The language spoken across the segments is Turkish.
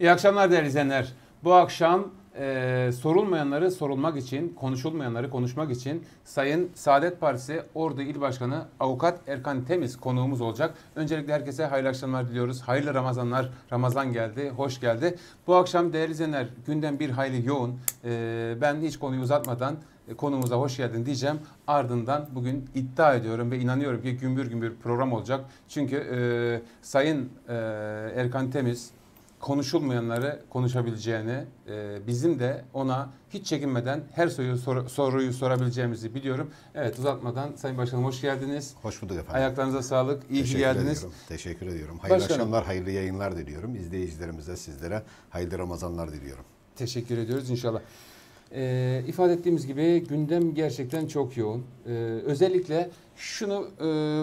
İyi akşamlar değerli izleyenler. Bu akşam e, sorulmayanları sorulmak için, konuşulmayanları konuşmak için Sayın Saadet Partisi Ordu İl Başkanı Avukat Erkan Temiz konuğumuz olacak. Öncelikle herkese hayırlı akşamlar diliyoruz. Hayırlı Ramazanlar. Ramazan geldi, hoş geldi. Bu akşam değerli izleyenler gündem bir hayli yoğun. E, ben hiç konuyu uzatmadan e, konumuza hoş geldin diyeceğim. Ardından bugün iddia ediyorum ve inanıyorum ki gümbür gümbür program olacak. Çünkü e, Sayın e, Erkan Temiz konuşulmayanları konuşabileceğini, e, bizim de ona hiç çekinmeden her soruyu, sor, soruyu sorabileceğimizi biliyorum. Evet uzatmadan Sayın Başkanım hoş geldiniz. Hoş bulduk efendim. Ayaklarınıza sağlık. İyi Teşekkür ki geldiniz. Ediyorum. Teşekkür ediyorum. Hayırlı Başkanım. akşamlar, hayırlı yayınlar diliyorum. İzleyicilerimize, sizlere hayırlı Ramazanlar diliyorum. Teşekkür ediyoruz inşallah. E, ifade ettiğimiz gibi gündem gerçekten çok yoğun. E, özellikle şunu e,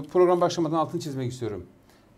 program başlamadan altını çizmek istiyorum.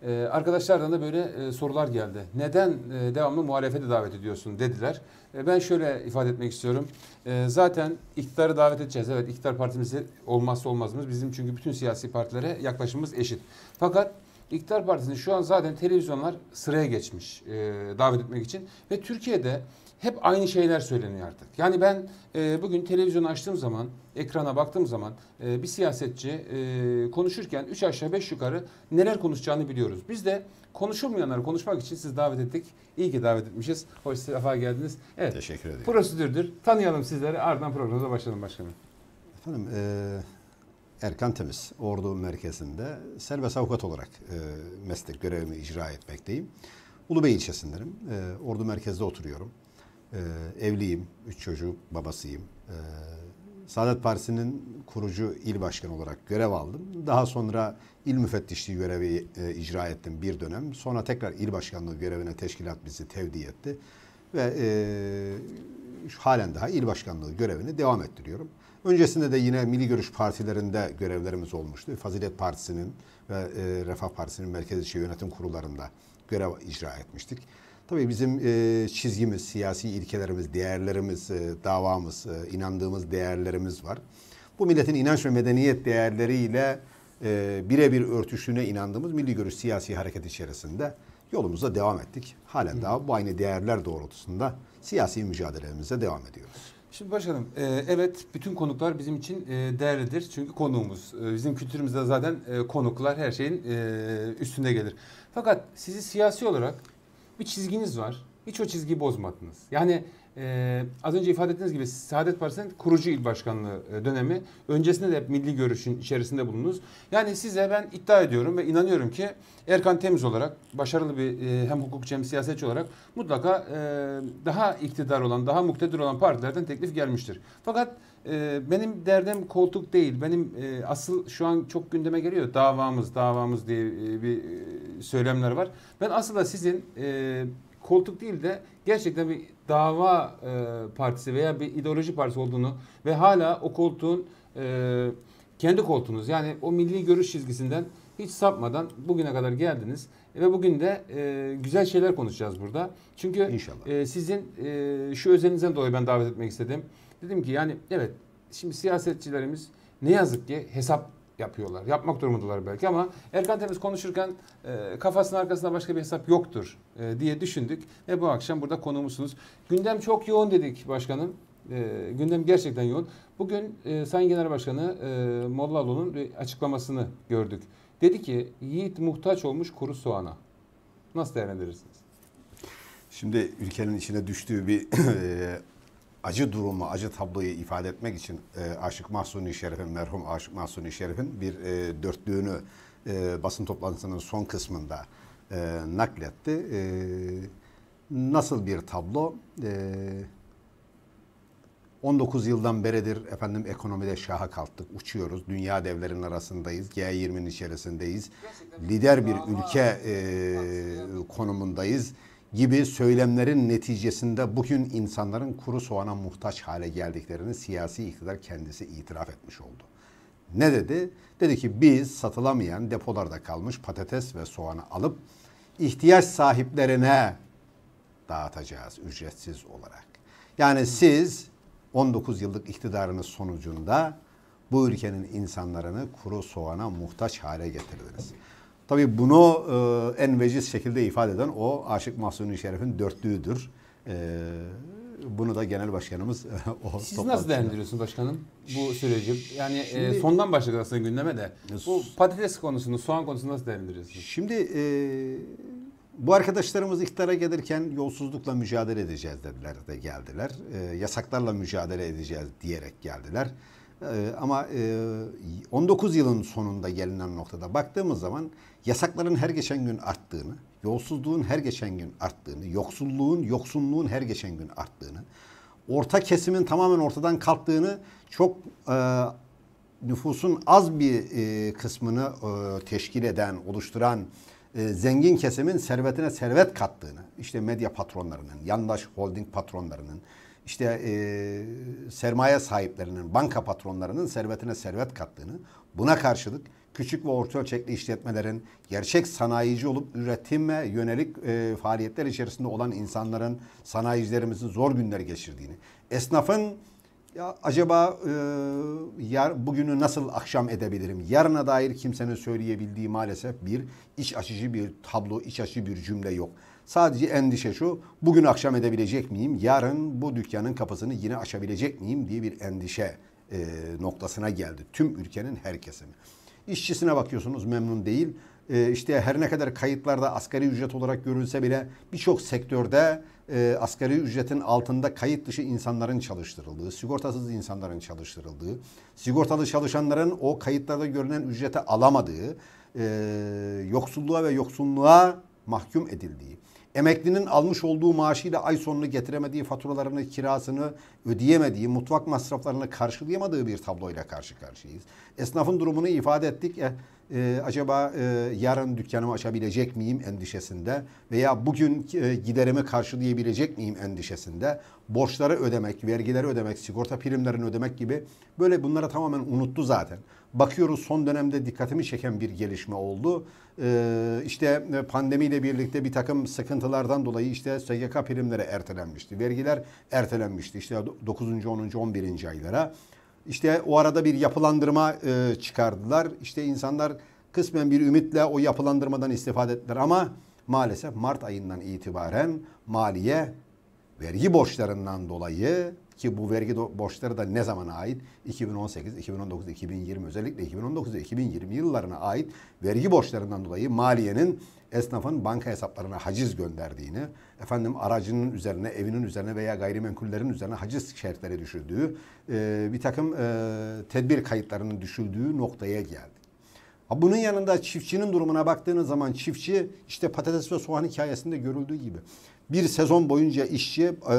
Ee, arkadaşlardan da böyle e, sorular geldi. Neden e, devamlı muhalefete davet ediyorsun dediler. E, ben şöyle ifade etmek istiyorum. E, zaten iktidarı davet edeceğiz. Evet iktidar partimiz olmazsa olmazımız. Bizim çünkü bütün siyasi partilere yaklaşımımız eşit. Fakat iktidar partisinin şu an zaten televizyonlar sıraya geçmiş e, davet etmek için. Ve Türkiye'de hep aynı şeyler söyleniyor artık. Yani ben e, bugün televizyonu açtığım zaman, ekrana baktığım zaman e, bir siyasetçi e, konuşurken üç aşağı beş yukarı neler konuşacağını biliyoruz. Biz de konuşulmayanları konuşmak için siz davet ettik. İyi ki davet etmişiz. Hoş sefa geldiniz. Evet. Teşekkür ederim. Prosedürdür. Tanıyalım sizleri. Ardından programımıza başlayalım başkanım. Efendim e, Erkan Temiz Ordu merkezinde serbest avukat olarak e, meslek görevimi icra etmekteyim. Ulubey ilçesindenim. E, Ordu merkezde oturuyorum. Ee, evliyim, üç çocuğu babasıyım. Ee, Saadet Partisi'nin kurucu il başkanı olarak görev aldım. Daha sonra il müfettişliği görevi e, icra ettim bir dönem. Sonra tekrar il başkanlığı görevine teşkilat bizi tevdi etti. Ve e, halen daha il başkanlığı görevini devam ettiriyorum. Öncesinde de yine Milli Görüş partilerinde görevlerimiz olmuştu. Fazilet Partisi'nin ve e, Refah Partisi'nin merkez içi şey yönetim kurullarında görev icra etmiştik. Tabii bizim e, çizgimiz, siyasi ilkelerimiz, değerlerimiz, e, davamız, e, inandığımız değerlerimiz var. Bu milletin inanç ve medeniyet değerleriyle e, birebir örtüşüne inandığımız milli görüş siyasi hareket içerisinde yolumuza devam ettik. Halen Hı. daha bu aynı değerler doğrultusunda siyasi mücadelemize devam ediyoruz. Şimdi başkanım, e, evet bütün konuklar bizim için e, değerlidir. Çünkü konuğumuz. E, bizim kültürümüzde zaten e, konuklar her şeyin e, üstünde gelir. Fakat sizi siyasi olarak bir çizginiz var. Hiç o çizgiyi bozmadınız. Yani ee, az önce ifade ettiğiniz gibi Saadet Partisi'nin kurucu il başkanlığı e, dönemi. Öncesinde de hep milli görüşün içerisinde bulundunuz. Yani size ben iddia ediyorum ve inanıyorum ki Erkan Temiz olarak başarılı bir e, hem hukukçu hem siyasetçi olarak mutlaka e, daha iktidar olan, daha muktedir olan partilerden teklif gelmiştir. Fakat e, benim derdim koltuk değil. Benim e, asıl şu an çok gündeme geliyor davamız, davamız diye e, bir e, söylemler var. Ben aslında sizin e, koltuk değil de gerçekten bir dava e, partisi veya bir ideoloji partisi olduğunu ve hala o koltuğun e, kendi koltuğunuz yani o milli görüş çizgisinden hiç sapmadan bugüne kadar geldiniz ve bugün de e, güzel şeyler konuşacağız burada. Çünkü İnşallah. E, sizin e, şu özelinizden dolayı ben davet etmek istedim. Dedim ki yani evet şimdi siyasetçilerimiz ne yazık ki hesap yapıyorlar. Yapmak durumundalar belki ama Erkan Temiz konuşurken e, kafasının arkasında başka bir hesap yoktur e, diye düşündük. Ve bu akşam burada konuğumuzsunuz. Gündem çok yoğun dedik başkanım. E, gündem gerçekten yoğun. Bugün e, Sayın Genel Başkanı e, Mollaoğlu'nun açıklamasını gördük. Dedi ki Yiğit muhtaç olmuş kuru soğana. Nasıl değerlendirirsiniz? Şimdi ülkenin içine düştüğü bir e, acı durumu, acı tabloyu ifade etmek için e, Aşık Mahsuni Şerif'in, merhum Aşık Mahsuni Şerif'in bir e, dörtlüğünü e, basın toplantısının son kısmında e, nakletti. E, nasıl bir tablo? E, 19 yıldan beridir efendim ekonomide şaha kalktık, uçuyoruz, dünya devlerinin arasındayız, G20'nin içerisindeyiz, lider bir ülke e, konumundayız gibi söylemlerin neticesinde bugün insanların kuru soğana muhtaç hale geldiklerini siyasi iktidar kendisi itiraf etmiş oldu. Ne dedi? Dedi ki biz satılamayan depolarda kalmış patates ve soğanı alıp ihtiyaç sahiplerine dağıtacağız ücretsiz olarak. Yani siz 19 yıllık iktidarınız sonucunda bu ülkenin insanlarını kuru soğana muhtaç hale getirdiniz. Tabi bunu e, en veciz şekilde ifade eden o Aşık Mahsuni Şerif'in dörtlüğüdür. E, bunu da genel başkanımız o Siz nasıl değerlendiriyorsunuz başkanım bu süreci? Yani e, şimdi, e, sondan başladı aslında gündeme de. Bu patates konusunu, soğan konusunu nasıl değerlendiriyorsunuz? Şimdi e, bu arkadaşlarımız iktidara gelirken yolsuzlukla mücadele edeceğiz dediler de geldiler. E, yasaklarla mücadele edeceğiz diyerek geldiler. E, ama e, 19 yılın sonunda gelinen noktada baktığımız zaman Yasakların her geçen gün arttığını, yolsuzluğun her geçen gün arttığını, yoksulluğun, yoksunluğun her geçen gün arttığını, orta kesimin tamamen ortadan kalktığını, çok e, nüfusun az bir e, kısmını e, teşkil eden, oluşturan e, zengin kesimin servetine servet kattığını, işte medya patronlarının, yandaş holding patronlarının, işte e, sermaye sahiplerinin, banka patronlarının servetine servet kattığını, buna karşılık küçük ve orta ölçekli işletmelerin, gerçek sanayici olup üretime yönelik e, faaliyetler içerisinde olan insanların, sanayicilerimizin zor günler geçirdiğini, esnafın ya acaba e, yar, bugünü nasıl akşam edebilirim? Yarına dair kimsenin söyleyebildiği maalesef bir iç açıcı bir tablo, iç açıcı bir cümle yok. Sadece endişe şu, bugün akşam edebilecek miyim? Yarın bu dükkanın kapısını yine açabilecek miyim diye bir endişe e, noktasına geldi. Tüm ülkenin her kesimi. İşçisine bakıyorsunuz memnun değil. E, işte her ne kadar kayıtlarda asgari ücret olarak görülse bile birçok sektörde e, asgari ücretin altında kayıt dışı insanların çalıştırıldığı, sigortasız insanların çalıştırıldığı, sigortalı çalışanların o kayıtlarda görünen ücrete alamadığı, e, yoksulluğa ve yoksunluğa mahkum edildiği, emeklinin almış olduğu maaşıyla ay sonunu getiremediği faturalarını, kirasını ödeyemediği, mutfak masraflarını karşılayamadığı bir tabloyla karşı karşıyayız. Esnafın durumunu ifade ettik. E, e, acaba e, yarın dükkanımı açabilecek miyim endişesinde veya bugün e, giderimi karşılayabilecek miyim endişesinde borçları ödemek, vergileri ödemek, sigorta primlerini ödemek gibi böyle bunlara tamamen unuttu zaten bakıyoruz son dönemde dikkatimi çeken bir gelişme oldu. Ee, işte e, pandemiyle birlikte bir takım sıkıntılardan dolayı işte SGK primleri ertelenmişti. Vergiler ertelenmişti işte 9. 10. 11. aylara. İşte o arada bir yapılandırma e, çıkardılar. İşte insanlar kısmen bir ümitle o yapılandırmadan istifade ettiler ama maalesef Mart ayından itibaren maliye vergi borçlarından dolayı ki bu vergi borçları da ne zamana ait? 2018, 2019, 2020 özellikle 2019 ve 2020 yıllarına ait vergi borçlarından dolayı maliyenin esnafın banka hesaplarına haciz gönderdiğini, efendim aracının üzerine, evinin üzerine veya gayrimenkullerin üzerine haciz şertleri düşürdüğü, e, bir takım e, tedbir kayıtlarının düşüldüğü noktaya geldi. Bunun yanında çiftçinin durumuna baktığınız zaman çiftçi işte patates ve soğan hikayesinde görüldüğü gibi bir sezon boyunca işçi e,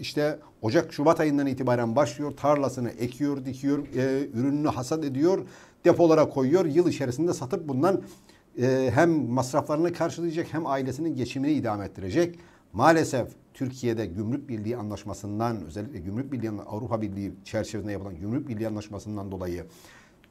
işte Ocak Şubat ayından itibaren başlıyor tarlasını ekiyor dikiyor e, ürününü hasat ediyor depolara koyuyor yıl içerisinde satıp bundan e, hem masraflarını karşılayacak hem ailesinin geçimini idame ettirecek. Maalesef Türkiye'de Gümrük Birliği Anlaşması'ndan özellikle Gümrük Birliği Avrupa Birliği çerçevesinde yapılan Gümrük Birliği Anlaşması'ndan dolayı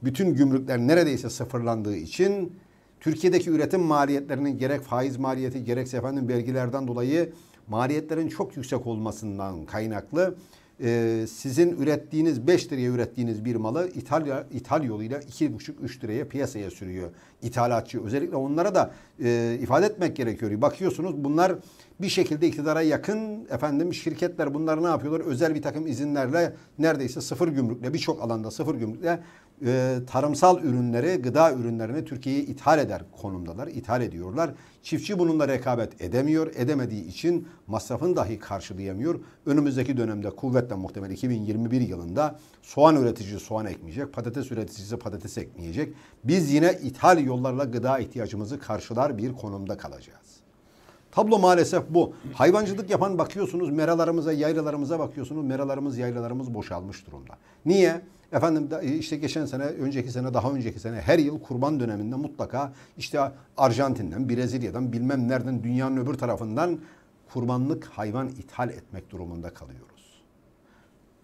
bütün gümrükler neredeyse sıfırlandığı için Türkiye'deki üretim maliyetlerinin gerek faiz maliyeti gerekse efendim vergilerden dolayı maliyetlerin çok yüksek olmasından kaynaklı e, sizin ürettiğiniz 5 liraya ürettiğiniz bir malı İtalya İtalya yoluyla 2,5-3 liraya piyasaya sürüyor ithalatçı özellikle onlara da e, ifade etmek gerekiyor. Bakıyorsunuz bunlar bir şekilde iktidara yakın efendim şirketler bunlar ne yapıyorlar? Özel bir takım izinlerle neredeyse sıfır gümrükle birçok alanda sıfır gümrükle e, tarımsal ürünleri, gıda ürünlerini Türkiye'ye ithal eder konumdalar, ithal ediyorlar. Çiftçi bununla rekabet edemiyor, edemediği için masrafını dahi karşılayamıyor. Önümüzdeki dönemde kuvvetle muhtemel 2021 yılında soğan üreticisi soğan ekmeyecek, patates üreticisi patates ekmeyecek. Biz yine ithal yollarla gıda ihtiyacımızı karşılar bir konumda kalacağız. Tablo maalesef bu. Hayvancılık yapan bakıyorsunuz meralarımıza, yaylalarımıza bakıyorsunuz. Meralarımız, yaylalarımız boşalmış durumda. Niye? Efendim e, işte geçen sene, önceki sene, daha önceki sene her yıl kurban döneminde mutlaka işte Arjantin'den, Brezilya'dan bilmem nereden dünyanın öbür tarafından kurbanlık hayvan ithal etmek durumunda kalıyoruz.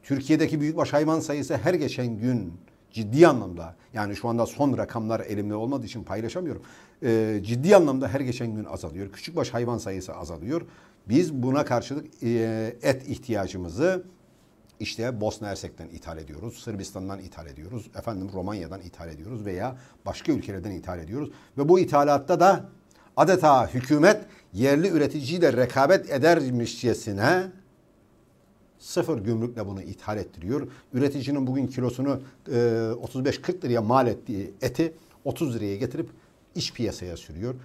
Türkiye'deki büyükbaş hayvan sayısı her geçen gün Ciddi anlamda yani şu anda son rakamlar elimde olmadığı için paylaşamıyorum. E, ciddi anlamda her geçen gün azalıyor. Küçükbaş hayvan sayısı azalıyor. Biz buna karşılık e, et ihtiyacımızı işte Bosna Hersek'ten ithal ediyoruz, Sırbistan'dan ithal ediyoruz, efendim Romanya'dan ithal ediyoruz veya başka ülkelerden ithal ediyoruz. Ve bu ithalatta da adeta hükümet yerli üreticiyle rekabet edermişçesine sıfır gümrükle bunu ithal ettiriyor. Üreticinin bugün kilosunu e, 35-40 liraya mal ettiği eti 30 liraya getirip iç piyasaya sürüyor.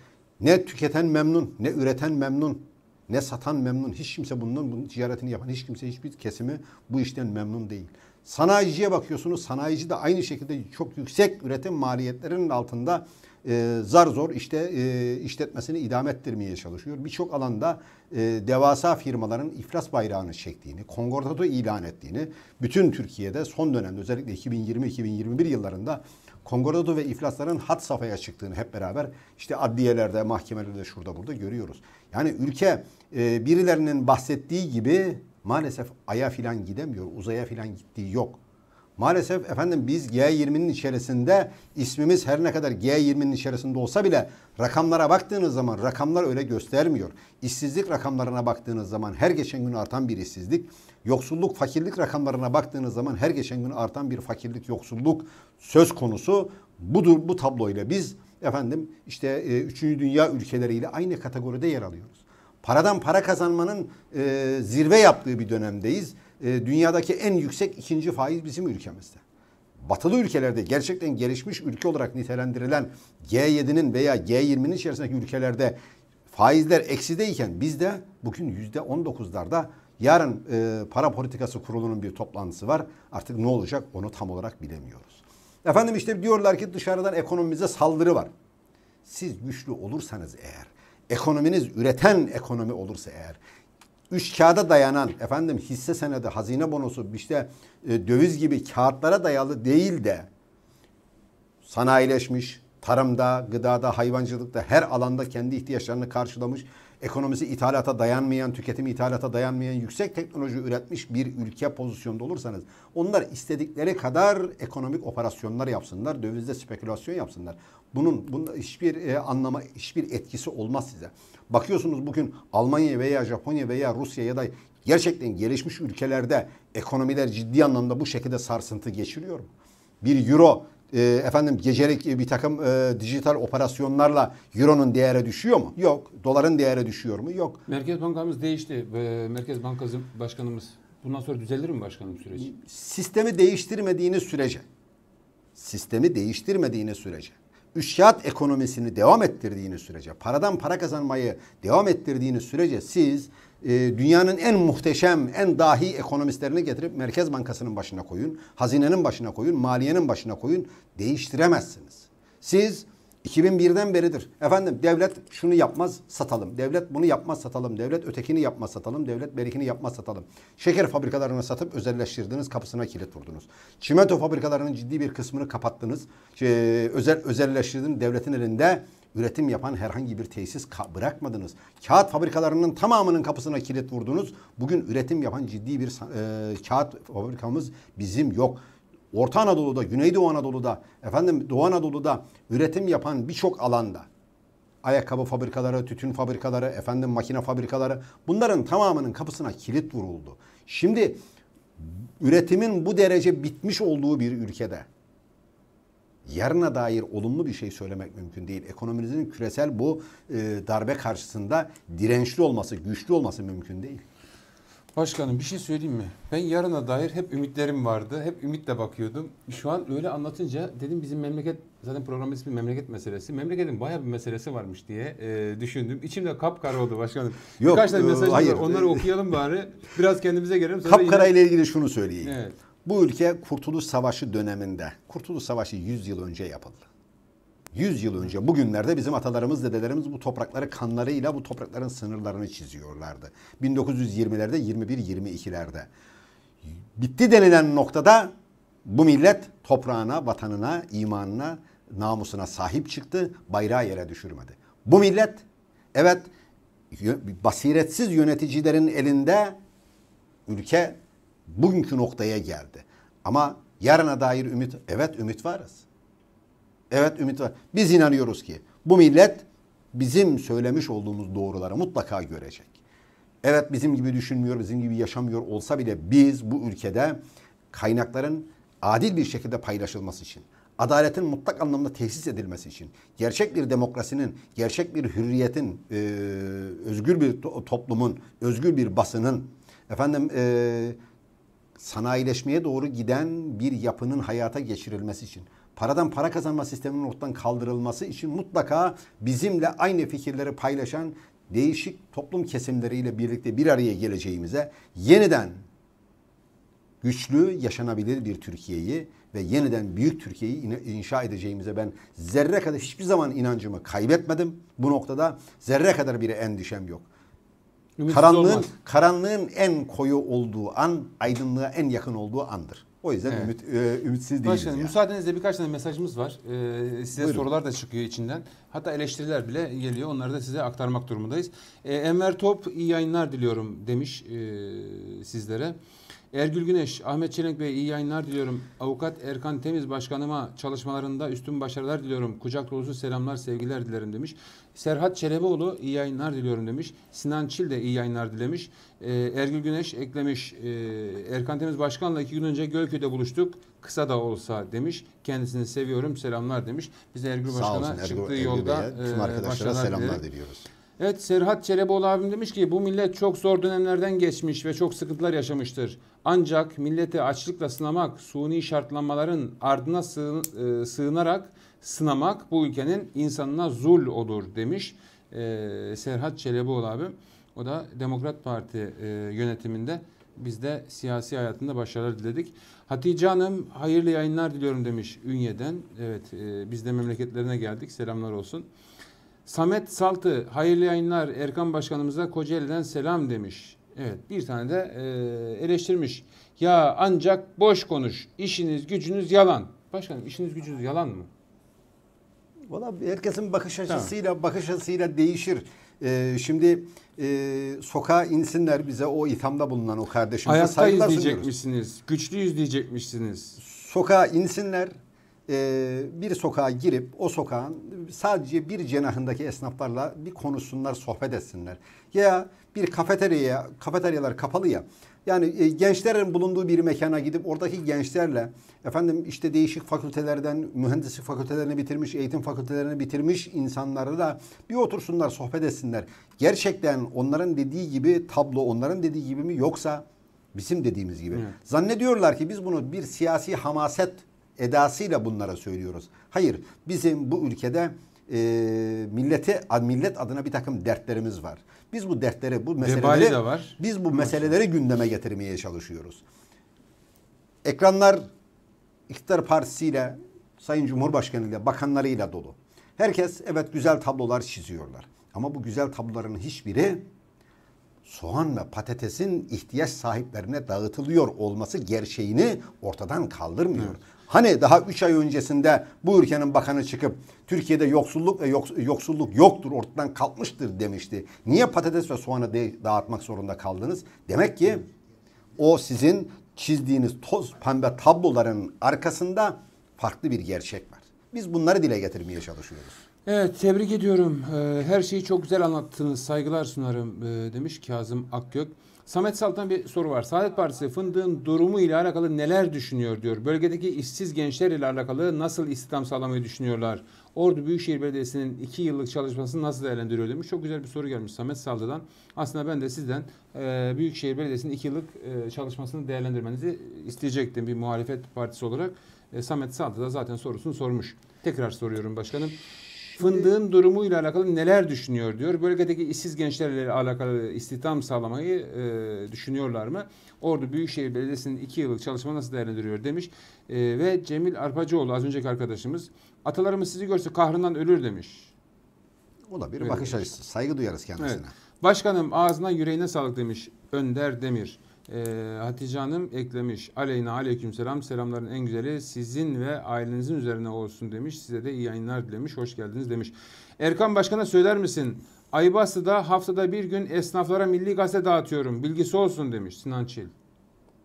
Ne tüketen memnun, ne üreten memnun, ne satan memnun. Hiç kimse bundan bunun ticaretini yapan hiç kimse hiçbir kesimi bu işten memnun değil. Sanayiciye bakıyorsunuz. Sanayici de aynı şekilde çok yüksek üretim maliyetlerinin altında e, zar zor işte e, işletmesini idame ettirmeye çalışıyor. Birçok alanda e, devasa firmaların iflas bayrağını çektiğini, kongordato ilan ettiğini, bütün Türkiye'de son dönemde özellikle 2020-2021 yıllarında kongordato ve iflasların hat safhaya çıktığını hep beraber işte adliyelerde, mahkemelerde şurada burada görüyoruz. Yani ülke e, birilerinin bahsettiği gibi maalesef aya filan gidemiyor, uzaya filan gittiği yok. Maalesef efendim biz G20'nin içerisinde ismimiz her ne kadar G20'nin içerisinde olsa bile rakamlara baktığınız zaman rakamlar öyle göstermiyor. İşsizlik rakamlarına baktığınız zaman her geçen gün artan bir işsizlik, yoksulluk, fakirlik rakamlarına baktığınız zaman her geçen gün artan bir fakirlik, yoksulluk söz konusu. Budur bu tablo ile biz efendim işte e, dünya ülkeleriyle aynı kategoride yer alıyoruz. Paradan para kazanmanın e, zirve yaptığı bir dönemdeyiz e, dünyadaki en yüksek ikinci faiz bizim ülkemizde. Batılı ülkelerde gerçekten gelişmiş ülke olarak nitelendirilen G7'nin veya G20'nin içerisindeki ülkelerde faizler eksideyken bizde bugün yüzde %19'larda yarın e, para politikası kurulunun bir toplantısı var. Artık ne olacak onu tam olarak bilemiyoruz. Efendim işte diyorlar ki dışarıdan ekonomimize saldırı var. Siz güçlü olursanız eğer, ekonominiz üreten ekonomi olursa eğer, üç kağıda dayanan efendim hisse senedi, hazine bonosu, işte e, döviz gibi kağıtlara dayalı değil de sanayileşmiş, tarımda, gıdada, hayvancılıkta her alanda kendi ihtiyaçlarını karşılamış, ekonomisi ithalata dayanmayan, tüketimi ithalata dayanmayan, yüksek teknoloji üretmiş bir ülke pozisyonda olursanız onlar istedikleri kadar ekonomik operasyonlar yapsınlar, dövizde spekülasyon yapsınlar. Bunun bunda hiçbir e, anlama, hiçbir etkisi olmaz size. Bakıyorsunuz bugün Almanya veya Japonya veya Rusya ya da gerçekten gelişmiş ülkelerde ekonomiler ciddi anlamda bu şekilde sarsıntı geçiriyor mu? Bir euro e, efendim gecelik bir takım e, dijital operasyonlarla euronun değeri düşüyor mu? Yok. Doların değeri düşüyor mu? Yok. Merkez Bankamız değişti. Merkez Bankası Başkanımız. Bundan sonra düzelir mi başkanım süreci? Sistemi değiştirmediğiniz sürece. Sistemi değiştirmediğiniz sürece üçkağıt ekonomisini devam ettirdiğiniz sürece, paradan para kazanmayı devam ettirdiğiniz sürece siz e, dünyanın en muhteşem, en dahi ekonomistlerini getirip Merkez Bankası'nın başına koyun, hazinenin başına koyun, maliyenin başına koyun değiştiremezsiniz. Siz 2001'den beridir. Efendim devlet şunu yapmaz satalım. Devlet bunu yapmaz satalım. Devlet ötekini yapmaz satalım. Devlet berikini yapmaz satalım. Şeker fabrikalarını satıp özelleştirdiniz. Kapısına kilit vurdunuz. Çimento fabrikalarının ciddi bir kısmını kapattınız. Şey, özel özelleştirdiniz. Devletin elinde üretim yapan herhangi bir tesis bırakmadınız. Kağıt fabrikalarının tamamının kapısına kilit vurdunuz. Bugün üretim yapan ciddi bir e, kağıt fabrikamız bizim yok. Orta Anadolu'da, Güneydoğu Anadolu'da, efendim Doğu Anadolu'da üretim yapan birçok alanda ayakkabı fabrikaları, tütün fabrikaları, efendim makine fabrikaları bunların tamamının kapısına kilit vuruldu. Şimdi üretimin bu derece bitmiş olduğu bir ülkede yarına dair olumlu bir şey söylemek mümkün değil. Ekonomimizin küresel bu e, darbe karşısında dirençli olması, güçlü olması mümkün değil. Başkanım bir şey söyleyeyim mi? Ben yarına dair hep ümitlerim vardı. Hep ümitle bakıyordum. Şu an öyle anlatınca dedim bizim memleket zaten program ismi memleket meselesi. Memleketin bayağı bir meselesi varmış diye e, düşündüm. İçimde kapkara oldu başkanım. Yok, Birkaç tane e, mesaj var. Onları okuyalım bari. Biraz kendimize gelelim. Sonra kapkara ile ilgili şunu söyleyeyim. Evet. Bu ülke Kurtuluş Savaşı döneminde, Kurtuluş Savaşı 100 yıl önce yapıldı. 100 yıl önce bugünlerde bizim atalarımız, dedelerimiz bu toprakları kanlarıyla bu toprakların sınırlarını çiziyorlardı. 1920'lerde, 21-22'lerde. Bitti denilen noktada bu millet toprağına, vatanına, imanına, namusuna sahip çıktı. Bayrağı yere düşürmedi. Bu millet evet basiretsiz yöneticilerin elinde ülke bugünkü noktaya geldi. Ama yarına dair ümit, evet ümit varız. Evet ümit var. Biz inanıyoruz ki bu millet bizim söylemiş olduğumuz doğruları mutlaka görecek. Evet bizim gibi düşünmüyor, bizim gibi yaşamıyor olsa bile biz bu ülkede kaynakların adil bir şekilde paylaşılması için, adaletin mutlak anlamda tesis edilmesi için, gerçek bir demokrasinin, gerçek bir hürriyetin, e, özgür bir to toplumun, özgür bir basının, efendim e, sanayileşmeye doğru giden bir yapının hayata geçirilmesi için, paradan para kazanma sisteminin ortadan kaldırılması için mutlaka bizimle aynı fikirleri paylaşan değişik toplum kesimleriyle birlikte bir araya geleceğimize yeniden güçlü, yaşanabilir bir Türkiye'yi ve yeniden büyük Türkiye'yi inşa edeceğimize ben zerre kadar hiçbir zaman inancımı kaybetmedim. Bu noktada zerre kadar bir endişem yok. Ümitsiz karanlığın olmaz. karanlığın en koyu olduğu an, aydınlığa en yakın olduğu andır. O yüzden evet. ümit, e, ümitsiz değiliz. Başkanım yani. müsaadenizle birkaç tane mesajımız var. Ee, size Buyurun. sorular da çıkıyor içinden. Hatta eleştiriler bile geliyor. Onları da size aktarmak durumundayız. Ee, Enver Top iyi yayınlar diliyorum demiş e, sizlere. Ergül Güneş, Ahmet Çelenk Bey iyi yayınlar diliyorum. Avukat Erkan Temiz Başkanıma çalışmalarında üstün başarılar diliyorum. Kucak dolusu selamlar, sevgiler dilerim demiş. Serhat Çelebioğlu iyi yayınlar diliyorum demiş. Sinan Çil de iyi yayınlar dilemiş. Ee, Ergül Güneş eklemiş. E, Erkan Temiz Başkan'la iki gün önce Gölköy'de buluştuk. Kısa da olsa demiş. Kendisini seviyorum, selamlar demiş. Biz de Ergül Başkan'a çıktığı Ergül yolda Bey'e, tüm e, arkadaşlara selamlar diliyoruz. Evet Serhat Çeleboğlu abim demiş ki bu millet çok zor dönemlerden geçmiş ve çok sıkıntılar yaşamıştır. Ancak milleti açlıkla sınamak, suni şartlanmaların ardına e, sığınarak sınamak bu ülkenin insanına zul olur demiş ee, Serhat Çeleboğlu abim. O da Demokrat Parti e, yönetiminde biz de siyasi hayatında başarılar diledik. Hatice Hanım hayırlı yayınlar diliyorum demiş Ünye'den. Evet e, biz de memleketlerine geldik selamlar olsun. Samet Saltı hayırlı yayınlar Erkan Başkanımıza Kocaeli'den selam demiş. Evet bir tane de e, eleştirmiş. Ya ancak boş konuş işiniz gücünüz yalan. Başkanım işiniz gücünüz yalan mı? Valla herkesin bakış açısıyla tamam. bakış açısıyla değişir. Ee, şimdi e, sokağa insinler bize o ithamda bulunan o kardeşimize Ayaktayız saygılar sunuyoruz. diyecekmişsiniz, güçlüyüz diyecekmişsiniz. Sokağa insinler, e, bir sokağa girip o sokağın sadece bir cenahındaki esnaflarla bir konuşsunlar, sohbet etsinler. Ya bir kafeteryaya, kafeteryalar kapalı ya. Yani e, gençlerin bulunduğu bir mekana gidip oradaki gençlerle efendim işte değişik fakültelerden mühendislik fakültelerini bitirmiş, eğitim fakültelerini bitirmiş insanları da bir otursunlar, sohbet etsinler. Gerçekten onların dediği gibi tablo onların dediği gibi mi yoksa bizim dediğimiz gibi. Evet. Zannediyorlar ki biz bunu bir siyasi hamaset edasıyla bunlara söylüyoruz. Hayır bizim bu ülkede e, millete millet adına bir takım dertlerimiz var. Biz bu dertleri bu meseleleri de var. biz bu meseleleri gündeme getirmeye çalışıyoruz. Ekranlar iktidar partisiyle Sayın Cumhurbaşkanı ile bakanlarıyla dolu. Herkes evet güzel tablolar çiziyorlar. Ama bu güzel tabloların hiçbiri soğan ve patatesin ihtiyaç sahiplerine dağıtılıyor olması gerçeğini ortadan kaldırmıyor. Evet. Hani daha 3 ay öncesinde bu ülkenin bakanı çıkıp Türkiye'de yoksulluk ve yoksulluk yoktur ortadan kalkmıştır demişti. Niye patates ve soğanı dağıtmak zorunda kaldınız? Demek ki o sizin çizdiğiniz toz pembe tabloların arkasında farklı bir gerçek var. Biz bunları dile getirmeye çalışıyoruz. Evet tebrik ediyorum. Ee, her şeyi çok güzel anlattınız. Saygılar sunarım e, demiş Kazım Akgök. Samet Saltan bir soru var. Saadet Partisi fındığın durumu ile alakalı neler düşünüyor diyor. Bölgedeki işsiz gençler ile alakalı nasıl istihdam sağlamayı düşünüyorlar? Ordu Büyükşehir Belediyesi'nin iki yıllık çalışmasını nasıl değerlendiriyor demiş. Çok güzel bir soru gelmiş Samet Saldı'dan. Aslında ben de sizden e, Büyükşehir Belediyesi'nin iki yıllık e, çalışmasını değerlendirmenizi isteyecektim bir muhalefet partisi olarak. E, Samet Saldı da zaten sorusunu sormuş. Tekrar soruyorum başkanım fındığın durumuyla alakalı neler düşünüyor diyor. Bölgedeki işsiz gençlerle alakalı istihdam sağlamayı e, düşünüyorlar mı? Ordu Büyükşehir Belediyesi'nin iki yıllık çalışma nasıl değerlendiriyor demiş. E, ve Cemil Arpacıoğlu az önceki arkadaşımız atalarımız sizi görse kahrından ölür demiş. Olabilir. Öyle bakış açısı. Saygı duyarız kendisine. Evet. Başkanım ağzına yüreğine sağlık demiş Önder Demir. Ee, Hatice Hanım eklemiş. Aleyna aleyküm selam. Selamların en güzeli sizin ve ailenizin üzerine olsun demiş. Size de iyi yayınlar dilemiş. Hoş geldiniz demiş. Erkan Başkan'a söyler misin? Aybastı'da haftada bir gün esnaflara milli gazete dağıtıyorum. Bilgisi olsun demiş Sinan Çil.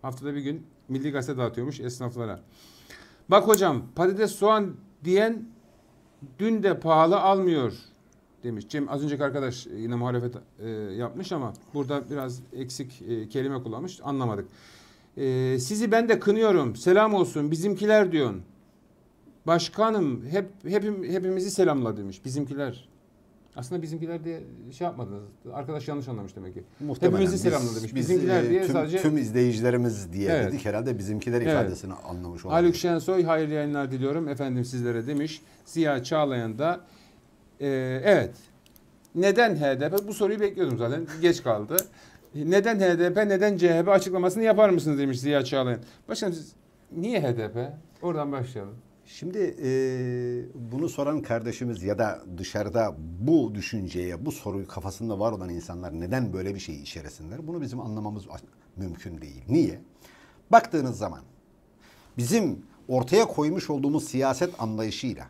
Haftada bir gün milli gazete dağıtıyormuş esnaflara. Bak hocam patates soğan diyen dün de pahalı almıyor demiş. Cem az önceki arkadaş e, yine muhalefet e, yapmış ama burada biraz eksik e, kelime kullanmış. Anlamadık. E, sizi ben de kınıyorum. Selam olsun bizimkiler diyorsun. Başkanım hep hepim, hepimizi selamla demiş. Bizimkiler. Aslında bizimkiler diye şey yapmadınız. Arkadaş yanlış anlamış demek ki. Muhtemelen Hepimizi selamladı demiş. Bizimkiler biz, e, diye tüm, sadece... Tüm izleyicilerimiz diye evet. dedik. Herhalde bizimkiler evet. ifadesini anlamış olabilir. Haluk Şensoy hayırlı yayınlar diliyorum efendim sizlere demiş. Ziya Çağlayan da ee, evet. Neden HDP? Bu soruyu bekliyordum zaten. Geç kaldı. Neden HDP, neden CHP açıklamasını yapar mısınız demiş Ziya Çağlayan. Başkanım siz niye HDP? Oradan başlayalım. Şimdi e, bunu soran kardeşimiz ya da dışarıda bu düşünceye, bu soruyu kafasında var olan insanlar neden böyle bir şey içeresinler? Bunu bizim anlamamız mümkün değil. Niye? Baktığınız zaman bizim ortaya koymuş olduğumuz siyaset anlayışıyla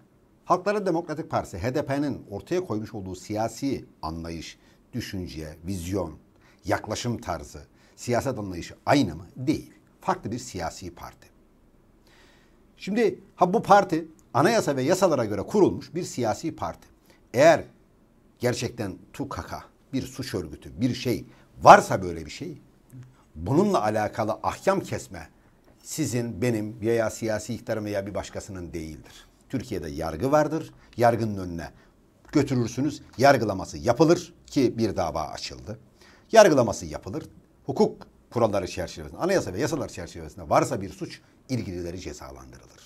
Halklara Demokratik Partisi HDP'nin ortaya koymuş olduğu siyasi anlayış, düşünce, vizyon, yaklaşım tarzı, siyaset anlayışı aynı mı? Değil. Farklı bir siyasi parti. Şimdi ha bu parti anayasa ve yasalara göre kurulmuş bir siyasi parti. Eğer gerçekten tukaka bir suç örgütü bir şey varsa böyle bir şey bununla alakalı ahkam kesme sizin benim veya siyasi iktidarın veya bir başkasının değildir. Türkiye'de yargı vardır. Yargının önüne götürürsünüz. Yargılaması yapılır ki bir dava açıldı. Yargılaması yapılır. Hukuk kuralları çerçevesinde, anayasa ve yasalar çerçevesinde varsa bir suç ilgilileri cezalandırılır.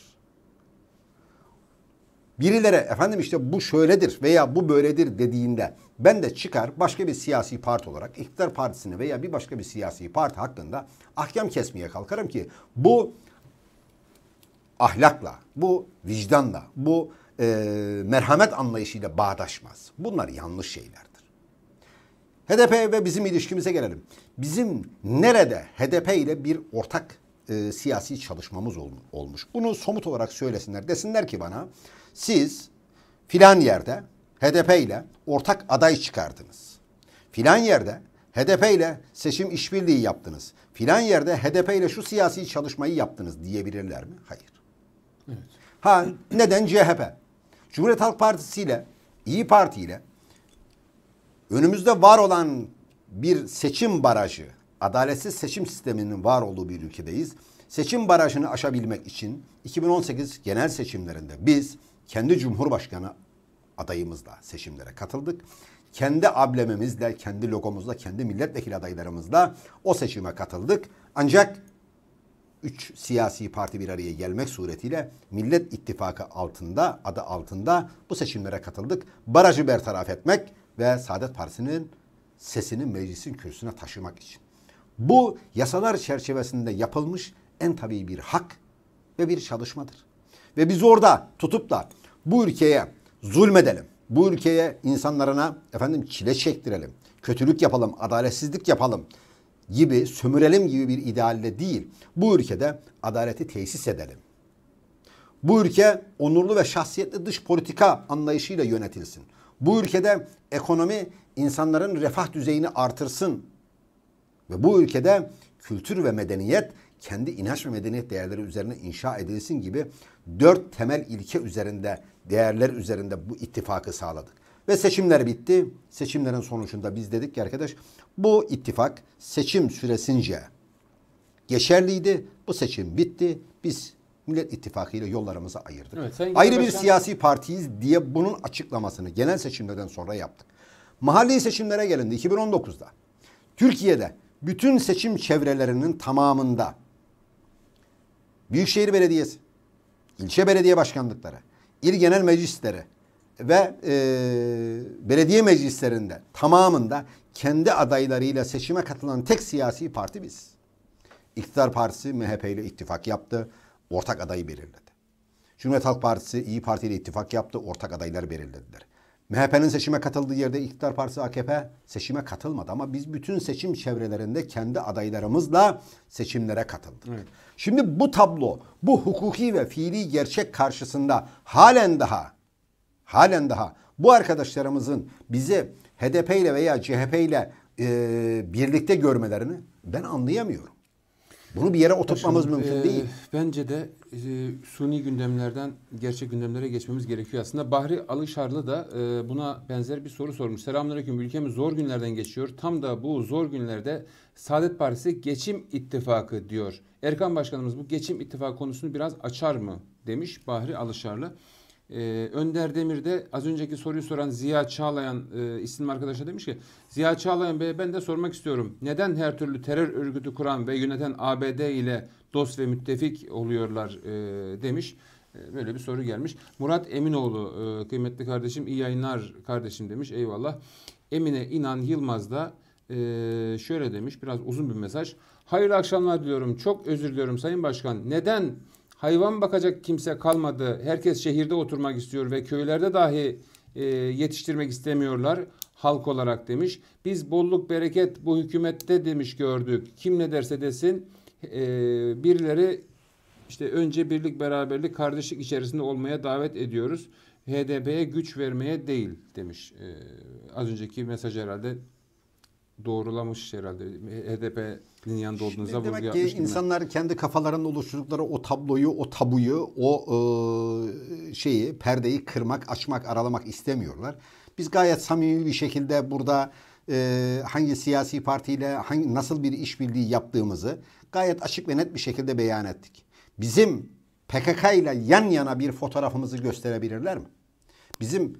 Birilere efendim işte bu şöyledir veya bu böyledir dediğinde ben de çıkar başka bir siyasi parti olarak iktidar partisini veya bir başka bir siyasi parti hakkında ahkam kesmeye kalkarım ki bu ahlakla, bu vicdanla, bu e, merhamet anlayışıyla bağdaşmaz. Bunlar yanlış şeylerdir. HDP ve bizim ilişkimize gelelim. Bizim nerede HDP ile bir ortak e, siyasi çalışmamız ol, olmuş. Bunu somut olarak söylesinler. Desinler ki bana siz filan yerde HDP ile ortak aday çıkardınız. Filan yerde HDP ile seçim işbirliği yaptınız. Filan yerde HDP ile şu siyasi çalışmayı yaptınız diyebilirler mi? Hayır. Evet. Ha neden CHP? Cumhuriyet Halk Partisi ile İyi Parti ile önümüzde var olan bir seçim barajı, adaletsiz seçim sisteminin var olduğu bir ülkedeyiz. Seçim barajını aşabilmek için 2018 genel seçimlerinde biz kendi Cumhurbaşkanı adayımızla seçimlere katıldık. Kendi ablememizle, kendi logomuzla, kendi milletvekili adaylarımızla o seçime katıldık. Ancak 3 siyasi parti bir araya gelmek suretiyle Millet İttifakı altında, adı altında bu seçimlere katıldık. Barajı bertaraf etmek ve Saadet Partisi'nin sesini meclisin kürsüne taşımak için. Bu yasalar çerçevesinde yapılmış en tabii bir hak ve bir çalışmadır. Ve biz orada tutup da bu ülkeye zulmedelim. Bu ülkeye insanlarına efendim çile çektirelim. Kötülük yapalım, adaletsizlik yapalım gibi sömürelim gibi bir idealle değil. Bu ülkede adaleti tesis edelim. Bu ülke onurlu ve şahsiyetli dış politika anlayışıyla yönetilsin. Bu ülkede ekonomi insanların refah düzeyini artırsın. Ve bu ülkede kültür ve medeniyet kendi inanç ve medeniyet değerleri üzerine inşa edilsin gibi dört temel ilke üzerinde, değerler üzerinde bu ittifakı sağladık. Ve seçimler bitti. Seçimlerin sonucunda biz dedik ki arkadaş bu ittifak seçim süresince geçerliydi. Bu seçim bitti. Biz Millet İttifakı ile yollarımızı ayırdık. Evet, Ayrı bir başkan... siyasi partiyiz diye bunun açıklamasını genel seçimlerden sonra yaptık. Mahalli seçimlere gelindi 2019'da. Türkiye'de bütün seçim çevrelerinin tamamında Büyükşehir Belediyesi, ilçe belediye başkanlıkları, il genel meclisleri, ve e, belediye meclislerinde tamamında kendi adaylarıyla seçime katılan tek siyasi parti biz. İktidar Partisi MHP ile ittifak yaptı, ortak adayı belirledi. Cumhuriyet Halk Partisi İyi Parti ile ittifak yaptı, ortak adaylar belirlediler. MHP'nin seçime katıldığı yerde İktidar Partisi AKP seçime katılmadı ama biz bütün seçim çevrelerinde kendi adaylarımızla seçimlere katıldık. Evet. Şimdi bu tablo, bu hukuki ve fiili gerçek karşısında halen daha halen daha bu arkadaşlarımızın bizi HDP ile veya CHP ile e, birlikte görmelerini ben anlayamıyorum. Bunu bir yere oturtmamız Başım, mümkün e, değil. Bence de e, suni gündemlerden gerçek gündemlere geçmemiz gerekiyor aslında. Bahri Alışarlı da e, buna benzer bir soru sormuş. Selamünaleyküm. Ülkemiz zor günlerden geçiyor. Tam da bu zor günlerde Saadet Partisi geçim ittifakı diyor. Erkan Başkanımız bu geçim ittifakı konusunu biraz açar mı demiş Bahri Alışarlı. Ee, Önder Demir de az önceki soruyu soran Ziya Çağlayan e, isimli arkadaşa demiş ki Ziya Çağlayan Bey ben de sormak istiyorum. Neden her türlü terör örgütü kuran ve yöneten ABD ile dost ve müttefik oluyorlar e, demiş. E, böyle bir soru gelmiş. Murat Eminoğlu e, kıymetli kardeşim iyi yayınlar kardeşim demiş. Eyvallah. Emine İnan Yılmaz da e, şöyle demiş. Biraz uzun bir mesaj. Hayırlı akşamlar diliyorum. Çok özür diliyorum Sayın Başkan. Neden hayvan bakacak kimse kalmadı. Herkes şehirde oturmak istiyor ve köylerde dahi e, yetiştirmek istemiyorlar halk olarak demiş. Biz bolluk bereket bu hükümette demiş gördük. Kim ne derse desin e, birileri işte önce birlik beraberlik kardeşlik içerisinde olmaya davet ediyoruz. HDP'ye güç vermeye değil demiş. E, az önceki mesaj herhalde doğrulamış herhalde. HDP Şeflinin yanında olduğunuzda vurgu Demek ki insanlar kendi kafalarında oluşturdukları o tabloyu, o tabuyu, o e, şeyi, perdeyi kırmak, açmak, aralamak istemiyorlar. Biz gayet samimi bir şekilde burada e, hangi siyasi partiyle hangi, nasıl bir işbirliği yaptığımızı gayet açık ve net bir şekilde beyan ettik. Bizim PKK ile yan yana bir fotoğrafımızı gösterebilirler mi? Bizim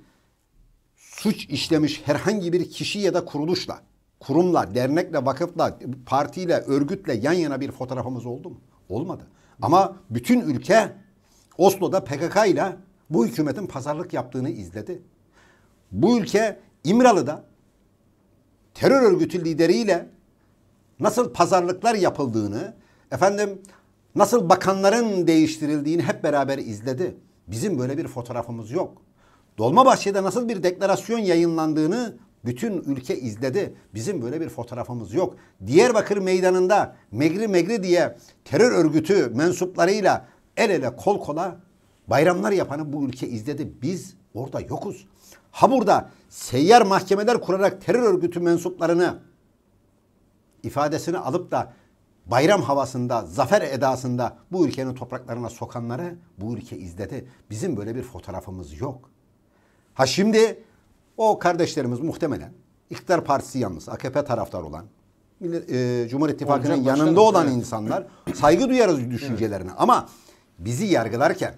suç işlemiş herhangi bir kişi ya da kuruluşla kurumla, dernekle, vakıfla, partiyle, örgütle yan yana bir fotoğrafımız oldu mu? Olmadı. Ama bütün ülke Oslo'da PKK ile bu hükümetin pazarlık yaptığını izledi. Bu ülke İmralı'da terör örgütü lideriyle nasıl pazarlıklar yapıldığını, efendim nasıl bakanların değiştirildiğini hep beraber izledi. Bizim böyle bir fotoğrafımız yok. Dolmabahçe'de nasıl bir deklarasyon yayınlandığını bütün ülke izledi. Bizim böyle bir fotoğrafımız yok. Diyarbakır meydanında Megri Megri diye terör örgütü mensuplarıyla el ele kol kola bayramlar yapanı bu ülke izledi. Biz orada yokuz. Ha burada seyyar mahkemeler kurarak terör örgütü mensuplarını ifadesini alıp da bayram havasında, zafer edasında bu ülkenin topraklarına sokanları bu ülke izledi. Bizim böyle bir fotoğrafımız yok. Ha şimdi o kardeşlerimiz muhtemelen İktidar Partisi yalnız AKP taraftar olan e, Cumhur İttifakı'nın yanında olan evet. insanlar saygı duyarız düşüncelerine evet. ama bizi yargılarken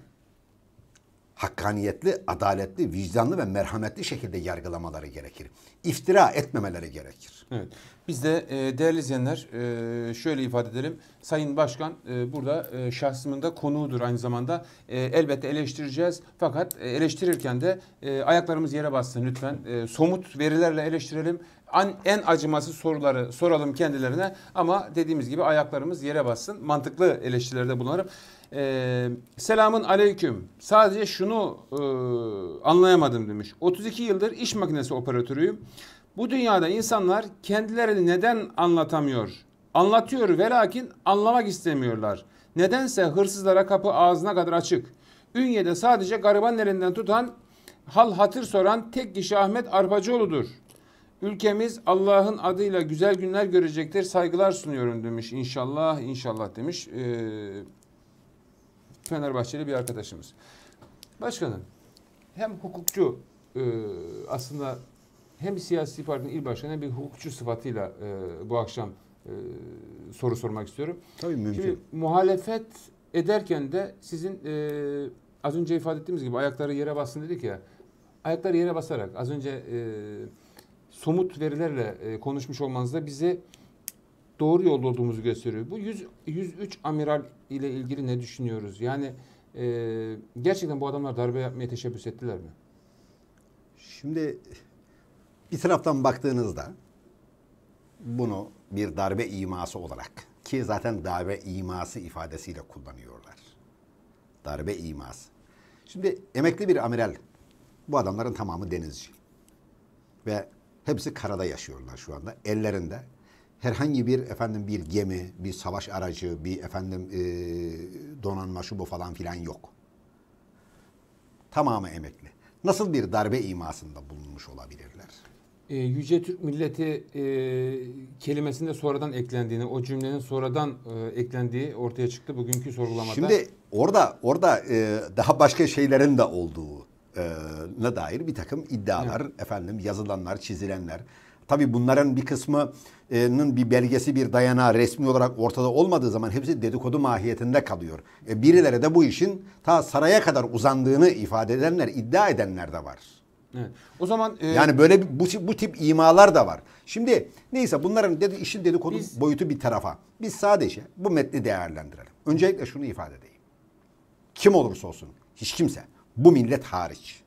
hakkaniyetli, adaletli, vicdanlı ve merhametli şekilde yargılamaları gerekir. İftira etmemeleri gerekir. Evet. Biz de e, değerli izleyenler e, şöyle ifade edelim. Sayın Başkan e, burada e, şahsımın da konuğudur aynı zamanda. E, elbette eleştireceğiz fakat e, eleştirirken de e, ayaklarımız yere bassın lütfen. E, somut verilerle eleştirelim. An, en acımasız soruları soralım kendilerine ama dediğimiz gibi ayaklarımız yere bassın. Mantıklı eleştirilerde bulunalım. Ee, selamın aleyküm. Sadece şunu e, anlayamadım demiş. 32 yıldır iş makinesi operatörüyüm. Bu dünyada insanlar kendilerini neden anlatamıyor? Anlatıyor ve lakin anlamak istemiyorlar. Nedense hırsızlara kapı ağzına kadar açık. Ünye'de sadece gariban elinden tutan, hal hatır soran tek kişi Ahmet Arpacıoğlu'dur. Ülkemiz Allah'ın adıyla güzel günler görecektir. Saygılar sunuyorum demiş. İnşallah, inşallah demiş. Ee, Fenerbahçeli bir arkadaşımız. Başkanım hem hukukçu e, aslında hem siyasi partinin il başkanı hem bir hukukçu sıfatıyla e, bu akşam e, soru sormak istiyorum. Tabii mümkün. Şimdi muhalefet ederken de sizin e, az önce ifade ettiğimiz gibi ayakları yere bassın dedik ya. Ayakları yere basarak az önce e, somut verilerle e, konuşmuş olmanızda da bizi doğru yolda olduğumuzu gösteriyor. Bu 100, 103 amiral ile ilgili ne düşünüyoruz? Yani e, gerçekten bu adamlar darbe yapmaya teşebbüs ettiler mi? Şimdi bir taraftan baktığınızda bunu bir darbe iması olarak ki zaten darbe iması ifadesiyle kullanıyorlar. Darbe iması. Şimdi emekli bir amiral bu adamların tamamı denizci. Ve hepsi karada yaşıyorlar şu anda. Ellerinde herhangi bir efendim bir gemi, bir savaş aracı, bir efendim e, donanma şu bu falan filan yok. Tamamı emekli. Nasıl bir darbe imasında bulunmuş olabilirler? E, Yüce Türk Milleti e, kelimesinde sonradan eklendiğini, o cümlenin sonradan e, eklendiği ortaya çıktı bugünkü sorgulamada. Şimdi orada orada e, daha başka şeylerin de olduğu e, ne dair bir takım iddialar, evet. efendim yazılanlar, çizilenler. Tabii bunların bir kısmı 'nın bir belgesi, bir dayanağı resmi olarak ortada olmadığı zaman hepsi dedikodu mahiyetinde kalıyor. E, birileri de bu işin ta saraya kadar uzandığını ifade edenler, iddia edenler de var. Evet. O zaman e... yani böyle bu, bu tip imalar da var. Şimdi neyse bunların dedi işin dedikodu biz, boyutu bir tarafa. Biz sadece bu metni değerlendirelim. Öncelikle şunu ifade edeyim. Kim olursa olsun hiç kimse bu millet hariç.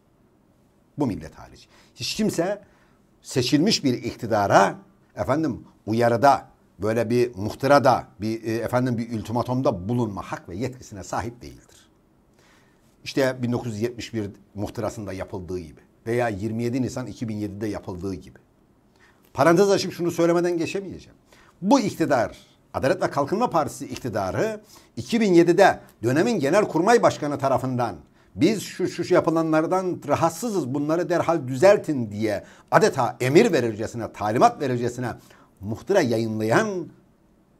Bu millet hariç. Hiç kimse seçilmiş bir iktidara efendim uyarıda böyle bir muhtırada bir e, efendim bir ultimatomda bulunma hak ve yetkisine sahip değildir. İşte 1971 muhtırasında yapıldığı gibi veya 27 Nisan 2007'de yapıldığı gibi. Parantez açıp şunu söylemeden geçemeyeceğim. Bu iktidar Adalet ve Kalkınma Partisi iktidarı 2007'de dönemin Genel Kurmay Başkanı tarafından biz şu şu yapılanlardan rahatsızız bunları derhal düzeltin diye adeta emir verircesine, talimat verircesine muhtıra yayınlayan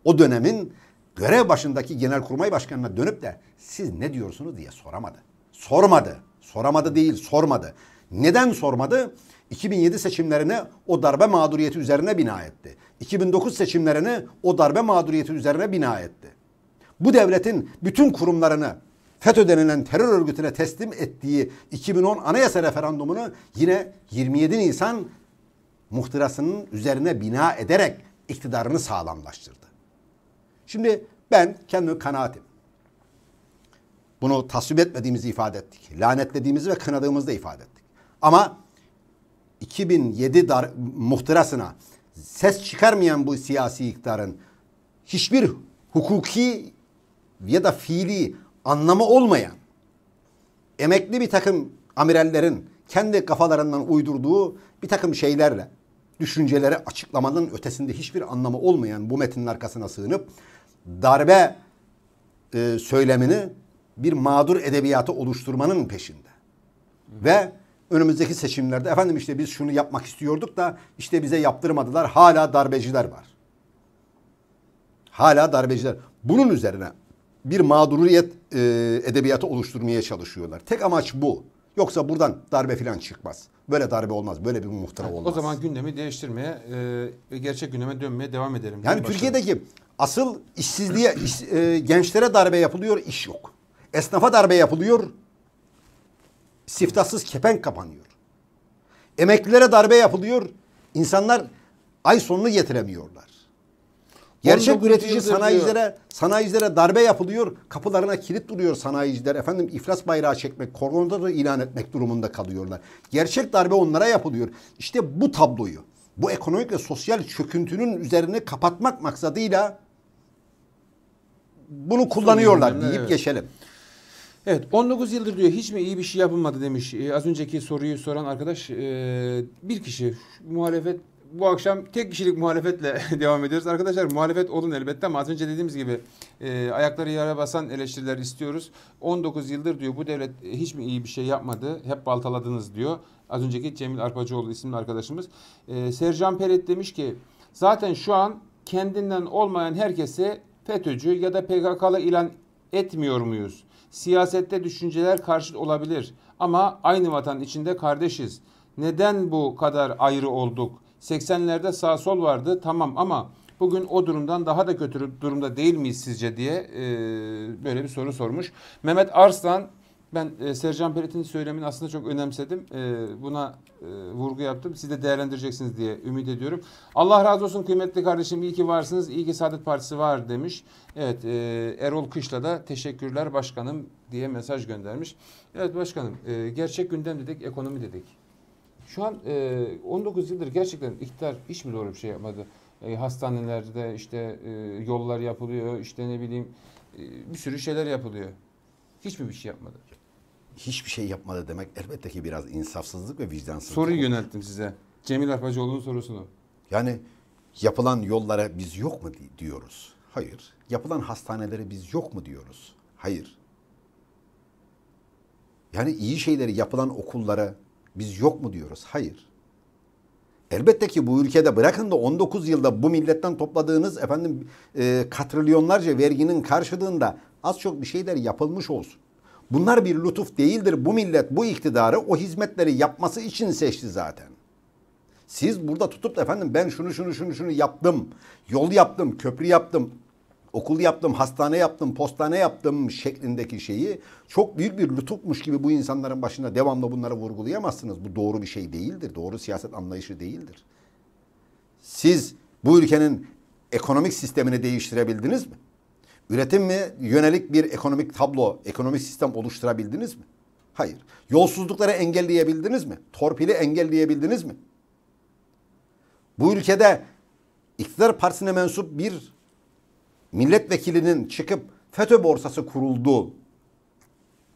o dönemin görev başındaki genelkurmay başkanına dönüp de siz ne diyorsunuz diye soramadı. Sormadı. Soramadı değil sormadı. Neden sormadı? 2007 seçimlerini o darbe mağduriyeti üzerine bina etti. 2009 seçimlerini o darbe mağduriyeti üzerine bina etti. Bu devletin bütün kurumlarını FETÖ denilen terör örgütüne teslim ettiği 2010 anayasa referandumunu yine 27 Nisan muhtırasının üzerine bina ederek iktidarını sağlamlaştırdı. Şimdi ben kendi kanaatim. Bunu tasvip etmediğimizi ifade ettik. Lanetlediğimizi ve kınadığımızı da ifade ettik. Ama 2007 dar, muhtırasına ses çıkarmayan bu siyasi iktidarın hiçbir hukuki ya da fiili anlamı olmayan emekli bir takım amirallerin kendi kafalarından uydurduğu bir takım şeylerle düşünceleri açıklamanın ötesinde hiçbir anlamı olmayan bu metnin arkasına sığınıp darbe e, söylemini bir mağdur edebiyatı oluşturmanın peşinde. Ve önümüzdeki seçimlerde efendim işte biz şunu yapmak istiyorduk da işte bize yaptırmadılar. Hala darbeciler var. Hala darbeciler. Bunun üzerine bir mağduriyet e, edebiyatı oluşturmaya çalışıyorlar. Tek amaç bu. Yoksa buradan darbe falan çıkmaz. Böyle darbe olmaz. Böyle bir muhtara olmaz. O zaman gündemi değiştirmeye e, ve gerçek gündeme dönmeye devam edelim. Yani Türkiye'deki asıl işsizliğe, iş, e, gençlere darbe yapılıyor, iş yok. Esnafa darbe yapılıyor, siftahsız kepenk kapanıyor. Emeklilere darbe yapılıyor, insanlar ay sonunu getiremiyorlar. Gerçek üretici sanayicilere diyor. sanayicilere darbe yapılıyor. Kapılarına kilit duruyor sanayiciler. Efendim iflas bayrağı çekmek, da ilan etmek durumunda kalıyorlar. Gerçek darbe onlara yapılıyor. İşte bu tabloyu bu ekonomik ve sosyal çöküntünün üzerine kapatmak maksadıyla bunu kullanıyorlar Son deyip evet. geçelim. Evet 19 yıldır diyor hiç mi iyi bir şey yapılmadı demiş. Ee, az önceki soruyu soran arkadaş e, bir kişi muhalefet bu akşam tek kişilik muhalefetle devam ediyoruz. Arkadaşlar muhalefet olun elbette ama az önce dediğimiz gibi e, ayakları yere basan eleştiriler istiyoruz. 19 yıldır diyor bu devlet hiç mi iyi bir şey yapmadı hep baltaladınız diyor. Az önceki Cemil Arpacıoğlu isimli arkadaşımız. E, Sercan Peret demiş ki zaten şu an kendinden olmayan herkese FETÖ'cü ya da PKK'lı ilan etmiyor muyuz? Siyasette düşünceler karşıt olabilir ama aynı vatan içinde kardeşiz. Neden bu kadar ayrı olduk? 80'lerde sağ sol vardı tamam ama bugün o durumdan daha da kötü durumda değil miyiz sizce diye e, böyle bir soru sormuş. Mehmet Arslan ben e, Sercan Peret'in söylemini aslında çok önemsedim. E, buna e, vurgu yaptım. Siz de değerlendireceksiniz diye ümit ediyorum. Allah razı olsun kıymetli kardeşim. İyi ki varsınız. İyi ki Saadet Partisi var demiş. Evet e, Erol Kışla da teşekkürler başkanım diye mesaj göndermiş. Evet başkanım e, gerçek gündem dedik ekonomi dedik. Şu an e, 19 yıldır gerçekten iktidar hiç mi doğru bir şey yapmadı? E, hastanelerde işte e, yollar yapılıyor, işte ne bileyim e, bir sürü şeyler yapılıyor. Hiçbir bir şey yapmadı? Hiçbir şey yapmadı demek elbette ki biraz insafsızlık ve vicdansızlık. Soruyu yönelttim size. Cemil Arpacıoğlu'nun sorusunu. Yani yapılan yollara biz yok mu diyoruz? Hayır. Yapılan hastanelere biz yok mu diyoruz? Hayır. Yani iyi şeyleri yapılan okullara biz yok mu diyoruz? Hayır. Elbette ki bu ülkede bırakın da 19 yılda bu milletten topladığınız efendim e, katrilyonlarca verginin karşılığında az çok bir şeyler yapılmış olsun. Bunlar bir lütuf değildir. Bu millet bu iktidarı o hizmetleri yapması için seçti zaten. Siz burada tutup da efendim ben şunu şunu şunu şunu yaptım. Yol yaptım, köprü yaptım okul yaptım, hastane yaptım, postane yaptım şeklindeki şeyi çok büyük bir lütufmuş gibi bu insanların başında devamlı bunları vurgulayamazsınız. Bu doğru bir şey değildir. Doğru siyaset anlayışı değildir. Siz bu ülkenin ekonomik sistemini değiştirebildiniz mi? Üretim mi yönelik bir ekonomik tablo, ekonomik sistem oluşturabildiniz mi? Hayır. Yolsuzlukları engelleyebildiniz mi? Torpili engelleyebildiniz mi? Bu ülkede iktidar partisine mensup bir milletvekilinin çıkıp FETÖ borsası kuruldu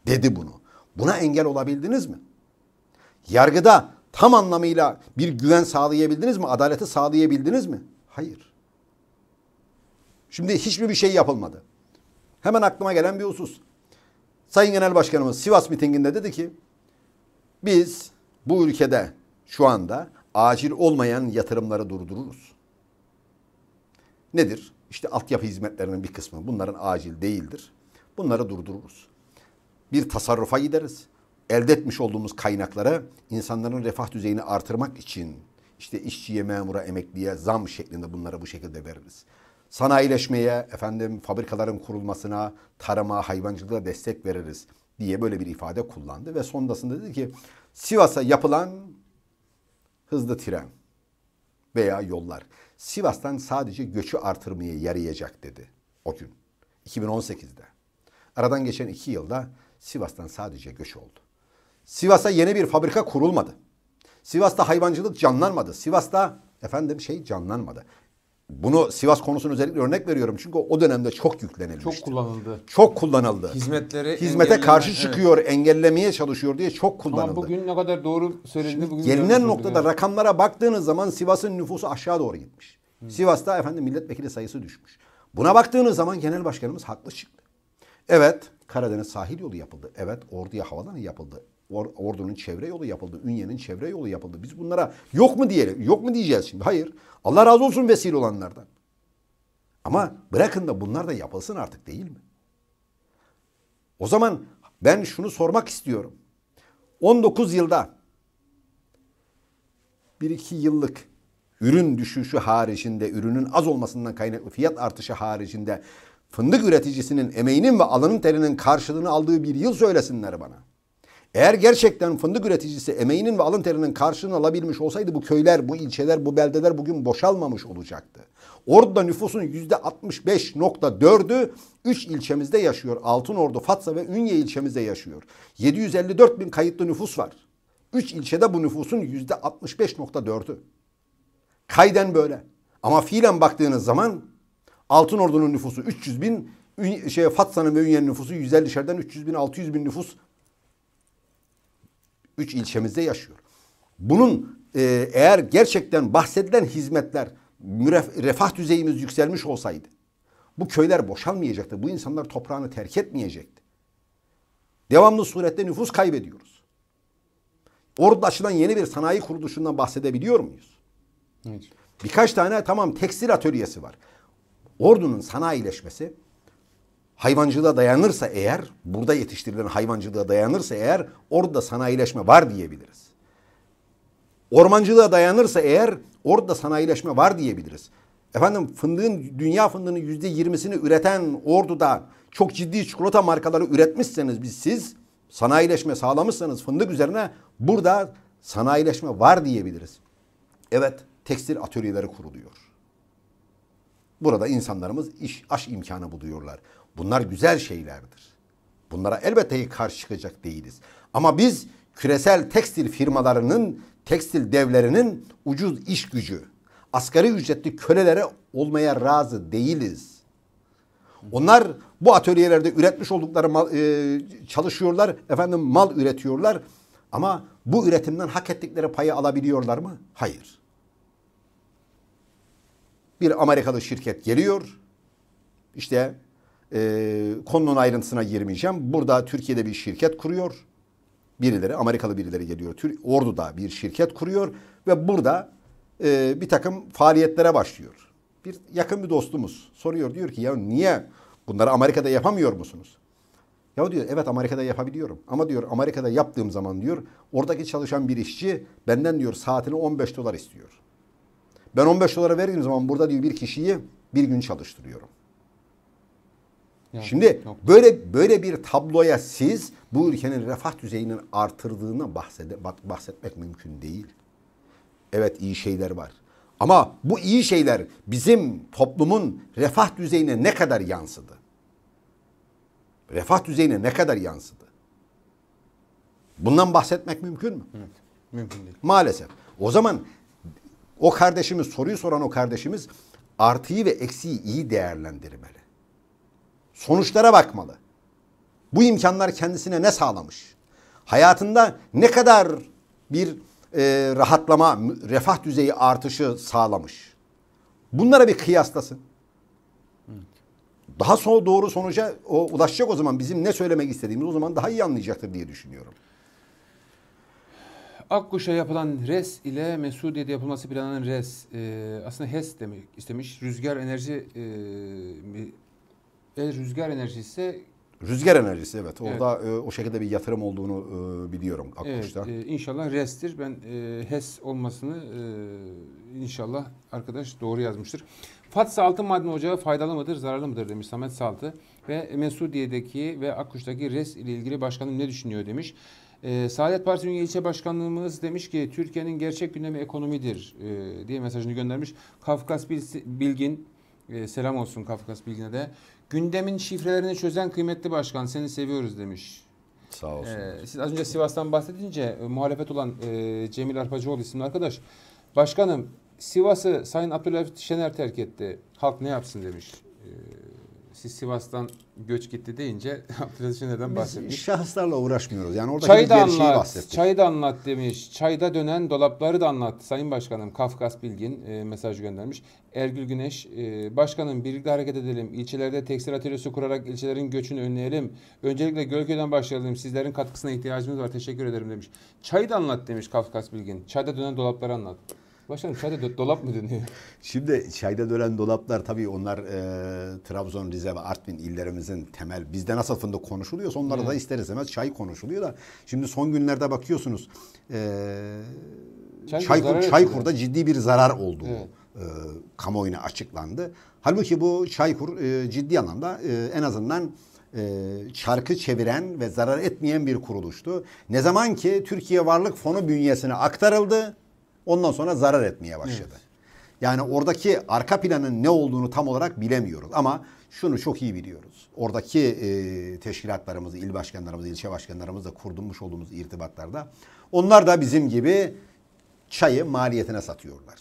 dedi bunu. Buna engel olabildiniz mi? Yargıda tam anlamıyla bir güven sağlayabildiniz mi? Adaleti sağlayabildiniz mi? Hayır. Şimdi hiçbir bir şey yapılmadı. Hemen aklıma gelen bir husus. Sayın Genel Başkanımız Sivas mitinginde dedi ki biz bu ülkede şu anda acil olmayan yatırımları durdururuz. Nedir? işte altyapı hizmetlerinin bir kısmı bunların acil değildir. Bunları durdururuz. Bir tasarrufa gideriz. Elde etmiş olduğumuz kaynaklara insanların refah düzeyini artırmak için işte işçiye, memura, emekliye zam şeklinde bunlara bu şekilde veririz. Sanayileşmeye, efendim fabrikaların kurulmasına, tarıma, hayvancılığa destek veririz diye böyle bir ifade kullandı ve sondasında dedi ki Sivas'a yapılan hızlı tren veya yollar Sivas'tan sadece göçü artırmaya yarayacak dedi o gün 2018'de. Aradan geçen iki yılda Sivas'tan sadece göç oldu. Sivas'a yeni bir fabrika kurulmadı. Sivas'ta hayvancılık canlanmadı. Sivas'ta efendim şey canlanmadı. Bunu Sivas konusunu özellikle örnek veriyorum. Çünkü o dönemde çok yüklenilmişti. Çok kullanıldı. Çok kullanıldı. Hizmetleri hizmete karşı çıkıyor, evet. engellemeye çalışıyor diye çok kullanıldı. Ama bugün ne kadar doğru söylediğini bugün gelinen noktada yani. rakamlara baktığınız zaman Sivas'ın nüfusu aşağı doğru gitmiş. Hı. Hmm. Sivas'ta efendim milletvekili sayısı düşmüş. Buna baktığınız zaman genel başkanımız haklı çıktı. Evet, Karadeniz sahil yolu yapıldı. Evet, Ordu'ya havaalanı yapıldı. Or, ordunun çevre yolu yapıldı. Ünye'nin çevre yolu yapıldı. Biz bunlara yok mu diyelim? Yok mu diyeceğiz şimdi? Hayır. Allah razı olsun vesile olanlardan. Ama bırakın da bunlar da yapılsın artık değil mi? O zaman ben şunu sormak istiyorum. 19 yılda 1-2 yıllık ürün düşüşü haricinde, ürünün az olmasından kaynaklı fiyat artışı haricinde fındık üreticisinin emeğinin ve alanın terinin karşılığını aldığı bir yıl söylesinler bana. Eğer gerçekten fındık üreticisi emeğinin ve alın terinin karşılığını alabilmiş olsaydı bu köyler, bu ilçeler, bu beldeler bugün boşalmamış olacaktı. Orada nüfusun %65.4'ü 3 ilçemizde yaşıyor. Altınordu, Fatsa ve Ünye ilçemizde yaşıyor. 754 bin kayıtlı nüfus var. 3 ilçede bu nüfusun %65.4'ü. Kayden böyle. Ama fiilen baktığınız zaman Altınordu'nun nüfusu 300 bin, şey, Fatsa'nın ve Ünye'nin nüfusu 150'şerden 300 bin, 600 bin nüfus üç ilçemizde yaşıyor. Bunun e, eğer gerçekten bahsedilen hizmetler refah düzeyimiz yükselmiş olsaydı bu köyler boşalmayacaktı. Bu insanlar toprağını terk etmeyecekti. Devamlı surette nüfus kaybediyoruz. Orada açılan yeni bir sanayi kuruluşundan bahsedebiliyor muyuz? Evet. Birkaç tane tamam tekstil atölyesi var. Ordu'nun sanayileşmesi hayvancılığa dayanırsa eğer, burada yetiştirilen hayvancılığa dayanırsa eğer orada sanayileşme var diyebiliriz. Ormancılığa dayanırsa eğer orada sanayileşme var diyebiliriz. Efendim fındığın, dünya fındığının yüzde yirmisini üreten orduda çok ciddi çikolata markaları üretmişseniz biz siz sanayileşme sağlamışsanız fındık üzerine burada sanayileşme var diyebiliriz. Evet tekstil atölyeleri kuruluyor. Burada insanlarımız iş, aş imkanı buluyorlar. Bunlar güzel şeylerdir. Bunlara elbette karşı çıkacak değiliz. Ama biz küresel tekstil firmalarının, tekstil devlerinin ucuz iş gücü, asgari ücretli kölelere olmaya razı değiliz. Onlar bu atölyelerde üretmiş oldukları mal, e, çalışıyorlar, efendim mal üretiyorlar ama bu üretimden hak ettikleri payı alabiliyorlar mı? Hayır. Bir Amerikalı şirket geliyor. İşte e, konunun ayrıntısına girmeyeceğim. Burada Türkiye'de bir şirket kuruyor. Birileri, Amerikalı birileri geliyor. Tür Ordu'da bir şirket kuruyor ve burada e, bir takım faaliyetlere başlıyor. Bir yakın bir dostumuz soruyor diyor ki ya niye bunları Amerika'da yapamıyor musunuz? Ya diyor evet Amerika'da yapabiliyorum ama diyor Amerika'da yaptığım zaman diyor oradaki çalışan bir işçi benden diyor saatini 15 dolar istiyor. Ben 15 dolara verdiğim zaman burada diyor bir kişiyi bir gün çalıştırıyorum. Yani, Şimdi yok. böyle böyle bir tabloya siz bu ülkenin refah düzeyinin artırdığını bahsede, bahsetmek mümkün değil. Evet iyi şeyler var. Ama bu iyi şeyler bizim toplumun refah düzeyine ne kadar yansıdı? Refah düzeyine ne kadar yansıdı? Bundan bahsetmek mümkün mü? Evet, mümkün değil. Maalesef. O zaman o kardeşimiz soruyu soran o kardeşimiz artıyı ve eksiği iyi değerlendirmeli sonuçlara bakmalı. Bu imkanlar kendisine ne sağlamış? Hayatında ne kadar bir e, rahatlama, refah düzeyi artışı sağlamış? Bunlara bir kıyaslasın. Daha sonra doğru sonuca o ulaşacak o zaman bizim ne söylemek istediğimiz o zaman daha iyi anlayacaktır diye düşünüyorum. Akkuş'a yapılan res ile Mesudiye'de yapılması planlanan res e, aslında HES demek istemiş. Rüzgar enerji e, e, rüzgar enerjisi ise Rüzgar enerjisi evet. Orada evet. E, o şekilde bir yatırım olduğunu e, biliyorum Akkuş'ta. Evet, e, inşallah RES'tir. Ben e, HES olmasını e, inşallah arkadaş doğru yazmıştır. Fatsa altın madeni ocağı faydalı mıdır, zararlı mıdır demiş Samet Saltı. Ve Mesudiye'deki ve Akkuş'taki RES ile ilgili başkanım ne düşünüyor demiş. E, Saadet Partisi Ünye İlçe Başkanlığımız demiş ki Türkiye'nin gerçek gündemi ekonomidir e, diye mesajını göndermiş. Kafkas Bilgin, e, selam olsun Kafkas Bilgin'e de. Gündemin şifrelerini çözen kıymetli başkan seni seviyoruz demiş. Sağ olsun. Ee, siz az önce Sivas'tan bahsedince e, muhalefet olan e, Cemil Arpacıoğlu isimli arkadaş. Başkanım Sivas'ı Sayın Abdülhamit Şener terk etti. Halk ne yapsın demiş siz Sivas'tan göç gitti deyince Abdülaziz neden bahsetmiş? Biz şahıslarla uğraşmıyoruz. Yani oradaki çayı da anlat, bahsettik. Çayı da anlat demiş. Çayda dönen dolapları da anlattı. Sayın Başkanım Kafkas Bilgin e, mesaj göndermiş. Ergül Güneş, e, Başkanım birlikte hareket edelim. İlçelerde tekstil atölyesi kurarak ilçelerin göçünü önleyelim. Öncelikle Gölge'den başlayalım. Sizlerin katkısına ihtiyacımız var. Teşekkür ederim demiş. Çayı da anlat demiş Kafkas Bilgin. Çayda dönen dolapları anlat. Başkanım çayda dolap mı dönüyor? Şimdi çayda dönen dolaplar tabii onlar e, Trabzon, Rize ve Artvin illerimizin temel. Bizde nasıl fındık konuşuluyorsa onlarda hmm. da ister istemez çay konuşuluyor da. Şimdi son günlerde bakıyorsunuz e, Çaykur, Çaykur'da ciddi bir zarar olduğu evet. e, kamuoyuna açıklandı. Halbuki bu Çaykur e, ciddi anlamda e, en azından e, çarkı çeviren ve zarar etmeyen bir kuruluştu. Ne zaman ki Türkiye Varlık Fonu bünyesine aktarıldı Ondan sonra zarar etmeye başladı. Evet. Yani oradaki arka planın ne olduğunu tam olarak bilemiyoruz. Ama şunu çok iyi biliyoruz. Oradaki e, teşkilatlarımız, il başkanlarımız, ilçe başkanlarımızla kurduğumuz olduğumuz irtibatlarda onlar da bizim gibi çayı maliyetine satıyorlar.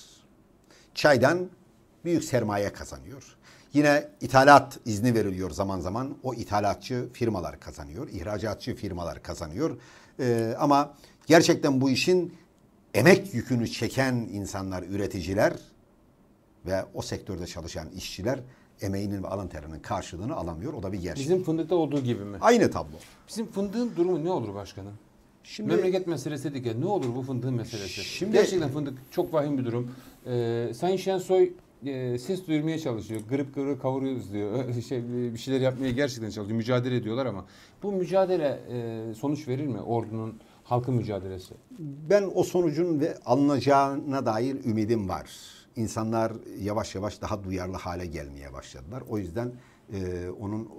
Çaydan büyük sermaye kazanıyor. Yine ithalat izni veriliyor zaman zaman. O ithalatçı firmalar kazanıyor, ihracatçı firmalar kazanıyor. Ee, ama gerçekten bu işin emek yükünü çeken insanlar, üreticiler ve o sektörde çalışan işçiler emeğinin ve alan terinin karşılığını alamıyor. O da bir gerçek. Bizim fındıkta olduğu gibi mi? Aynı tablo. Bizim fındığın durumu ne olur başkanım? Şimdi, Memleket meselesi dedik ya ne olur bu fındığın meselesi? Şimdi, Gerçekten fındık çok vahim bir durum. Ee, Sayın Şensoy e, ses duyurmaya çalışıyor. Grip grip kavuruyoruz diyor. şey bir şeyler yapmaya gerçekten çalışıyor. Mücadele ediyorlar ama bu mücadele e, sonuç verir mi ordunun halkın mücadelesi? Ben o sonucun ve alınacağına dair ümidim var. İnsanlar yavaş yavaş daha duyarlı hale gelmeye başladılar. O yüzden e, onun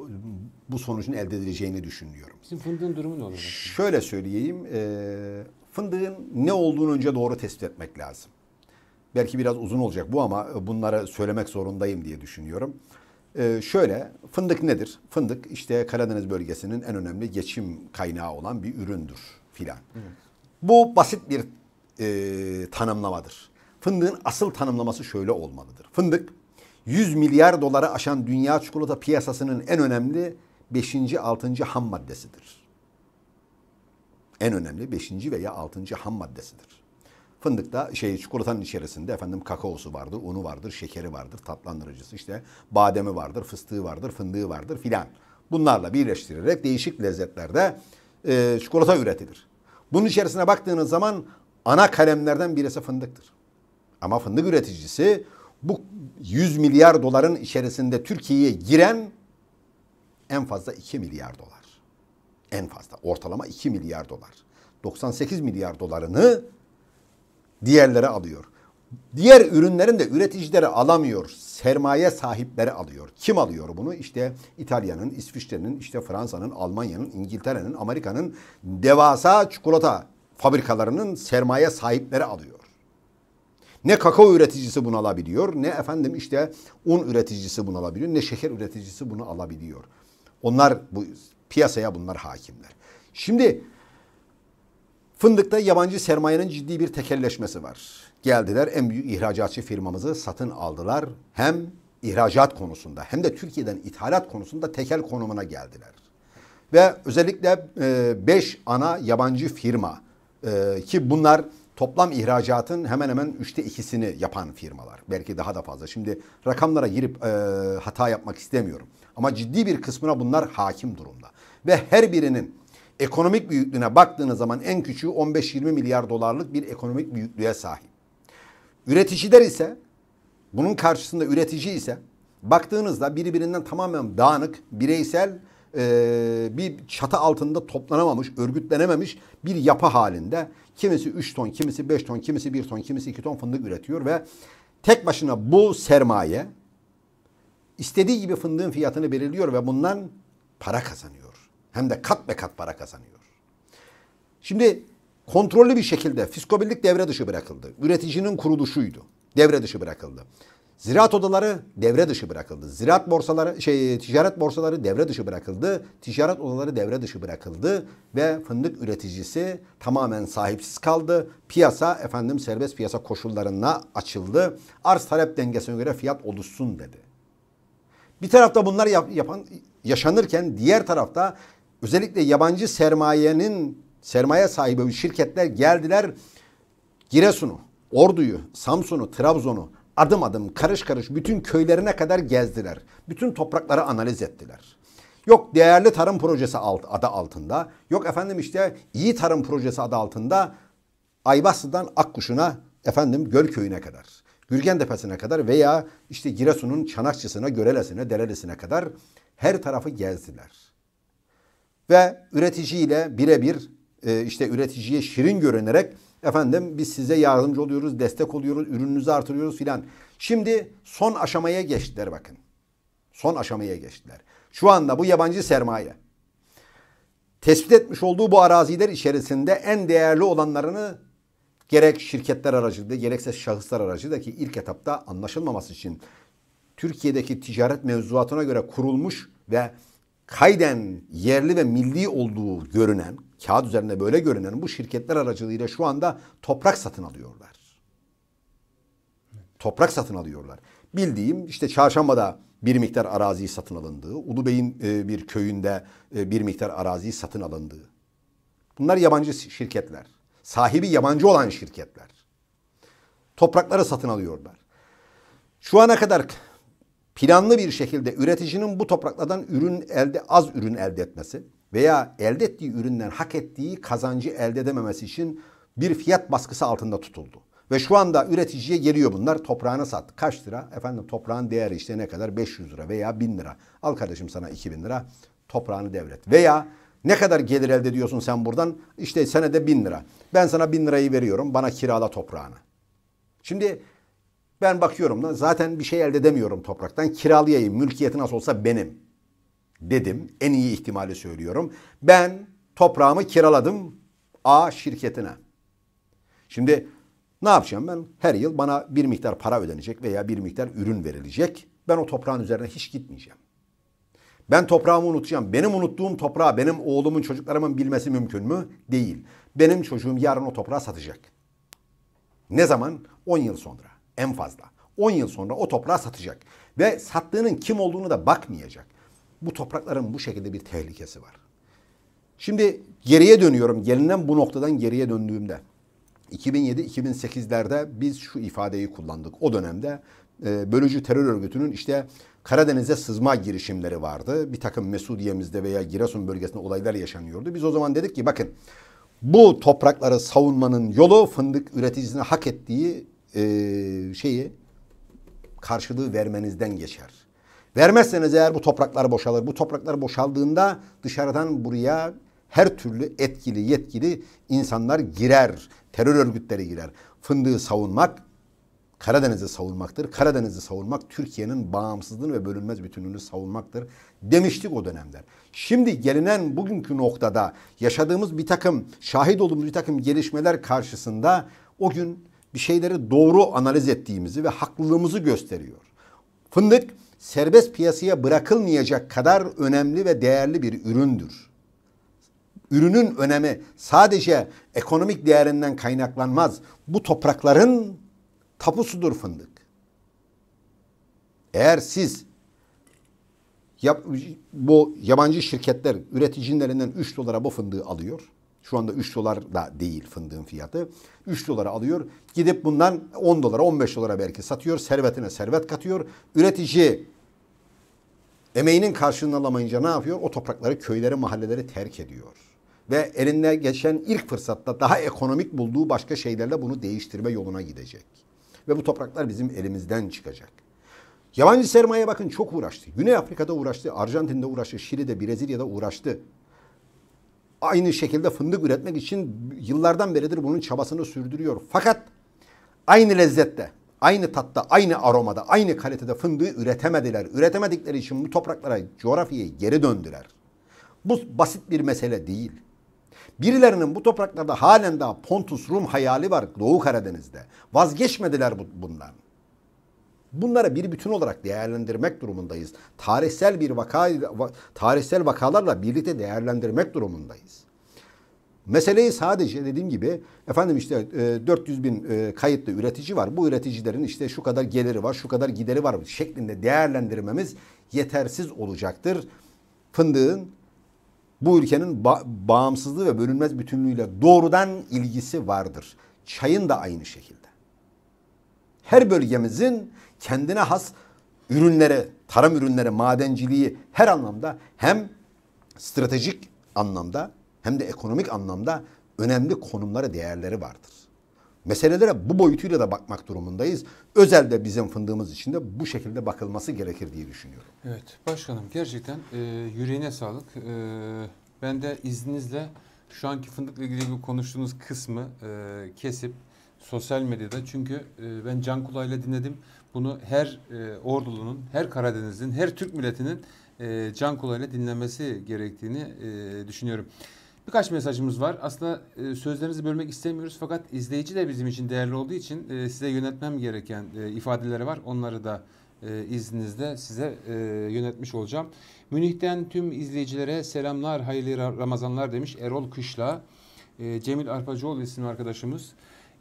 bu sonucun elde edileceğini düşünüyorum. Bizim fındığın durumu ne olacak? Şöyle söyleyeyim. E, fındığın ne olduğunu önce doğru tespit etmek lazım. Belki biraz uzun olacak bu ama bunları söylemek zorundayım diye düşünüyorum. Ee, şöyle fındık nedir? Fındık işte Karadeniz bölgesinin en önemli geçim kaynağı olan bir üründür filan. Bu basit bir e, tanımlamadır. Fındığın asıl tanımlaması şöyle olmalıdır. Fındık 100 milyar dolara aşan dünya çikolata piyasasının en önemli 5. 6. ham maddesidir. En önemli 5. veya 6. ham maddesidir. Fındıkta şey çikolatanın içerisinde efendim kakaosu vardır, unu vardır, şekeri vardır, tatlandırıcısı işte bademi vardır, fıstığı vardır, fındığı vardır filan. Bunlarla birleştirerek değişik lezzetlerde e, çikolata üretilir. Bunun içerisine baktığınız zaman ana kalemlerden birisi fındıktır. Ama fındık üreticisi bu 100 milyar doların içerisinde Türkiye'ye giren en fazla 2 milyar dolar. En fazla ortalama 2 milyar dolar. 98 milyar dolarını diğerlere alıyor. Diğer ürünlerin de üreticileri alamıyor. Sermaye sahipleri alıyor. Kim alıyor bunu? İşte İtalya'nın, İsviçre'nin, işte Fransa'nın, Almanya'nın, İngiltere'nin, Amerika'nın devasa çikolata fabrikalarının sermaye sahipleri alıyor. Ne kakao üreticisi bunu alabiliyor, ne efendim işte un üreticisi bunu alabiliyor, ne şeker üreticisi bunu alabiliyor. Onlar bu piyasaya bunlar hakimler. Şimdi fındıkta yabancı sermayenin ciddi bir tekelleşmesi var Geldiler en büyük ihracatçı firmamızı satın aldılar. Hem ihracat konusunda hem de Türkiye'den ithalat konusunda tekel konumuna geldiler. Ve özellikle 5 e, ana yabancı firma e, ki bunlar toplam ihracatın hemen hemen üçte ikisini yapan firmalar. Belki daha da fazla. Şimdi rakamlara girip e, hata yapmak istemiyorum. Ama ciddi bir kısmına bunlar hakim durumda. Ve her birinin ekonomik büyüklüğüne baktığınız zaman en küçüğü 15-20 milyar dolarlık bir ekonomik büyüklüğe sahip. Üreticiler ise bunun karşısında üretici ise baktığınızda birbirinden tamamen dağınık, bireysel e, bir çatı altında toplanamamış, örgütlenememiş bir yapı halinde. Kimisi 3 ton, kimisi 5 ton, kimisi 1 ton, kimisi 2 ton fındık üretiyor ve tek başına bu sermaye istediği gibi fındığın fiyatını belirliyor ve bundan para kazanıyor. Hem de kat be kat para kazanıyor. Şimdi kontrollü bir şekilde fiskobirlik devre dışı bırakıldı. Üreticinin kuruluşuydu. Devre dışı bırakıldı. Ziraat odaları devre dışı bırakıldı. Ziraat borsaları, şey ticaret borsaları devre dışı bırakıldı. Ticaret odaları devre dışı bırakıldı ve fındık üreticisi tamamen sahipsiz kaldı. Piyasa efendim serbest piyasa koşullarına açıldı. Arz talep dengesine göre fiyat oluşsun dedi. Bir tarafta bunlar yap, yapan yaşanırken diğer tarafta özellikle yabancı sermayenin sermaye sahibi şirketler geldiler Giresun'u, Ordu'yu, Samsun'u, Trabzon'u adım adım karış karış bütün köylerine kadar gezdiler. Bütün toprakları analiz ettiler. Yok değerli tarım projesi alt, adı altında, yok efendim işte iyi tarım projesi adı altında Aybastı'dan Akkuş'una efendim Gölköy'üne kadar, Gürgen Tepesi'ne kadar veya işte Giresun'un Çanakçısına, Görelesine, Derelisine kadar her tarafı gezdiler. Ve üreticiyle birebir e, işte üreticiye şirin görünerek efendim biz size yardımcı oluyoruz, destek oluyoruz, ürününüzü artırıyoruz filan. Şimdi son aşamaya geçtiler bakın. Son aşamaya geçtiler. Şu anda bu yabancı sermaye tespit etmiş olduğu bu araziler içerisinde en değerli olanlarını gerek şirketler aracılığıyla gerekse şahıslar aracılığıyla ki ilk etapta anlaşılmaması için Türkiye'deki ticaret mevzuatına göre kurulmuş ve kayden yerli ve milli olduğu görünen kağıt üzerinde böyle görünen bu şirketler aracılığıyla şu anda toprak satın alıyorlar. Toprak satın alıyorlar. Bildiğim işte çarşambada bir miktar arazi satın alındığı, Ulubey'in e, bir köyünde e, bir miktar arazi satın alındığı. Bunlar yabancı şirketler. Sahibi yabancı olan şirketler. Toprakları satın alıyorlar. Şu ana kadar planlı bir şekilde üreticinin bu topraklardan ürün elde az ürün elde etmesi, veya elde ettiği üründen hak ettiği kazancı elde edememesi için bir fiyat baskısı altında tutuldu. Ve şu anda üreticiye geliyor bunlar toprağına sat Kaç lira? Efendim toprağın değeri işte ne kadar? 500 lira veya 1000 lira. Al kardeşim sana 2000 lira toprağını devret. Veya ne kadar gelir elde ediyorsun sen buradan? İşte senede 1000 lira. Ben sana 1000 lirayı veriyorum bana kirala toprağını. Şimdi ben bakıyorum da zaten bir şey elde edemiyorum topraktan. Kiralayayım. Mülkiyeti nasıl olsa benim dedim. En iyi ihtimali söylüyorum. Ben toprağımı kiraladım A şirketine. Şimdi ne yapacağım ben? Her yıl bana bir miktar para ödenecek veya bir miktar ürün verilecek. Ben o toprağın üzerine hiç gitmeyeceğim. Ben toprağımı unutacağım. Benim unuttuğum toprağı benim oğlumun çocuklarımın bilmesi mümkün mü? Değil. Benim çocuğum yarın o toprağı satacak. Ne zaman? 10 yıl sonra en fazla. 10 yıl sonra o toprağı satacak. Ve sattığının kim olduğunu da bakmayacak. Bu toprakların bu şekilde bir tehlikesi var. Şimdi geriye dönüyorum. Gelinen bu noktadan geriye döndüğümde 2007-2008'lerde biz şu ifadeyi kullandık. O dönemde e, bölücü terör örgütünün işte Karadeniz'e sızma girişimleri vardı. Bir takım Mesudiye'mizde veya Giresun bölgesinde olaylar yaşanıyordu. Biz o zaman dedik ki bakın bu toprakları savunmanın yolu fındık üreticisine hak ettiği e, şeyi karşılığı vermenizden geçer. Vermezseniz eğer bu topraklar boşalır. Bu topraklar boşaldığında dışarıdan buraya her türlü etkili yetkili insanlar girer. Terör örgütleri girer. Fındığı savunmak Karadeniz'i savunmaktır. Karadeniz'i savunmak Türkiye'nin bağımsızlığını ve bölünmez bütünlüğünü savunmaktır demiştik o dönemler. Şimdi gelinen bugünkü noktada yaşadığımız bir takım şahit olduğumuz bir takım gelişmeler karşısında o gün bir şeyleri doğru analiz ettiğimizi ve haklılığımızı gösteriyor. Fındık serbest piyasaya bırakılmayacak kadar önemli ve değerli bir üründür. Ürünün önemi sadece ekonomik değerinden kaynaklanmaz. Bu toprakların tapusudur fındık. Eğer siz bu yabancı şirketler üreticilerinden 3 dolara bu fındığı alıyor şu anda 3 dolar da değil fındığın fiyatı. 3 dolara alıyor. Gidip bundan 10 dolara 15 dolara belki satıyor. Servetine servet katıyor. Üretici emeğinin karşılığını alamayınca ne yapıyor? O toprakları, köyleri, mahalleleri terk ediyor. Ve eline geçen ilk fırsatta daha ekonomik bulduğu başka şeylerle bunu değiştirme yoluna gidecek. Ve bu topraklar bizim elimizden çıkacak. Yabancı sermaye bakın çok uğraştı. Güney Afrika'da uğraştı, Arjantin'de uğraştı, Şili'de, Brezilya'da uğraştı aynı şekilde fındık üretmek için yıllardan beridir bunun çabasını sürdürüyor. Fakat aynı lezzette, aynı tatta, aynı aromada, aynı kalitede fındığı üretemediler. Üretemedikleri için bu topraklara, coğrafyaya geri döndüler. Bu basit bir mesele değil. Birilerinin bu topraklarda halen daha Pontus Rum hayali var Doğu Karadeniz'de. Vazgeçmediler bundan. Bunları bir bütün olarak değerlendirmek durumundayız. Tarihsel bir vaka tarihsel vakalarla birlikte değerlendirmek durumundayız. Meseleyi sadece dediğim gibi efendim işte 400 e, bin e, kayıtlı üretici var. Bu üreticilerin işte şu kadar geliri var, şu kadar gideri var şeklinde değerlendirmemiz yetersiz olacaktır. Fındığın bu ülkenin bağımsızlığı ve bölünmez bütünlüğüyle doğrudan ilgisi vardır. Çayın da aynı şekilde her bölgemizin kendine has ürünlere, tarım ürünlere, madenciliği her anlamda hem stratejik anlamda hem de ekonomik anlamda önemli konumları, değerleri vardır. Meselelere bu boyutuyla da bakmak durumundayız. Özelde bizim fındığımız için de bu şekilde bakılması gerekir diye düşünüyorum. Evet başkanım gerçekten e, yüreğine sağlık. E, ben de izninizle şu anki fındıkla ilgili konuştuğunuz kısmı e, kesip sosyal medyada. Çünkü e, ben can kulağıyla dinledim. Bunu her e, Ordulu'nun, her Karadeniz'in, her Türk milletinin e, can kulağıyla dinlemesi gerektiğini e, düşünüyorum. Birkaç mesajımız var. Aslında e, sözlerinizi bölmek istemiyoruz fakat izleyici de bizim için değerli olduğu için e, size yönetmem gereken e, ifadeleri var. Onları da e, izninizle size e, yönetmiş olacağım. Münih'ten tüm izleyicilere selamlar, hayırlı Ramazanlar demiş Erol Kışla. E, Cemil Arpacıoğlu isimli arkadaşımız.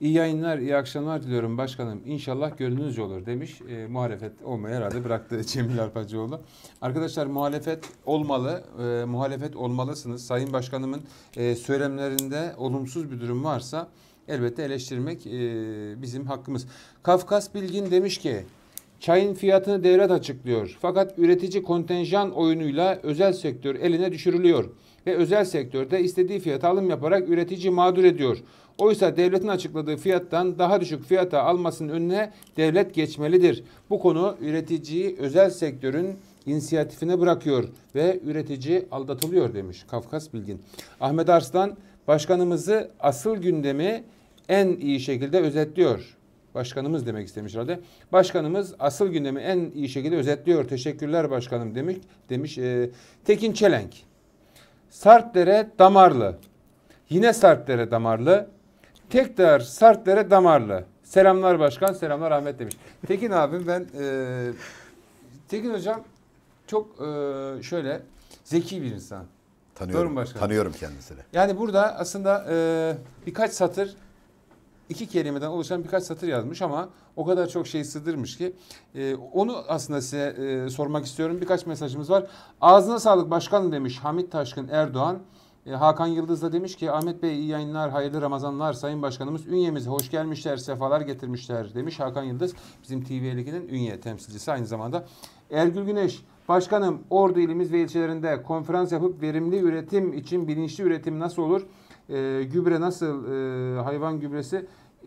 İyi yayınlar, iyi akşamlar diliyorum başkanım. İnşallah gönlünüzce olur demiş. E, muhalefet olmayı herhalde bıraktı Cemil Arpacıoğlu. Arkadaşlar muhalefet olmalı, e, muhalefet olmalısınız. Sayın Başkanımın e, söylemlerinde olumsuz bir durum varsa elbette eleştirmek e, bizim hakkımız. Kafkas Bilgin demiş ki Çayın fiyatını devlet açıklıyor. Fakat üretici kontenjan oyunuyla özel sektör eline düşürülüyor ve özel sektörde istediği fiyata alım yaparak üretici mağdur ediyor. Oysa devletin açıkladığı fiyattan daha düşük fiyata almasının önüne devlet geçmelidir. Bu konu üreticiyi özel sektörün inisiyatifine bırakıyor ve üretici aldatılıyor demiş Kafkas Bilgin. Ahmet Arslan başkanımızı asıl gündemi en iyi şekilde özetliyor. Başkanımız demek istemiş herhalde. Başkanımız asıl gündemi en iyi şekilde özetliyor. Teşekkürler başkanım demiş. Demiş e, Tekin Çelenk. Sartlere damarlı. Yine sertlere damarlı. Tekrar Sartlere damarlı. Selamlar başkan, selamlar Ahmet demiş. Tekin abim ben e, Tekin hocam çok e, şöyle zeki bir insan. Tanıyorum. başkan. Tanıyorum kendisini. Yani burada aslında e, birkaç satır iki kelimeden oluşan birkaç satır yazmış ama o kadar çok şey sığdırmış ki e, onu aslında size e, sormak istiyorum. Birkaç mesajımız var. Ağzına sağlık başkanım demiş Hamit Taşkın Erdoğan. E, Hakan Yıldız da demiş ki Ahmet Bey iyi yayınlar, hayırlı Ramazanlar Sayın Başkanımız. Ünyemize hoş gelmişler, sefalar getirmişler demiş Hakan Yıldız. Bizim TV Ligi'nin Ünye temsilcisi aynı zamanda. Ergül Güneş, Başkanım Ordu ilimiz ve ilçelerinde konferans yapıp verimli üretim için bilinçli üretim nasıl olur? E, gübre nasıl? E, hayvan gübresi?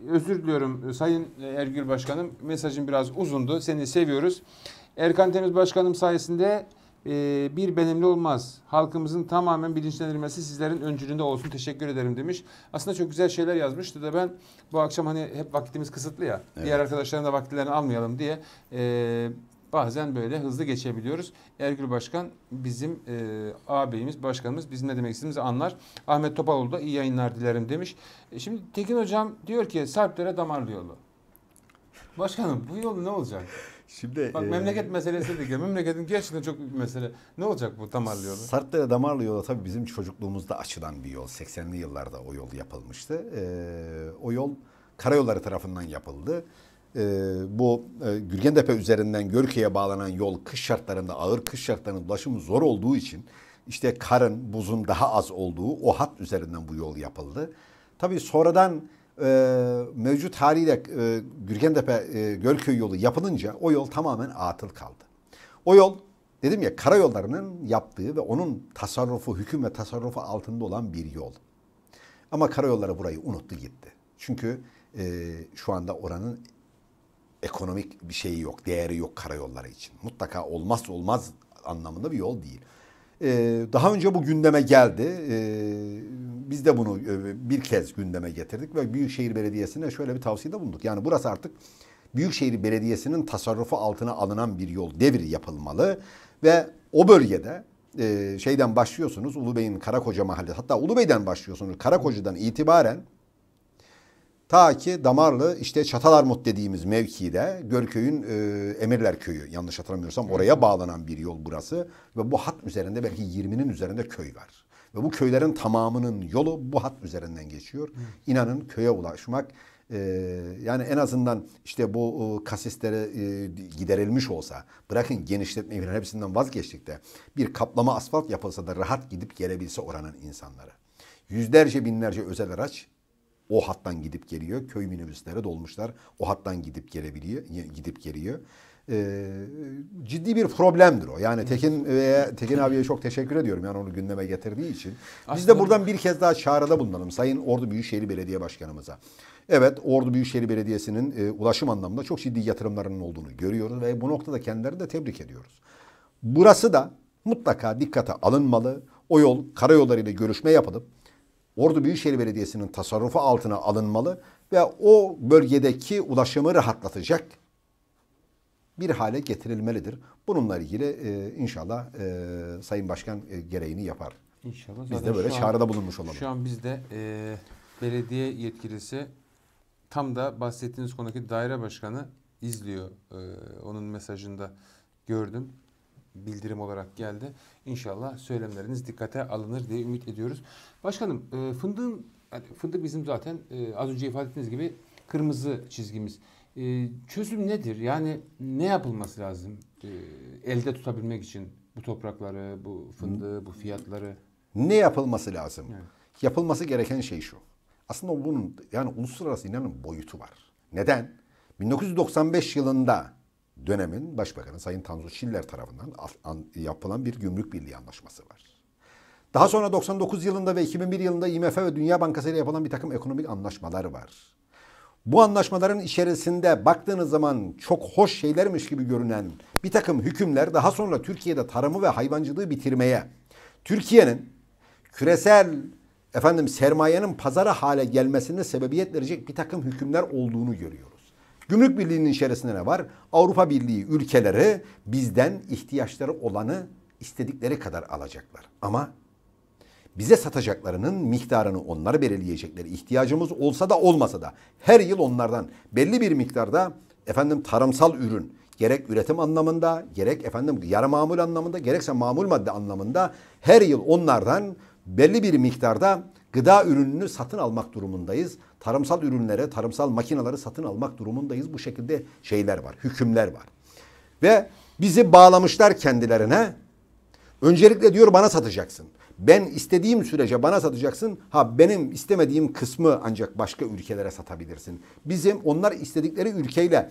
Özür diliyorum e, Sayın Ergül Başkanım. Mesajım biraz uzundu. Seni seviyoruz. Erkan Temiz Başkanım sayesinde ee, bir benimli olmaz. Halkımızın tamamen bilinçlenilmesi sizlerin öncülüğünde olsun. Teşekkür ederim demiş. Aslında çok güzel şeyler yazmıştı da ben bu akşam hani hep vaktimiz kısıtlı ya. Evet. Diğer arkadaşların da vakitlerini almayalım diye e, bazen böyle hızlı geçebiliyoruz. Ergül Başkan bizim e, ağabeyimiz, başkanımız bizim ne demek istediğimizi anlar. Ahmet Topaloğlu da iyi yayınlar dilerim demiş. E, şimdi Tekin Hocam diyor ki Sarplere damar yolu. Başkanım bu yol ne olacak? Şimdi Bak e, memleket meselesi dedik ya. Memleketin gerçekten çok büyük mesele. Ne olacak bu damarlı yolu? Sartdere damarlı yolu tabii bizim çocukluğumuzda açılan bir yol. 80'li yıllarda o yol yapılmıştı. E, o yol karayolları tarafından yapıldı. E, bu e, Gürgentepe üzerinden Görküye bağlanan yol kış şartlarında, ağır kış şartlarında ulaşımı zor olduğu için işte karın, buzun daha az olduğu o hat üzerinden bu yol yapıldı. Tabii sonradan e, mevcut haliyle e, Gürgentepe e, Gölköy yolu yapılınca o yol tamamen atıl kaldı. O yol dedim ya karayollarının yaptığı ve onun tasarrufu, hüküm ve tasarrufu altında olan bir yol. Ama karayolları burayı unuttu gitti. Çünkü e, şu anda oranın ekonomik bir şeyi yok, değeri yok karayolları için. Mutlaka olmaz olmaz anlamında bir yol değil. Ee, daha önce bu gündeme geldi. Ee, biz de bunu e, bir kez gündeme getirdik ve Büyükşehir Belediyesi'ne şöyle bir tavsiyede bulunduk. Yani burası artık Büyükşehir Belediyesi'nin tasarrufu altına alınan bir yol devri yapılmalı ve o bölgede e, şeyden başlıyorsunuz Ulubey'in Karakoca mahallesi hatta Ulubey'den başlıyorsunuz Karakoca'dan itibaren Ta ki Damarlı işte Çatalarmut dediğimiz mevkide Gölköy'ün e, Emirler Köyü yanlış hatırlamıyorsam oraya bağlanan bir yol burası. Ve bu hat üzerinde belki 20'nin üzerinde köy var. Ve bu köylerin tamamının yolu bu hat üzerinden geçiyor. İnanın köye ulaşmak ee, yani en azından işte bu e, kasislere e, giderilmiş olsa bırakın genişletme genişletmeyi hepsinden vazgeçtik de bir kaplama asfalt yapılsa da rahat gidip gelebilse oranın insanları. Yüzlerce binlerce özel araç o hattan gidip geliyor. Köy minibüsleri dolmuşlar. O hattan gidip gelebiliyor, gidip geliyor. Ee, ciddi bir problemdir o. Yani Tekin veya Tekin abiye çok teşekkür ediyorum. Yani onu gündeme getirdiği için. Biz de buradan bir kez daha çağrıda bulunalım Sayın Ordu Büyükşehir Belediye Başkanımıza. Evet Ordu Büyükşehir Belediyesi'nin e, ulaşım anlamında çok ciddi yatırımlarının olduğunu görüyoruz ve bu noktada kendilerini de tebrik ediyoruz. Burası da mutlaka dikkate alınmalı. O yol karayollarıyla görüşme yapılıp Ordu Büyükşehir Belediyesi'nin tasarrufu altına alınmalı ve o bölgedeki ulaşımı rahatlatacak bir hale getirilmelidir. Bununla ilgili e, inşallah e, Sayın Başkan e, gereğini yapar. İnşallah. Biz de böyle an, çağrıda bulunmuş olalım. Şu an bizde e, belediye yetkilisi tam da bahsettiğiniz konudaki daire başkanı izliyor. E, onun mesajında gördüm bildirim olarak geldi. İnşallah söylemleriniz dikkate alınır diye ümit ediyoruz. Başkanım e, fındığın yani fındık bizim zaten e, az önce ifade ettiğiniz gibi kırmızı çizgimiz. E, çözüm nedir? Yani ne yapılması lazım elde tutabilmek için bu toprakları, bu fındığı, bu fiyatları? Ne yapılması lazım? Evet. Yapılması gereken şey şu. Aslında bunun yani uluslararası inanın boyutu var. Neden? 1995 yılında dönemin başbakanı Sayın Tanzu Çiller tarafından yapılan bir gümrük birliği anlaşması var. Daha sonra 99 yılında ve 2001 yılında IMF ve Dünya Bankası ile yapılan bir takım ekonomik anlaşmalar var. Bu anlaşmaların içerisinde baktığınız zaman çok hoş şeylermiş gibi görünen bir takım hükümler daha sonra Türkiye'de tarımı ve hayvancılığı bitirmeye, Türkiye'nin küresel efendim sermayenin pazara hale gelmesine sebebiyet verecek bir takım hükümler olduğunu görüyoruz. Gümrük Birliği'nin içerisinde ne var? Avrupa Birliği ülkeleri bizden ihtiyaçları olanı istedikleri kadar alacaklar. Ama bize satacaklarının miktarını onlar belirleyecekleri ihtiyacımız olsa da olmasa da her yıl onlardan belli bir miktarda efendim tarımsal ürün gerek üretim anlamında gerek efendim yarı mamul anlamında gerekse mamul madde anlamında her yıl onlardan belli bir miktarda gıda ürününü satın almak durumundayız. Tarımsal ürünlere, tarımsal makinaları satın almak durumundayız. Bu şekilde şeyler var, hükümler var. Ve bizi bağlamışlar kendilerine. Öncelikle diyor bana satacaksın. Ben istediğim sürece bana satacaksın. Ha benim istemediğim kısmı ancak başka ülkelere satabilirsin. Bizim onlar istedikleri ülkeyle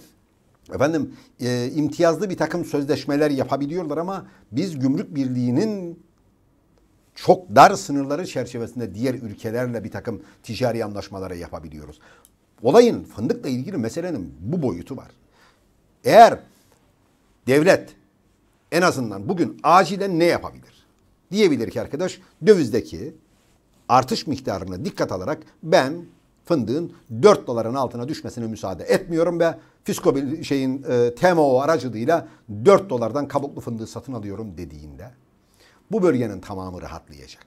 efendim e, imtiyazlı bir takım sözleşmeler yapabiliyorlar ama biz gümrük birliğinin çok dar sınırları çerçevesinde diğer ülkelerle bir takım ticari anlaşmaları yapabiliyoruz. Olayın fındıkla ilgili meselenin bu boyutu var. Eğer devlet en azından bugün acilen ne yapabilir? Diyebilir ki arkadaş dövizdeki artış miktarını dikkat alarak ben fındığın 4 doların altına düşmesine müsaade etmiyorum ve fisko şeyin e, TMO aracılığıyla 4 dolardan kabuklu fındığı satın alıyorum dediğinde bu bölgenin tamamı rahatlayacak.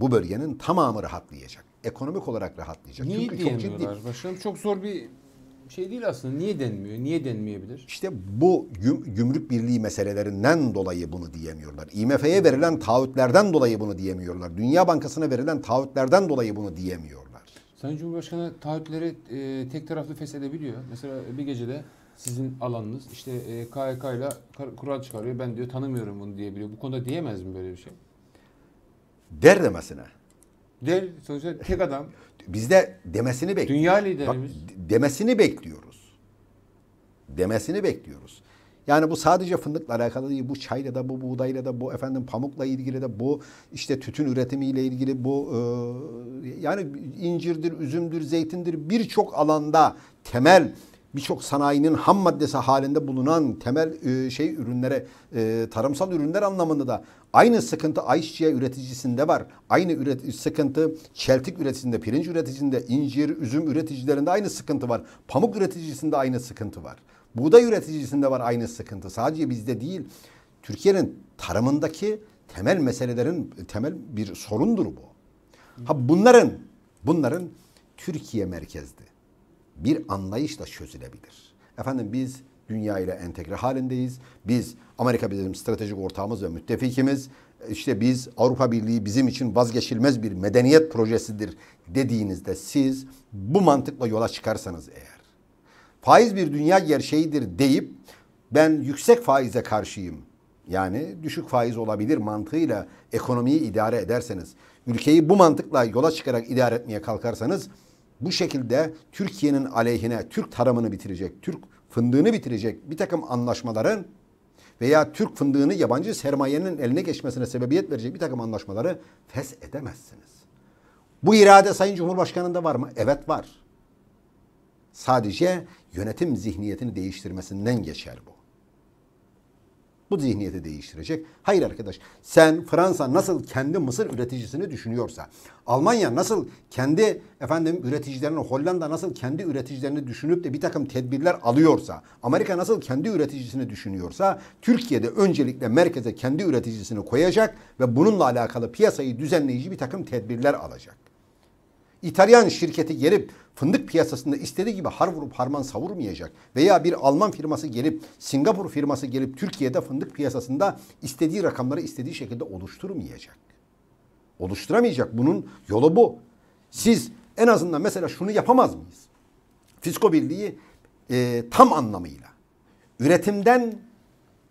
Bu bölgenin tamamı rahatlayacak. Ekonomik olarak rahatlayacak. Niye Çünkü çok ciddi. Başkanım çok zor bir şey değil aslında. Niye denmiyor? Niye denmeyebilir? İşte bu güm, gümrük birliği meselelerinden dolayı bunu diyemiyorlar. IMF'ye verilen taahhütlerden dolayı bunu diyemiyorlar. Dünya Bankası'na verilen taahhütlerden dolayı bunu diyemiyorlar. Sayın Cumhurbaşkanı taahhütleri e, tek taraflı feshedebiliyor. Mesela bir gecede sizin alanınız. işte e, KYK ile kural çıkarıyor. Ben diyor tanımıyorum bunu diyebiliyor. Bu konuda diyemez mi böyle bir şey? Der demesine. Der sonuçta tek adam. Biz de demesini bekliyoruz. Dünya liderimiz. Bak, demesini bekliyoruz. Demesini bekliyoruz. Yani bu sadece fındıkla alakalı değil. Bu çayla da, bu buğdayla da, bu efendim pamukla ilgili de, bu işte tütün üretimiyle ilgili, bu e, yani incirdir, üzümdür, zeytindir birçok alanda temel birçok sanayinin ham maddesi halinde bulunan temel e, şey ürünlere e, tarımsal ürünler anlamında da aynı sıkıntı ayçiçeği üreticisinde var. Aynı üret sıkıntı çeltik üreticisinde, pirinç üreticisinde, incir, üzüm üreticilerinde aynı sıkıntı var. Pamuk üreticisinde aynı sıkıntı var. Buğday üreticisinde var aynı sıkıntı. Sadece bizde değil. Türkiye'nin tarımındaki temel meselelerin temel bir sorundur bu. Ha bunların bunların Türkiye merkezli bir anlayışla çözülebilir. Efendim biz dünya ile entegre halindeyiz. Biz Amerika bizim stratejik ortağımız ve müttefikimiz. İşte biz Avrupa Birliği bizim için vazgeçilmez bir medeniyet projesidir dediğinizde siz bu mantıkla yola çıkarsanız eğer faiz bir dünya gerçeğidir deyip ben yüksek faize karşıyım. Yani düşük faiz olabilir mantığıyla ekonomiyi idare ederseniz, ülkeyi bu mantıkla yola çıkarak idare etmeye kalkarsanız bu şekilde Türkiye'nin aleyhine Türk tarımını bitirecek, Türk fındığını bitirecek bir takım anlaşmaların veya Türk fındığını yabancı sermayenin eline geçmesine sebebiyet verecek bir takım anlaşmaları fes edemezsiniz. Bu irade Sayın Cumhurbaşkanı'nda var mı? Evet var. Sadece yönetim zihniyetini değiştirmesinden geçer bu. Bu zihniyeti değiştirecek. Hayır arkadaş sen Fransa nasıl kendi mısır üreticisini düşünüyorsa, Almanya nasıl kendi efendim üreticilerini, Hollanda nasıl kendi üreticilerini düşünüp de bir takım tedbirler alıyorsa, Amerika nasıl kendi üreticisini düşünüyorsa, Türkiye'de öncelikle merkeze kendi üreticisini koyacak ve bununla alakalı piyasayı düzenleyici bir takım tedbirler alacak. İtalyan şirketi gelip fındık piyasasında istediği gibi har vurup harman savurmayacak veya bir Alman firması gelip Singapur firması gelip Türkiye'de fındık piyasasında istediği rakamları istediği şekilde oluşturmayacak. Oluşturamayacak. Bunun yolu bu. Siz en azından mesela şunu yapamaz mıyız? Fisko Birliği e, tam anlamıyla üretimden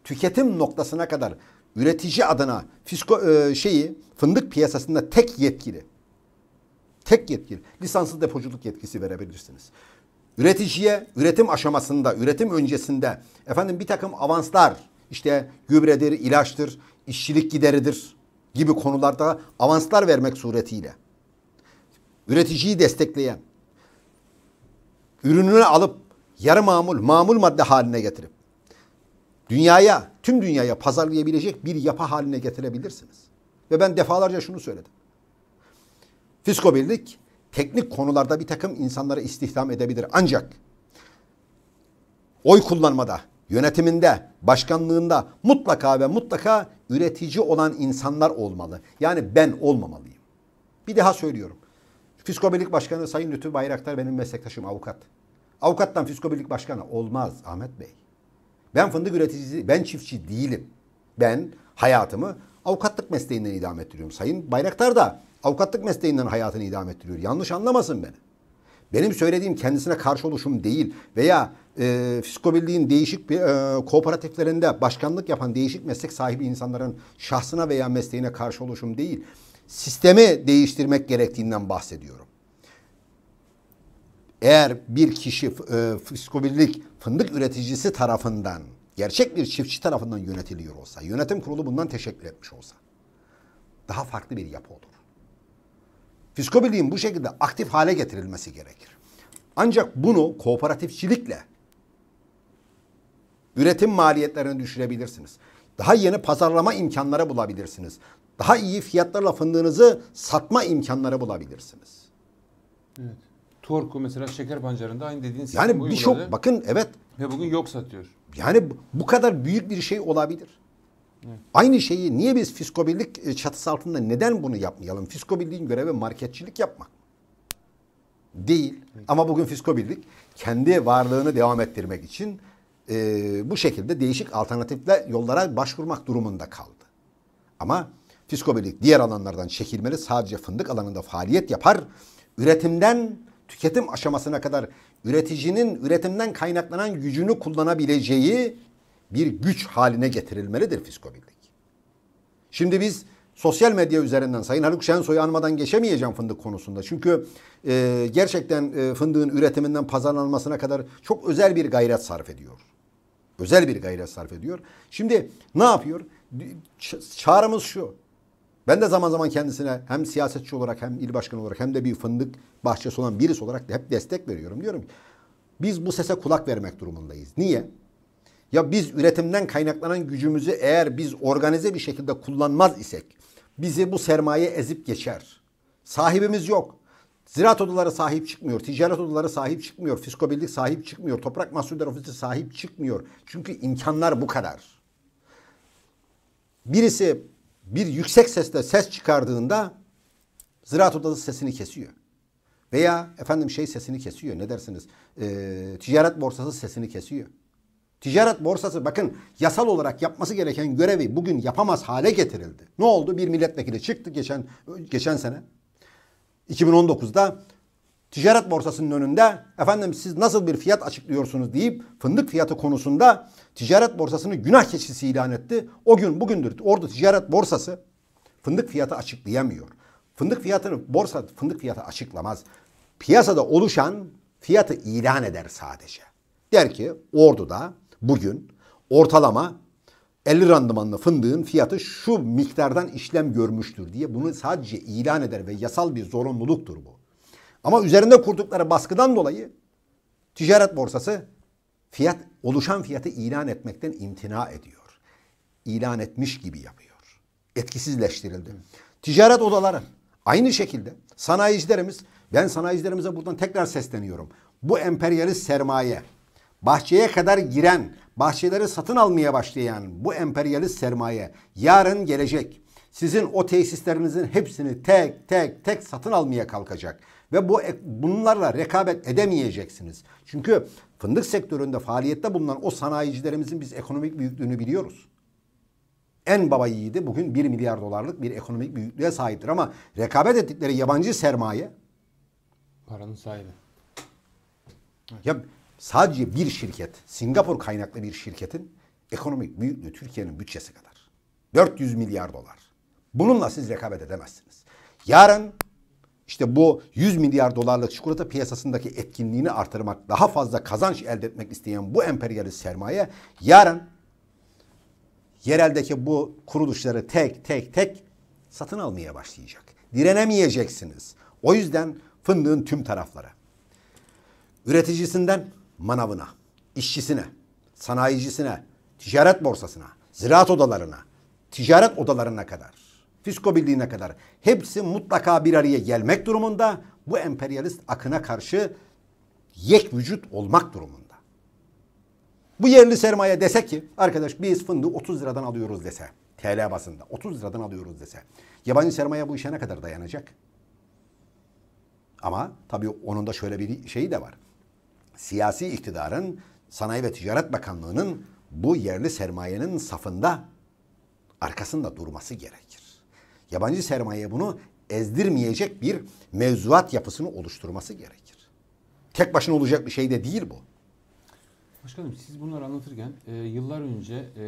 tüketim noktasına kadar üretici adına fisko e, şeyi fındık piyasasında tek yetkili Tek yetkin. Lisanssız depoculuk yetkisi verebilirsiniz. Üreticiye üretim aşamasında, üretim öncesinde efendim bir takım avanslar işte gübredir, ilaçtır, işçilik gideridir gibi konularda avanslar vermek suretiyle üreticiyi destekleyen, ürününü alıp yarı mamul, mamul madde haline getirip dünyaya, tüm dünyaya pazarlayabilecek bir yapı haline getirebilirsiniz. Ve ben defalarca şunu söyledim. Fiskobirlik teknik konularda bir takım insanları istihdam edebilir. Ancak oy kullanmada, yönetiminde, başkanlığında mutlaka ve mutlaka üretici olan insanlar olmalı. Yani ben olmamalıyım. Bir daha söylüyorum. Fiskobirlik Başkanı Sayın Lütfü Bayraktar benim meslektaşım avukat. Avukattan Fiskobirlik Başkanı olmaz Ahmet Bey. Ben fındık üreticisi, ben çiftçi değilim. Ben hayatımı avukatlık mesleğinden idam ettiriyorum. Sayın Bayraktar da avukatlık mesleğinden hayatını idam ettiriyor. Yanlış anlamasın beni. Benim söylediğim kendisine karşı oluşum değil veya e, fiskobilliğin değişik bir, e, kooperatiflerinde başkanlık yapan değişik meslek sahibi insanların şahsına veya mesleğine karşı oluşum değil. Sistemi değiştirmek gerektiğinden bahsediyorum. Eğer bir kişi e, fiskobillik fındık üreticisi tarafından, gerçek bir çiftçi tarafından yönetiliyor olsa, yönetim kurulu bundan teşekkür etmiş olsa daha farklı bir yapı olur. Fiskobiliğin bu şekilde aktif hale getirilmesi gerekir. Ancak bunu kooperatifçilikle üretim maliyetlerini düşürebilirsiniz. Daha yeni pazarlama imkanları bulabilirsiniz. Daha iyi fiyatlarla fındığınızı satma imkanları bulabilirsiniz. Evet. Torku mesela şeker pancarında aynı dediğiniz gibi. Yani birçok bakın evet. Ve bugün yok satıyor. Yani bu kadar büyük bir şey olabilir. Aynı şeyi niye biz fiskobirlik e, çatısı altında neden bunu yapmayalım? Fiskobirliğin görevi marketçilik yapmak. Değil. Evet. Ama bugün fiskobirlik kendi varlığını devam ettirmek için e, bu şekilde değişik alternatifle yollara başvurmak durumunda kaldı. Ama fiskobirlik diğer alanlardan çekilmeli sadece fındık alanında faaliyet yapar. Üretimden tüketim aşamasına kadar üreticinin üretimden kaynaklanan gücünü kullanabileceği bir güç haline getirilmelidir fiskobirlik. Şimdi biz sosyal medya üzerinden Sayın Haluk Şensoy'u anmadan geçemeyeceğim fındık konusunda. Çünkü e, gerçekten e, fındığın üretiminden pazarlanmasına kadar çok özel bir gayret sarf ediyor. Özel bir gayret sarf ediyor. Şimdi ne yapıyor? Çağrımız şu. Ben de zaman zaman kendisine hem siyasetçi olarak hem il başkanı olarak hem de bir fındık bahçesi olan birisi olarak da hep destek veriyorum. Diyorum ki biz bu sese kulak vermek durumundayız. Niye? Ya biz üretimden kaynaklanan gücümüzü eğer biz organize bir şekilde kullanmaz isek bizi bu sermaye ezip geçer. Sahibimiz yok. Ziraat odaları sahip çıkmıyor, ticaret odaları sahip çıkmıyor, fiskobirlik sahip çıkmıyor, toprak mahsulleri ofisi sahip çıkmıyor. Çünkü imkanlar bu kadar. Birisi bir yüksek sesle ses çıkardığında ziraat odası sesini kesiyor. Veya efendim şey sesini kesiyor ne dersiniz? Ee, ticaret borsası sesini kesiyor. Ticaret borsası bakın yasal olarak yapması gereken görevi bugün yapamaz hale getirildi. Ne oldu? Bir milletvekili çıktı geçen geçen sene. 2019'da ticaret borsasının önünde efendim siz nasıl bir fiyat açıklıyorsunuz deyip fındık fiyatı konusunda ticaret borsasını günah keçisi ilan etti. O gün bugündür orada ticaret borsası fındık fiyatı açıklayamıyor. Fındık fiyatını borsa fındık fiyatı açıklamaz. Piyasada oluşan fiyatı ilan eder sadece. Der ki Ordu'da bugün ortalama 50 randımanlı fındığın fiyatı şu miktardan işlem görmüştür diye bunu sadece ilan eder ve yasal bir zorunluluktur bu. Ama üzerinde kurdukları baskıdan dolayı ticaret borsası fiyat oluşan fiyatı ilan etmekten imtina ediyor. İlan etmiş gibi yapıyor. Etkisizleştirildi. Ticaret odaları aynı şekilde sanayicilerimiz ben sanayicilerimize buradan tekrar sesleniyorum. Bu emperyalist sermaye bahçeye kadar giren, bahçeleri satın almaya başlayan bu emperyalist sermaye yarın gelecek. Sizin o tesislerinizin hepsini tek tek tek satın almaya kalkacak ve bu bunlarla rekabet edemeyeceksiniz. Çünkü fındık sektöründe faaliyette bulunan o sanayicilerimizin biz ekonomik büyüklüğünü biliyoruz. En baba yiğidi bugün 1 milyar dolarlık bir ekonomik büyüklüğe sahiptir ama rekabet ettikleri yabancı sermaye paranın sahibi. Evet. Ya sadece bir şirket, Singapur kaynaklı bir şirketin ekonomik büyüklüğü Türkiye'nin bütçesi kadar. 400 milyar dolar. Bununla siz rekabet edemezsiniz. Yarın işte bu 100 milyar dolarlık çikolata piyasasındaki etkinliğini artırmak, daha fazla kazanç elde etmek isteyen bu emperyalist sermaye yarın yereldeki bu kuruluşları tek tek tek satın almaya başlayacak. Direnemeyeceksiniz. O yüzden fındığın tüm tarafları. Üreticisinden manavına, işçisine, sanayicisine, ticaret borsasına, ziraat odalarına, ticaret odalarına kadar, fisko birliğine kadar hepsi mutlaka bir araya gelmek durumunda bu emperyalist akına karşı yek vücut olmak durumunda. Bu yerli sermaye dese ki arkadaş biz fındığı 30 liradan alıyoruz dese TL basında 30 liradan alıyoruz dese yabancı sermaye bu işe ne kadar dayanacak? Ama tabii onun da şöyle bir şeyi de var siyasi iktidarın Sanayi ve Ticaret Bakanlığı'nın bu yerli sermayenin safında arkasında durması gerekir. Yabancı sermaye bunu ezdirmeyecek bir mevzuat yapısını oluşturması gerekir. Tek başına olacak bir şey de değil bu. Başkanım siz bunları anlatırken e, yıllar önce e,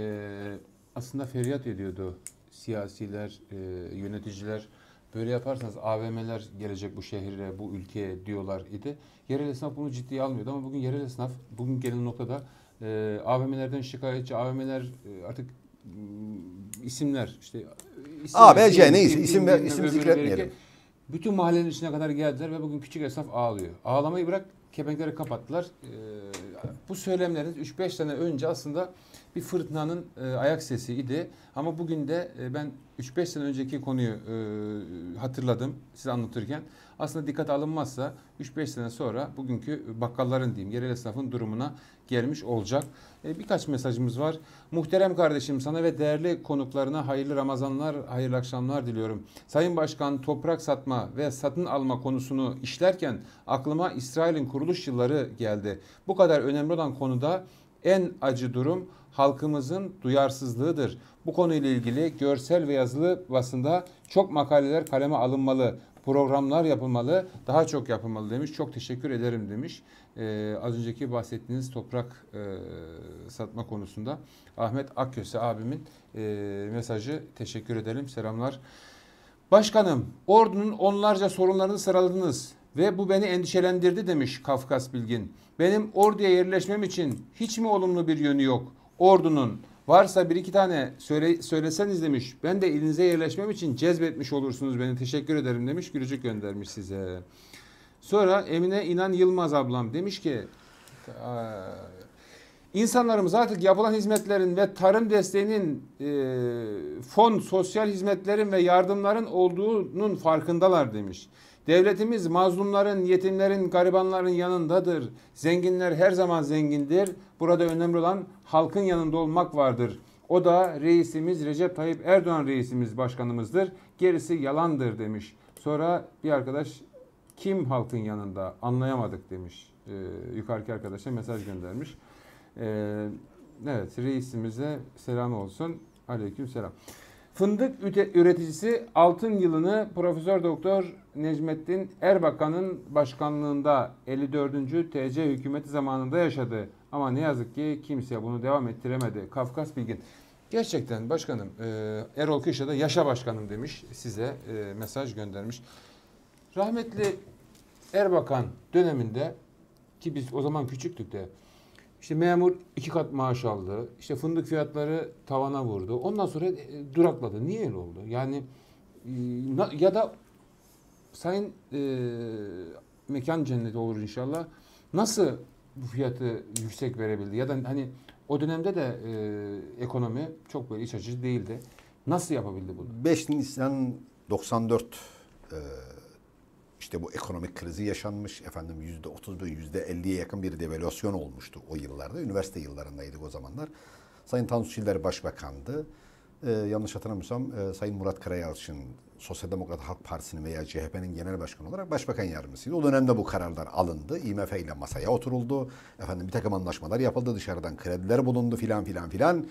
aslında feryat ediyordu siyasiler, e, yöneticiler böyle yaparsanız AVM'ler gelecek bu şehre, bu ülkeye diyorlar idi. Yerel esnaf bunu ciddiye almıyordu ama bugün yerel esnaf bugün gelen noktada e, AVM'lerden şikayetçi, AVM'ler e, artık mm, isimler işte isim, A, B, neyse isim, isim, isim zikretmeyelim. Bütün mahallenin içine kadar geldiler ve bugün küçük esnaf ağlıyor. Ağlamayı bırak kepenkleri kapattılar. E, bu söylemleriniz 3-5 sene önce aslında bir fırtınanın e, ayak sesi idi. Ama bugün de e, ben 3-5 sene önceki konuyu e, hatırladım size anlatırken. Aslında dikkat alınmazsa 3-5 sene sonra bugünkü bakkalların diyeyim yerel esnafın durumuna gelmiş olacak. E, birkaç mesajımız var. Muhterem kardeşim sana ve değerli konuklarına hayırlı Ramazanlar, hayırlı akşamlar diliyorum. Sayın Başkan toprak satma ve satın alma konusunu işlerken aklıma İsrail'in kuruluş yılları geldi. Bu kadar önemli olan konuda en acı durum halkımızın duyarsızlığıdır. Bu konuyla ilgili görsel ve yazılı basında çok makaleler kaleme alınmalı programlar yapılmalı, daha çok yapılmalı demiş. Çok teşekkür ederim demiş. Ee, az önceki bahsettiğiniz toprak e, satma konusunda Ahmet Akköse abimin e, mesajı teşekkür edelim. Selamlar. Başkanım, ordunun onlarca sorunlarını sıraladınız ve bu beni endişelendirdi demiş Kafkas Bilgin. Benim orduya yerleşmem için hiç mi olumlu bir yönü yok? ordunun varsa bir iki tane söyle, söyleseniz demiş. Ben de elinize yerleşmem için cezbetmiş olursunuz beni teşekkür ederim demiş. Gülücük göndermiş size. Sonra Emine İnan Yılmaz ablam demiş ki insanlarımız artık yapılan hizmetlerin ve tarım desteğinin e, fon sosyal hizmetlerin ve yardımların olduğunun farkındalar demiş. Devletimiz mazlumların, yetimlerin, garibanların yanındadır. Zenginler her zaman zengindir. Burada önemli olan halkın yanında olmak vardır. O da reisimiz Recep Tayyip Erdoğan reisimiz başkanımızdır. Gerisi yalandır demiş. Sonra bir arkadaş kim halkın yanında anlayamadık demiş. Ee, yukarıki arkadaşa mesaj göndermiş. Ee, evet reisimize selam olsun. Aleyküm selam. Fındık üreticisi altın yılını Profesör Doktor Necmettin Erbakan'ın başkanlığında 54. TC hükümeti zamanında yaşadı. Ama ne yazık ki kimse bunu devam ettiremedi. Kafkas Bilgin. Gerçekten başkanım e, Erol Kışla da yaşa başkanım demiş size e, mesaj göndermiş. Rahmetli Erbakan döneminde ki biz o zaman küçüktük de işte memur iki kat maaş aldı. İşte fındık fiyatları tavana vurdu. Ondan sonra e, durakladı. Niye öyle oldu? Yani e, ya da sayın e, mekan cenneti olur inşallah. Nasıl bu fiyatı yüksek verebildi? Ya da hani o dönemde de e, ekonomi çok böyle iç açıcı değildi. Nasıl yapabildi bunu? 5 Nisan 94 e, işte bu ekonomik krizi yaşanmış. Efendim yüzde otuz ve yüzde elliye yakın bir devalüasyon olmuştu o yıllarda. Üniversite yıllarındaydık o zamanlar. Sayın Tansu Çiller başbakandı. Ee, yanlış hatırlamıyorsam e, Sayın Murat Karayalçın Sosyal Demokrat Halk Partisi'nin veya CHP'nin genel başkanı olarak başbakan yardımcısıydı. O dönemde bu kararlar alındı. IMF ile masaya oturuldu. Efendim bir takım anlaşmalar yapıldı. Dışarıdan krediler bulundu filan filan filan.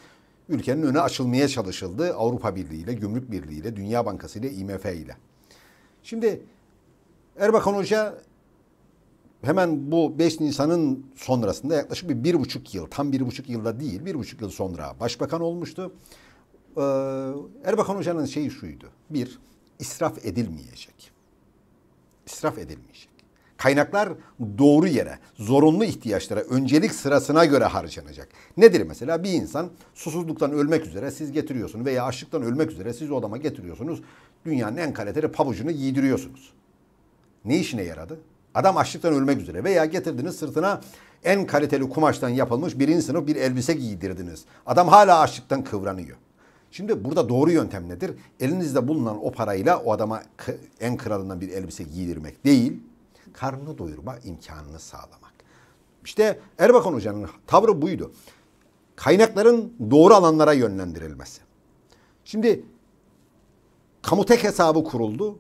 Ülkenin önü açılmaya çalışıldı. Avrupa Birliği ile, Gümrük Birliği ile, Dünya Bankası ile, IMF ile. Şimdi Erbakan Hoca hemen bu 5 Nisan'ın sonrasında yaklaşık bir, bir buçuk yıl, tam bir buçuk yılda değil, bir buçuk yıl sonra başbakan olmuştu. Ee, Erbakan Hoca'nın şeyi şuydu. Bir, israf edilmeyecek. İsraf edilmeyecek. Kaynaklar doğru yere, zorunlu ihtiyaçlara, öncelik sırasına göre harcanacak. Nedir mesela? Bir insan susuzluktan ölmek üzere siz getiriyorsunuz veya açlıktan ölmek üzere siz odama getiriyorsunuz. Dünyanın en kaliteli pabucunu giydiriyorsunuz. Ne işine yaradı? Adam açlıktan ölmek üzere veya getirdiniz sırtına en kaliteli kumaştan yapılmış birinci sınıf bir elbise giydirdiniz. Adam hala açlıktan kıvranıyor. Şimdi burada doğru yöntem nedir? Elinizde bulunan o parayla o adama en kralından bir elbise giydirmek değil, karnını doyurma imkanını sağlamak. İşte Erbakan Hoca'nın tavrı buydu. Kaynakların doğru alanlara yönlendirilmesi. Şimdi kamutek hesabı kuruldu.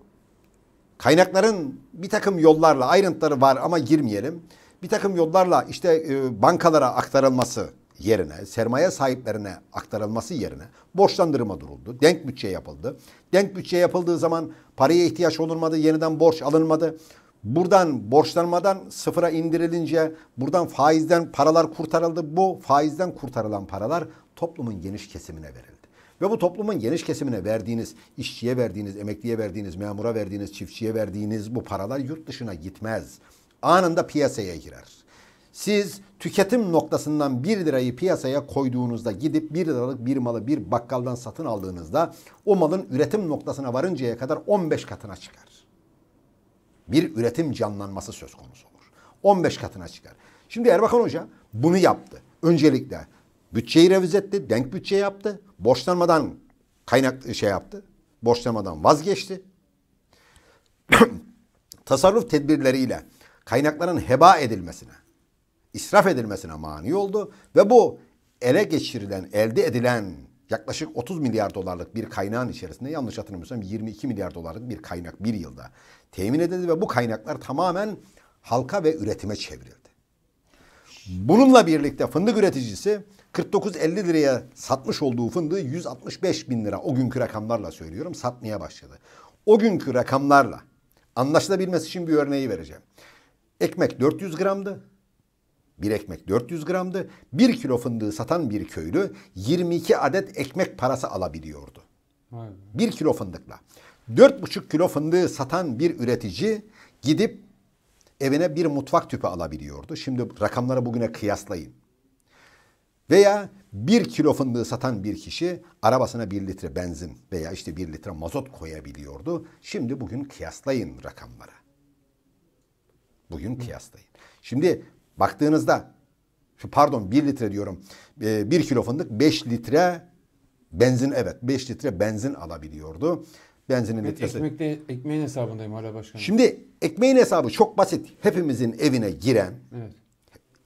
Kaynakların bir takım yollarla ayrıntıları var ama girmeyelim. Bir takım yollarla işte e, bankalara aktarılması yerine, sermaye sahiplerine aktarılması yerine borçlandırma duruldu. Denk bütçe yapıldı. Denk bütçe yapıldığı zaman paraya ihtiyaç olunmadı, yeniden borç alınmadı. Buradan borçlanmadan sıfıra indirilince buradan faizden paralar kurtarıldı. Bu faizden kurtarılan paralar toplumun geniş kesimine verildi. Ve bu toplumun geniş kesimine verdiğiniz, işçiye verdiğiniz, emekliye verdiğiniz, memura verdiğiniz, çiftçiye verdiğiniz bu paralar yurt dışına gitmez. Anında piyasaya girer. Siz tüketim noktasından 1 lirayı piyasaya koyduğunuzda gidip 1 liralık bir malı bir bakkaldan satın aldığınızda o malın üretim noktasına varıncaya kadar 15 katına çıkar. Bir üretim canlanması söz konusu olur. 15 katına çıkar. Şimdi Erbakan Hoca bunu yaptı. Öncelikle bütçeyi revize etti, denk bütçe yaptı borçlanmadan kaynak şey yaptı. Borçlanmadan vazgeçti. Tasarruf tedbirleriyle kaynakların heba edilmesine, israf edilmesine mani oldu ve bu ele geçirilen, elde edilen yaklaşık 30 milyar dolarlık bir kaynağın içerisinde yanlış hatırlamıyorsam 22 milyar dolarlık bir kaynak bir yılda temin edildi ve bu kaynaklar tamamen halka ve üretime çevrildi. Bununla birlikte fındık üreticisi 49-50 liraya satmış olduğu fındığı 165 bin lira o günkü rakamlarla söylüyorum satmaya başladı. O günkü rakamlarla anlaşılabilmesi için bir örneği vereceğim. Ekmek 400 gramdı. Bir ekmek 400 gramdı. Bir kilo fındığı satan bir köylü 22 adet ekmek parası alabiliyordu. Aynen. Bir kilo fındıkla. 4,5 kilo fındığı satan bir üretici gidip evine bir mutfak tüpü alabiliyordu. Şimdi rakamları bugüne kıyaslayın. Veya bir kilo fındığı satan bir kişi arabasına bir litre benzin veya işte bir litre mazot koyabiliyordu. Şimdi bugün kıyaslayın rakamları. Bugün kıyaslayın. Şimdi baktığınızda şu pardon bir litre diyorum e, bir kilo fındık beş litre benzin evet beş litre benzin alabiliyordu. Benzinin evet, litresi. Ekmekte, ekmeğin hesabındayım hala başkanım. Şimdi ekmeğin hesabı çok basit. Hepimizin evine giren evet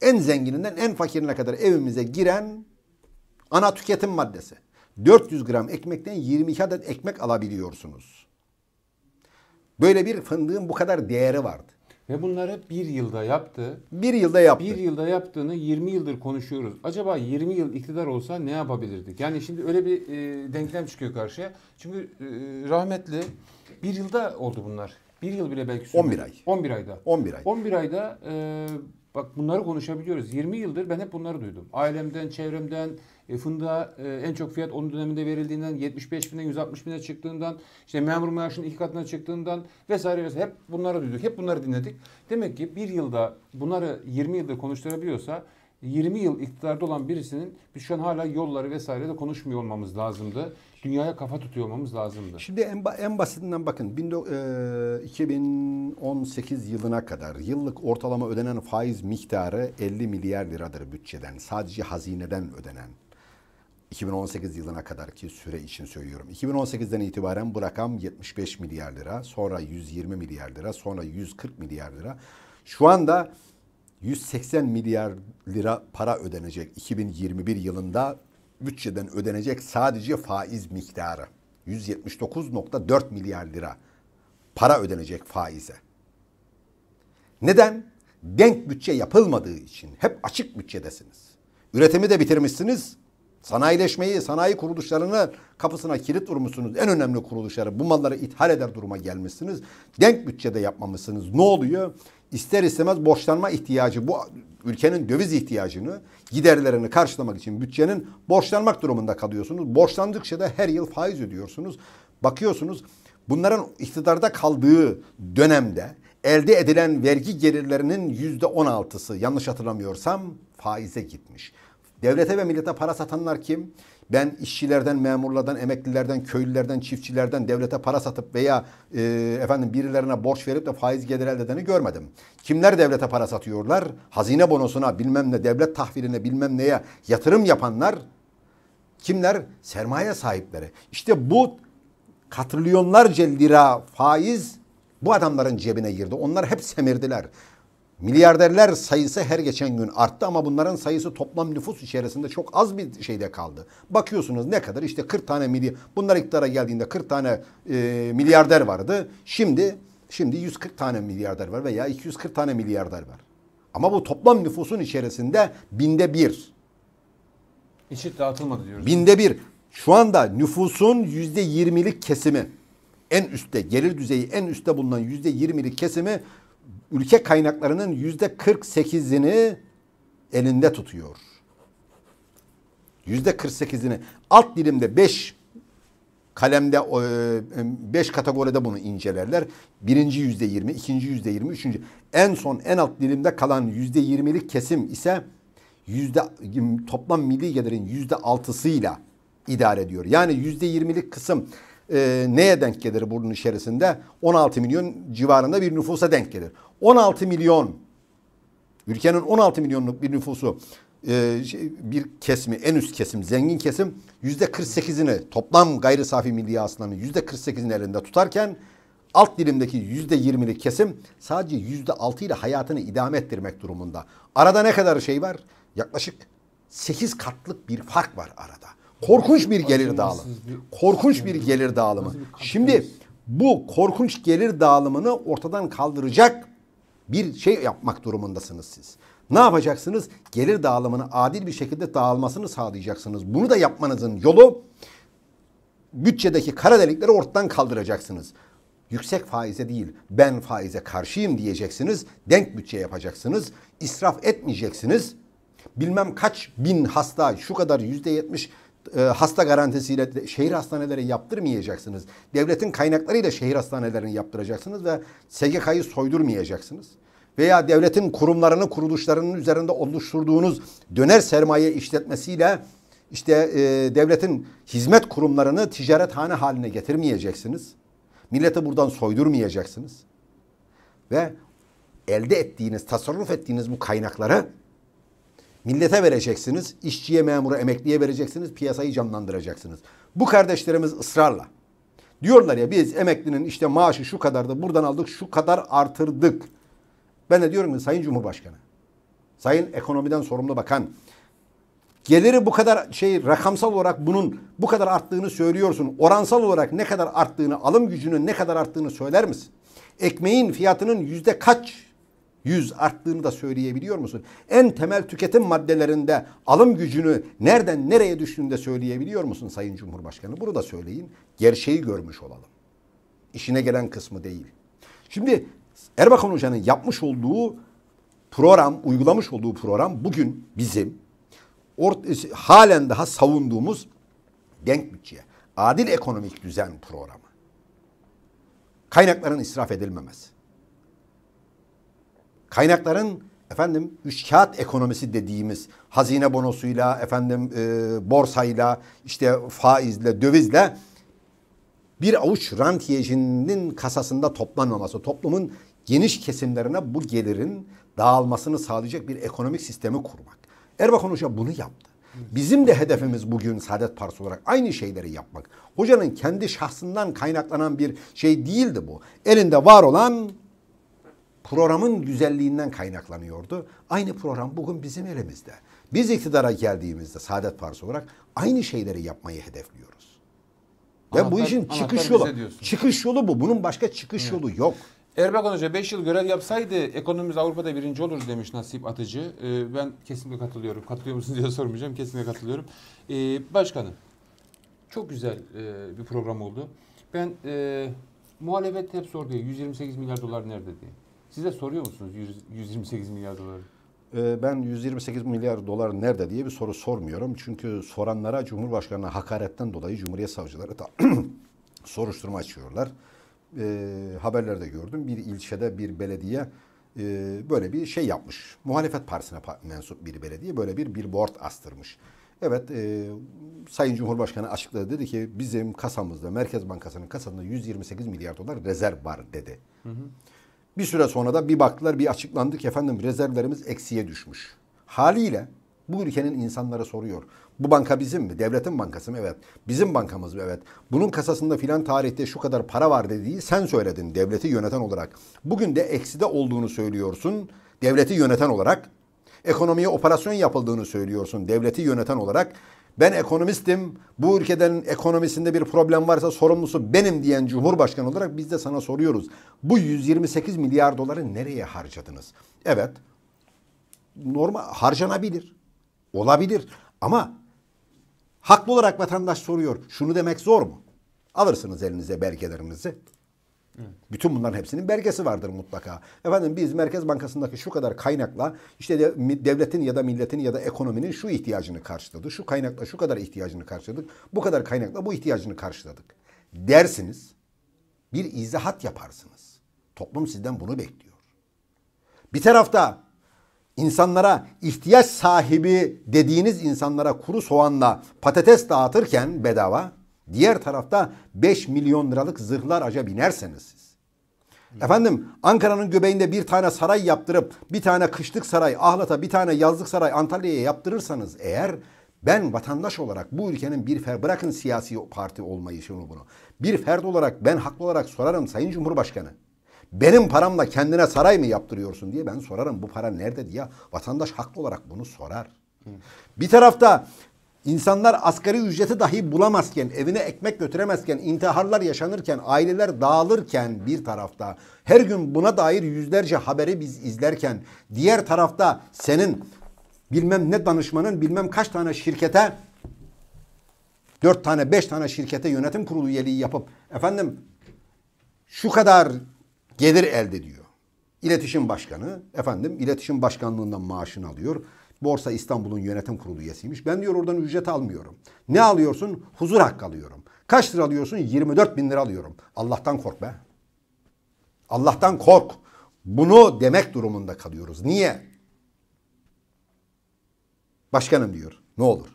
en zengininden en fakirine kadar evimize giren ana tüketim maddesi. 400 gram ekmekten 22 adet ekmek alabiliyorsunuz. Böyle bir fındığın bu kadar değeri vardı. Ve bunları bir yılda yaptı. Bir yılda yaptı. Bir yılda yaptığını 20 yıldır konuşuyoruz. Acaba 20 yıl iktidar olsa ne yapabilirdik? Yani şimdi öyle bir e, denklem çıkıyor karşıya. Çünkü e, rahmetli bir yılda oldu bunlar. Bir yıl bile belki sürmedi. 11 ay. 11 ayda. 11 ay. 11 ayda e, Bak bunları konuşabiliyoruz. 20 yıldır ben hep bunları duydum. Ailemden, çevremden, e, fındığa e, en çok fiyat onun döneminde verildiğinden, 75 binden 160 bine çıktığından, işte memur maaşının iki katına çıktığından vesaire vesaire. Hep bunları duyduk, hep bunları dinledik. Demek ki bir yılda bunları 20 yıldır konuşturabiliyorsa 20 yıl iktidarda olan birisinin biz şu an hala yolları vesaire de konuşmuyor olmamız lazımdı dünyaya kafa tutuyormamız lazımdı. Şimdi en, en basitinden bakın 2018 yılına kadar yıllık ortalama ödenen faiz miktarı 50 milyar liradır bütçeden. Sadece hazineden ödenen. 2018 yılına kadar ki süre için söylüyorum. 2018'den itibaren bu rakam 75 milyar lira, sonra 120 milyar lira, sonra 140 milyar lira. Şu anda 180 milyar lira para ödenecek 2021 yılında bütçeden ödenecek sadece faiz miktarı. 179.4 milyar lira para ödenecek faize. Neden? Denk bütçe yapılmadığı için hep açık bütçedesiniz. Üretimi de bitirmişsiniz. Sanayileşmeyi, sanayi kuruluşlarını kapısına kilit vurmuşsunuz. En önemli kuruluşları bu malları ithal eder duruma gelmişsiniz. Denk bütçede yapmamışsınız. Ne oluyor? İster istemez borçlanma ihtiyacı bu ülkenin döviz ihtiyacını giderlerini karşılamak için bütçenin borçlanmak durumunda kalıyorsunuz. Borçlandıkça da her yıl faiz ödüyorsunuz. Bakıyorsunuz bunların iktidarda kaldığı dönemde elde edilen vergi gelirlerinin yüzde on altısı yanlış hatırlamıyorsam faize gitmiş. Devlete ve millete para satanlar kim? Ben işçilerden, memurlardan, emeklilerden, köylülerden, çiftçilerden devlete para satıp veya e, efendim birilerine borç verip de faiz gelir elde edeni görmedim. Kimler devlete para satıyorlar? Hazine bonosuna, bilmem ne, devlet tahviline, bilmem neye yatırım yapanlar kimler? Sermaye sahipleri. İşte bu katrilyonlarca lira faiz bu adamların cebine girdi. Onlar hep semirdiler. Milyarderler sayısı her geçen gün arttı ama bunların sayısı toplam nüfus içerisinde çok az bir şeyde kaldı. Bakıyorsunuz ne kadar işte 40 tane milyar bunlar iktidara geldiğinde 40 tane e, milyarder vardı. Şimdi şimdi 140 tane milyarder var veya 240 tane milyarder var. Ama bu toplam nüfusun içerisinde binde bir. Eşit dağıtılmadı diyoruz. Binde bir. Şu anda nüfusun yüzde yirmilik kesimi en üstte gelir düzeyi en üstte bulunan yüzde yirmilik kesimi ülke kaynaklarının yüzde 48'ini elinde tutuyor. Yüzde 48'ini alt dilimde 5 kalemde 5 e, kategoride bunu incelerler. Birinci yüzde 20, ikinci yüzde 20, üçüncü. En son en alt dilimde kalan yüzde 20'lik kesim ise yüzde toplam milli gelirin yüzde altısıyla idare ediyor. Yani yüzde 20'lik kısım e, neye denk gelir bunun içerisinde? 16 milyon civarında bir nüfusa denk gelir. 16 milyon ülkenin 16 milyonluk bir nüfusu ee, şey, bir kesimi en üst kesim zengin kesim yüzde 48'ini toplam gayri safi milli hasılanın yüzde 48'ini elinde tutarken alt dilimdeki yüzde 20'lik kesim sadece yüzde 6 ile hayatını idame ettirmek durumunda. Arada ne kadar şey var? Yaklaşık 8 katlık bir fark var arada. Korkunç bir gelir dağılımı. Şey. Korkunç bir gelir şey. dağılımı. Şimdi bu korkunç gelir dağılımını ortadan kaldıracak bir şey yapmak durumundasınız siz. Ne yapacaksınız? Gelir dağılımını adil bir şekilde dağılmasını sağlayacaksınız. Bunu da yapmanızın yolu bütçedeki kara delikleri ortadan kaldıracaksınız. Yüksek faize değil ben faize karşıyım diyeceksiniz. Denk bütçe yapacaksınız. İsraf etmeyeceksiniz. Bilmem kaç bin hasta şu kadar yüzde yetmiş e, hasta garantisiyle şehir hastaneleri yaptırmayacaksınız. Devletin kaynaklarıyla şehir hastanelerini yaptıracaksınız ve SGK'yı soydurmayacaksınız. Veya devletin kurumlarını, kuruluşlarının üzerinde oluşturduğunuz döner sermaye işletmesiyle işte e, devletin hizmet kurumlarını ticarethane haline getirmeyeceksiniz. Milleti buradan soydurmayacaksınız. Ve elde ettiğiniz, tasarruf ettiğiniz bu kaynakları Millete vereceksiniz, işçiye, memura, emekliye vereceksiniz, piyasayı canlandıracaksınız. Bu kardeşlerimiz ısrarla. Diyorlar ya biz emeklinin işte maaşı şu kadardı, buradan aldık, şu kadar artırdık. Ben de diyorum ki Sayın Cumhurbaşkanı, Sayın ekonomiden sorumlu bakan, geliri bu kadar şey rakamsal olarak bunun bu kadar arttığını söylüyorsun. Oransal olarak ne kadar arttığını, alım gücünün ne kadar arttığını söyler misin? Ekmeğin fiyatının yüzde kaç yüz arttığını da söyleyebiliyor musun? En temel tüketim maddelerinde alım gücünü nereden nereye düştüğünü de söyleyebiliyor musun Sayın Cumhurbaşkanı? Bunu da söyleyin. Gerçeği görmüş olalım. İşine gelen kısmı değil. Şimdi Erbakan Hoca'nın yapmış olduğu program, uygulamış olduğu program bugün bizim ort- halen daha savunduğumuz denk bütçeye, adil ekonomik düzen programı. Kaynakların israf edilmemesi. Kaynakların efendim üç kağıt ekonomisi dediğimiz hazine bonosuyla efendim e, borsayla işte faizle dövizle bir avuç rantiyecinin kasasında toplanmaması toplumun geniş kesimlerine bu gelirin dağılmasını sağlayacak bir ekonomik sistemi kurmak. Erbakan Hoca bunu yaptı. Bizim de hedefimiz bugün Saadet Partisi olarak aynı şeyleri yapmak. Hocanın kendi şahsından kaynaklanan bir şey değildi bu. Elinde var olan programın güzelliğinden kaynaklanıyordu. Aynı program bugün bizim elimizde. Biz iktidara geldiğimizde Saadet Partisi olarak aynı şeyleri yapmayı hedefliyoruz. Ve bu işin çıkış yolu, çıkış yolu bu. Bunun başka çıkış evet. yolu yok. Erbakan Hoca 5 yıl görev yapsaydı ekonomimiz Avrupa'da birinci olur demiş Nasip Atıcı. Ee, ben kesinlikle katılıyorum. Katılıyor musunuz diye sormayacağım. Kesinlikle katılıyorum. Ee, başkanım çok güzel e, bir program oldu. Ben e, muhalefet hep sordu 128 milyar dolar nerede diye. Size soruyor musunuz 128 milyar doları? Ee, ben 128 milyar dolar nerede diye bir soru sormuyorum. Çünkü soranlara Cumhurbaşkanı'na hakaretten dolayı Cumhuriyet Savcıları da soruşturma açıyorlar. E, haberlerde gördüm. Bir ilçede bir belediye e, böyle bir şey yapmış. Muhalefet Partisi'ne mensup bir belediye böyle bir billboard astırmış. Evet e, Sayın Cumhurbaşkanı açıkladı dedi ki bizim kasamızda Merkez Bankası'nın kasasında 128 milyar dolar rezerv var dedi. Hı hı. Bir süre sonra da bir baktılar bir açıklandı ki efendim rezervlerimiz eksiye düşmüş. Haliyle bu ülkenin insanları soruyor. Bu banka bizim mi? Devletin bankası mı? Evet. Bizim bankamız mı? Evet. Bunun kasasında filan tarihte şu kadar para var dediği sen söyledin devleti yöneten olarak. Bugün de ekside olduğunu söylüyorsun devleti yöneten olarak. Ekonomiye operasyon yapıldığını söylüyorsun devleti yöneten olarak ben ekonomistim, bu ülkeden ekonomisinde bir problem varsa sorumlusu benim diyen Cumhurbaşkanı olarak biz de sana soruyoruz. Bu 128 milyar doları nereye harcadınız? Evet, normal harcanabilir, olabilir ama haklı olarak vatandaş soruyor. Şunu demek zor mu? Alırsınız elinize belgelerinizi, Evet. Bütün bunların hepsinin belgesi vardır mutlaka. Efendim biz Merkez Bankası'ndaki şu kadar kaynakla işte devletin ya da milletin ya da ekonominin şu ihtiyacını karşıladı Şu kaynakla şu kadar ihtiyacını karşıladık. Bu kadar kaynakla bu ihtiyacını karşıladık. Dersiniz bir izahat yaparsınız. Toplum sizden bunu bekliyor. Bir tarafta insanlara ihtiyaç sahibi dediğiniz insanlara kuru soğanla patates dağıtırken bedava Diğer tarafta 5 milyon liralık zırhlar aca binerseniz siz. Efendim Ankara'nın göbeğinde bir tane saray yaptırıp bir tane kışlık saray Ahlat'a bir tane yazlık saray Antalya'ya yaptırırsanız eğer ben vatandaş olarak bu ülkenin bir fer bırakın siyasi parti olmayı şunu bunu. Bir fert olarak ben haklı olarak sorarım Sayın Cumhurbaşkanı. Benim paramla kendine saray mı yaptırıyorsun diye ben sorarım. Bu para nerede diye vatandaş haklı olarak bunu sorar. Bir tarafta İnsanlar asgari ücreti dahi bulamazken, evine ekmek götüremezken, intiharlar yaşanırken, aileler dağılırken bir tarafta, her gün buna dair yüzlerce haberi biz izlerken, diğer tarafta senin bilmem ne danışmanın bilmem kaç tane şirkete 4 tane 5 tane şirkete yönetim kurulu üyeliği yapıp efendim şu kadar gelir elde ediyor. İletişim başkanı efendim iletişim başkanlığından maaşını alıyor. Borsa İstanbul'un yönetim kurulu üyesiymiş. Ben diyor oradan ücret almıyorum. Ne alıyorsun? Huzur hakkı alıyorum. Kaç lira alıyorsun? 24 bin lira alıyorum. Allah'tan kork be. Allah'tan kork. Bunu demek durumunda kalıyoruz. Niye? Başkanım diyor. Ne olur?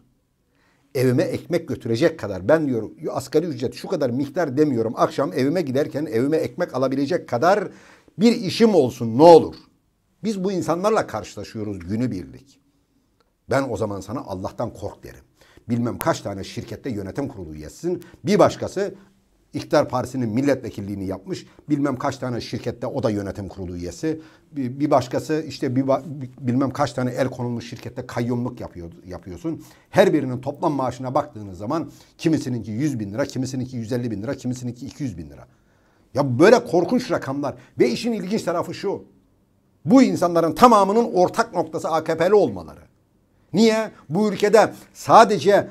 Evime ekmek götürecek kadar ben diyor asgari ücret şu kadar miktar demiyorum. Akşam evime giderken evime ekmek alabilecek kadar bir işim olsun ne olur? Biz bu insanlarla karşılaşıyoruz günübirlik. Ben o zaman sana Allah'tan kork derim. Bilmem kaç tane şirkette yönetim kurulu üyesisin. Bir başkası İktidar Partisi'nin milletvekilliğini yapmış. Bilmem kaç tane şirkette o da yönetim kurulu üyesi. Bir başkası işte bir, bilmem kaç tane el konulmuş şirkette kayyumluk yapıyor, yapıyorsun. Her birinin toplam maaşına baktığınız zaman kimisininki 100 bin lira, kimisininki 150 bin lira, kimisininki 200 bin lira. Ya böyle korkunç rakamlar ve işin ilginç tarafı şu. Bu insanların tamamının ortak noktası AKP'li olmaları. Niye? Bu ülkede sadece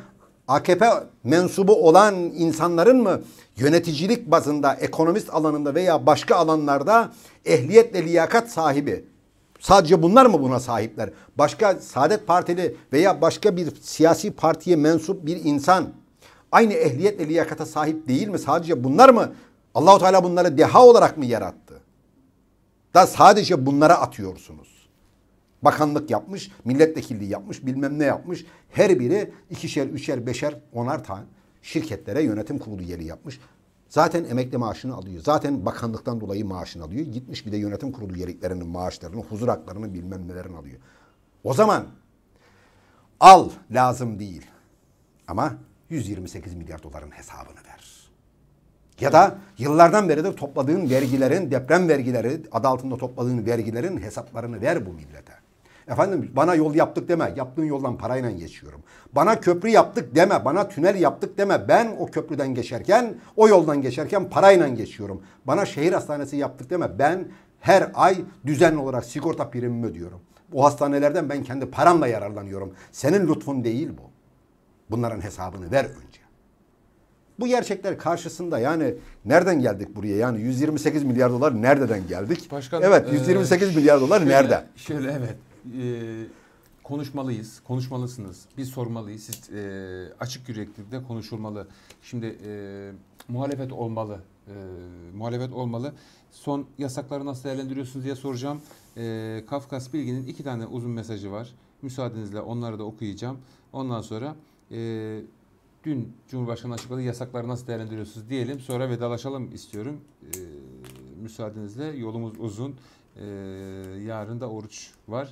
AKP mensubu olan insanların mı yöneticilik bazında, ekonomist alanında veya başka alanlarda ehliyetle liyakat sahibi Sadece bunlar mı buna sahipler? Başka Saadet Partili veya başka bir siyasi partiye mensup bir insan aynı ehliyetle liyakata sahip değil mi? Sadece bunlar mı? Allahu Teala bunları deha olarak mı yarattı? Da sadece bunlara atıyorsunuz. Bakanlık yapmış, milletvekilliği yapmış, bilmem ne yapmış. Her biri ikişer, üçer, beşer, onar tane şirketlere yönetim kurulu yeri yapmış. Zaten emekli maaşını alıyor. Zaten bakanlıktan dolayı maaşını alıyor. Gitmiş bir de yönetim kurulu üyeliklerinin maaşlarını, huzur haklarını bilmem nelerini alıyor. O zaman al lazım değil. Ama 128 milyar doların hesabını ver. Ya da yıllardan beridir topladığın vergilerin, deprem vergileri adı altında topladığın vergilerin hesaplarını ver bu millete. Efendim bana yol yaptık deme. Yaptığın yoldan parayla geçiyorum. Bana köprü yaptık deme. Bana tünel yaptık deme. Ben o köprüden geçerken, o yoldan geçerken parayla geçiyorum. Bana şehir hastanesi yaptık deme. Ben her ay düzenli olarak sigorta primimi ödüyorum. O hastanelerden ben kendi paramla yararlanıyorum. Senin lütfun değil bu. Bunların hesabını ver önce. Bu gerçekler karşısında yani nereden geldik buraya? Yani 128 milyar dolar nereden geldik? Başkan, evet 128 e, milyar dolar şöyle, nerede? Şöyle evet. Ee, konuşmalıyız, konuşmalısınız. Biz sormalıyız. Siz e, açık yüreklilikle konuşulmalı. Şimdi e, muhalefet olmalı. E, muhalefet olmalı. Son yasakları nasıl değerlendiriyorsunuz diye soracağım. E, Kafkas Bilgi'nin iki tane uzun mesajı var. Müsaadenizle onları da okuyacağım. Ondan sonra e, dün Cumhurbaşkanı açıkladığı yasakları nasıl değerlendiriyorsunuz diyelim. Sonra vedalaşalım istiyorum. E, müsaadenizle yolumuz uzun. Ee, yarın da oruç var.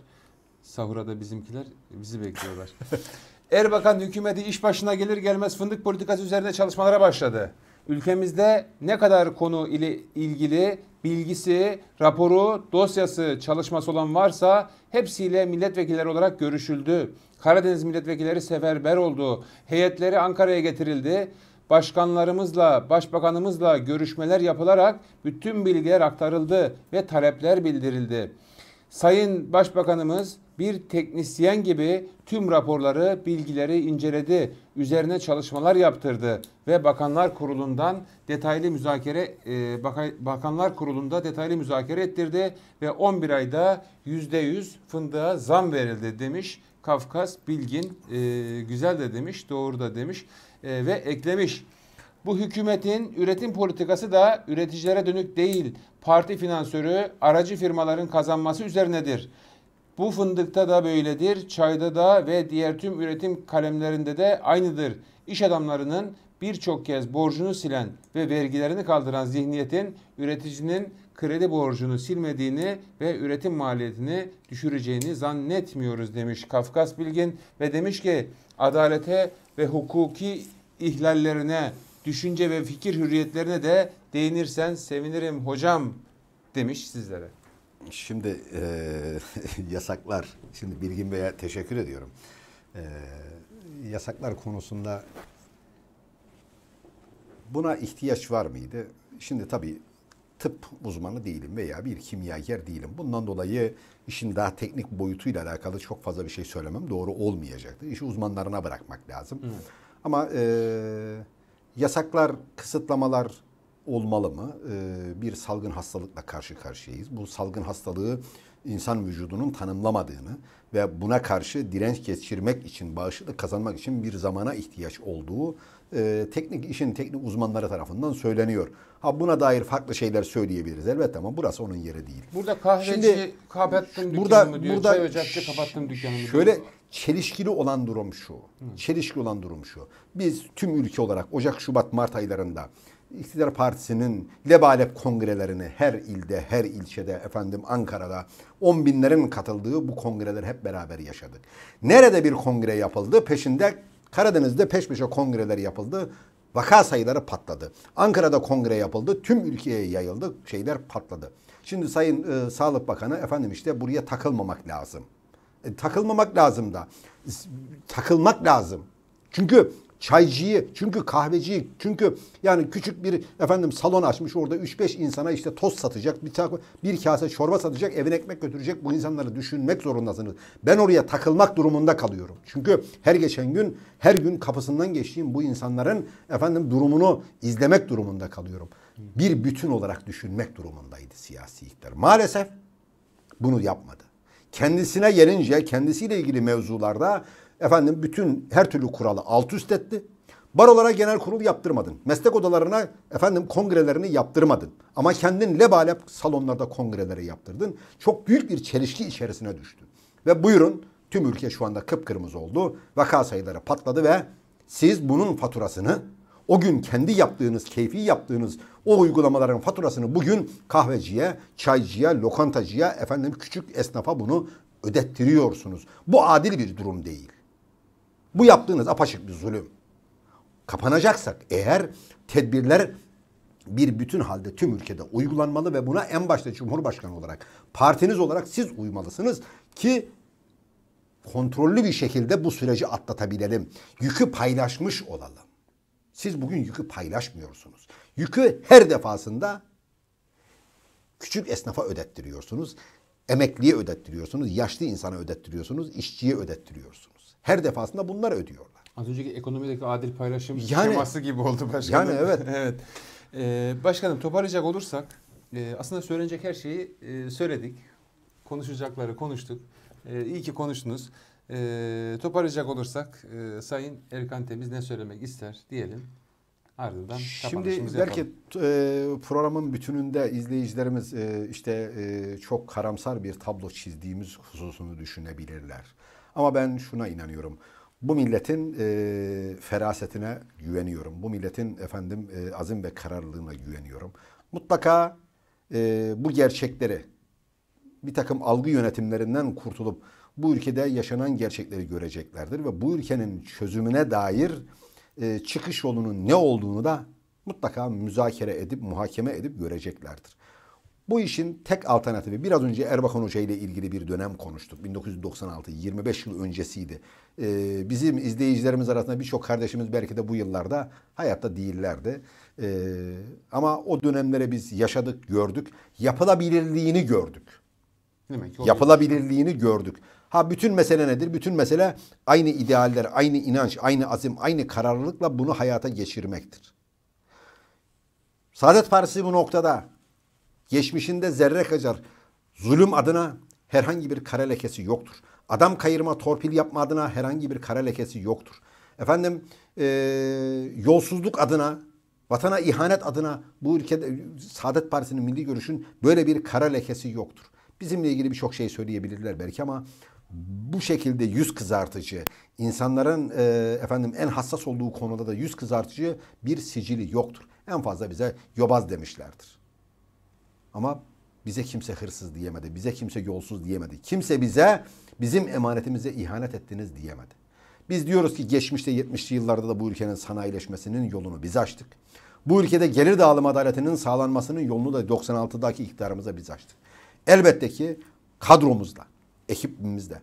Sahura da bizimkiler bizi bekliyorlar. Erbakan hükümeti iş başına gelir gelmez fındık politikası üzerinde çalışmalara başladı. Ülkemizde ne kadar konu ile ilgili bilgisi, raporu, dosyası, çalışması olan varsa hepsiyle milletvekilleri olarak görüşüldü. Karadeniz milletvekilleri seferber oldu. Heyetleri Ankara'ya getirildi başkanlarımızla, başbakanımızla görüşmeler yapılarak bütün bilgiler aktarıldı ve talepler bildirildi. Sayın Başbakanımız bir teknisyen gibi tüm raporları, bilgileri inceledi, üzerine çalışmalar yaptırdı ve Bakanlar Kurulu'ndan detaylı müzakere e, Bakanlar Kurulu'nda detaylı müzakere ettirdi ve 11 ayda %100 fındığa zam verildi demiş Kafkas Bilgin e, güzel de demiş, doğru da demiş e, ve eklemiş. Bu hükümetin üretim politikası da üreticilere dönük değil, parti finansörü, aracı firmaların kazanması üzerinedir. Bu fındıkta da böyledir, çayda da ve diğer tüm üretim kalemlerinde de aynıdır. İş adamlarının birçok kez borcunu silen ve vergilerini kaldıran zihniyetin üreticinin kredi borcunu silmediğini ve üretim maliyetini düşüreceğini zannetmiyoruz demiş Kafkas Bilgin ve demiş ki adalete ve hukuki ihlallerine, düşünce ve fikir hürriyetlerine de değinirsen sevinirim hocam demiş sizlere. Şimdi e, yasaklar, şimdi Bilgin Bey'e teşekkür ediyorum. E, yasaklar konusunda buna ihtiyaç var mıydı? Şimdi tabii tıp uzmanı değilim veya bir kimyager değilim. Bundan dolayı işin daha teknik boyutuyla alakalı çok fazla bir şey söylemem doğru olmayacaktı. İşi uzmanlarına bırakmak lazım. Hı. Hmm. Ama e, yasaklar, kısıtlamalar olmalı mı? E, bir salgın hastalıkla karşı karşıyayız. Bu salgın hastalığı insan vücudunun tanımlamadığını ve buna karşı direnç geçirmek için, bağışıklık kazanmak için bir zamana ihtiyaç olduğu e, teknik işin teknik uzmanları tarafından söyleniyor. Ha buna dair farklı şeyler söyleyebiliriz elbette ama burası onun yeri değil. Burada kahveci Şimdi, kapattım burada, diyor, burada, çay ocakçı kapattım dükkanımı şöyle, diyor. Çelişkili olan durum şu. Hı. Çelişkili olan durum şu. Biz tüm ülke olarak Ocak, Şubat, Mart aylarında İktidar Partisi'nin lebalep kongrelerini her ilde, her ilçede, efendim Ankara'da on binlerin katıldığı bu kongreleri hep beraber yaşadık. Nerede bir kongre yapıldı peşinde Karadeniz'de peş peşe kongreler yapıldı. Vaka sayıları patladı. Ankara'da kongre yapıldı. Tüm ülkeye yayıldı. Şeyler patladı. Şimdi Sayın e, Sağlık Bakanı efendim işte buraya takılmamak lazım. E, takılmamak lazım da. Takılmak lazım. Çünkü çaycıyı, çünkü kahveciyi, çünkü yani küçük bir efendim salon açmış orada 3-5 insana işte toz satacak, bir, takım, bir kase çorba satacak, evine ekmek götürecek bu insanları düşünmek zorundasınız. Ben oraya takılmak durumunda kalıyorum. Çünkü her geçen gün, her gün kapısından geçtiğim bu insanların efendim durumunu izlemek durumunda kalıyorum. Bir bütün olarak düşünmek durumundaydı siyasi iktidar. Maalesef bunu yapmadı. Kendisine gelince kendisiyle ilgili mevzularda Efendim bütün her türlü kuralı alt üst etti. Barolara genel kurul yaptırmadın. Meslek odalarına efendim kongrelerini yaptırmadın. Ama kendin lebalep salonlarda kongreleri yaptırdın. Çok büyük bir çelişki içerisine düştü. Ve buyurun tüm ülke şu anda kıpkırmızı oldu. Vaka sayıları patladı ve siz bunun faturasını o gün kendi yaptığınız, keyfi yaptığınız o uygulamaların faturasını bugün kahveciye, çaycıya, lokantacıya, efendim küçük esnafa bunu ödettiriyorsunuz. Bu adil bir durum değil. Bu yaptığınız apaçık bir zulüm. Kapanacaksak eğer tedbirler bir bütün halde tüm ülkede uygulanmalı ve buna en başta Cumhurbaşkanı olarak, partiniz olarak siz uymalısınız ki kontrollü bir şekilde bu süreci atlatabilelim. Yükü paylaşmış olalım. Siz bugün yükü paylaşmıyorsunuz. Yükü her defasında küçük esnafa ödettiriyorsunuz, emekliye ödettiriyorsunuz, yaşlı insana ödettiriyorsunuz, işçiye ödettiriyorsunuz. Her defasında bunları ödüyorlar. Az önceki ekonomideki adil paylaşım yani, şeması gibi oldu başkanım. Yani evet. evet. Ee, başkanım toparlayacak olursak e, aslında söylenecek her şeyi e, söyledik. Konuşacakları konuştuk. E, iyi ki konuştunuz. E, toparlayacak olursak e, Sayın Erkan Temiz ne söylemek ister diyelim. Ardından Şimdi belki e, programın bütününde izleyicilerimiz e, işte e, çok karamsar bir tablo çizdiğimiz hususunu düşünebilirler. Ama ben şuna inanıyorum. Bu milletin e, ferasetine güveniyorum. Bu milletin efendim e, azim ve kararlılığına güveniyorum. Mutlaka e, bu gerçekleri bir takım algı yönetimlerinden kurtulup bu ülkede yaşanan gerçekleri göreceklerdir ve bu ülkenin çözümüne dair e, çıkış yolunun ne olduğunu da mutlaka müzakere edip muhakeme edip göreceklerdir. Bu işin tek alternatifi biraz önce Erbakan Hoca ile ilgili bir dönem konuştuk. 1996 25 yıl öncesiydi. Ee, bizim izleyicilerimiz arasında birçok kardeşimiz belki de bu yıllarda hayatta değillerdi. Ee, ama o dönemlere biz yaşadık, gördük. Yapılabilirliğini gördük. Demek ki Yapılabilirliğini gördük. Ha bütün mesele nedir? Bütün mesele aynı idealler, aynı inanç, aynı azim, aynı kararlılıkla bunu hayata geçirmektir. Saadet Partisi bu noktada Geçmişinde zerre kadar zulüm adına herhangi bir kara lekesi yoktur. Adam kayırma, torpil yapma adına herhangi bir kara lekesi yoktur. Efendim e, yolsuzluk adına, vatana ihanet adına bu ülkede Saadet Partisi'nin milli görüşün böyle bir kara lekesi yoktur. Bizimle ilgili birçok şey söyleyebilirler belki ama bu şekilde yüz kızartıcı, insanların e, efendim en hassas olduğu konuda da yüz kızartıcı bir sicili yoktur. En fazla bize yobaz demişlerdir. Ama bize kimse hırsız diyemedi. Bize kimse yolsuz diyemedi. Kimse bize bizim emanetimize ihanet ettiniz diyemedi. Biz diyoruz ki geçmişte 70'li yıllarda da bu ülkenin sanayileşmesinin yolunu biz açtık. Bu ülkede gelir dağılım adaletinin sağlanmasının yolunu da 96'daki iktidarımıza biz açtık. Elbette ki kadromuzla, ekibimizle,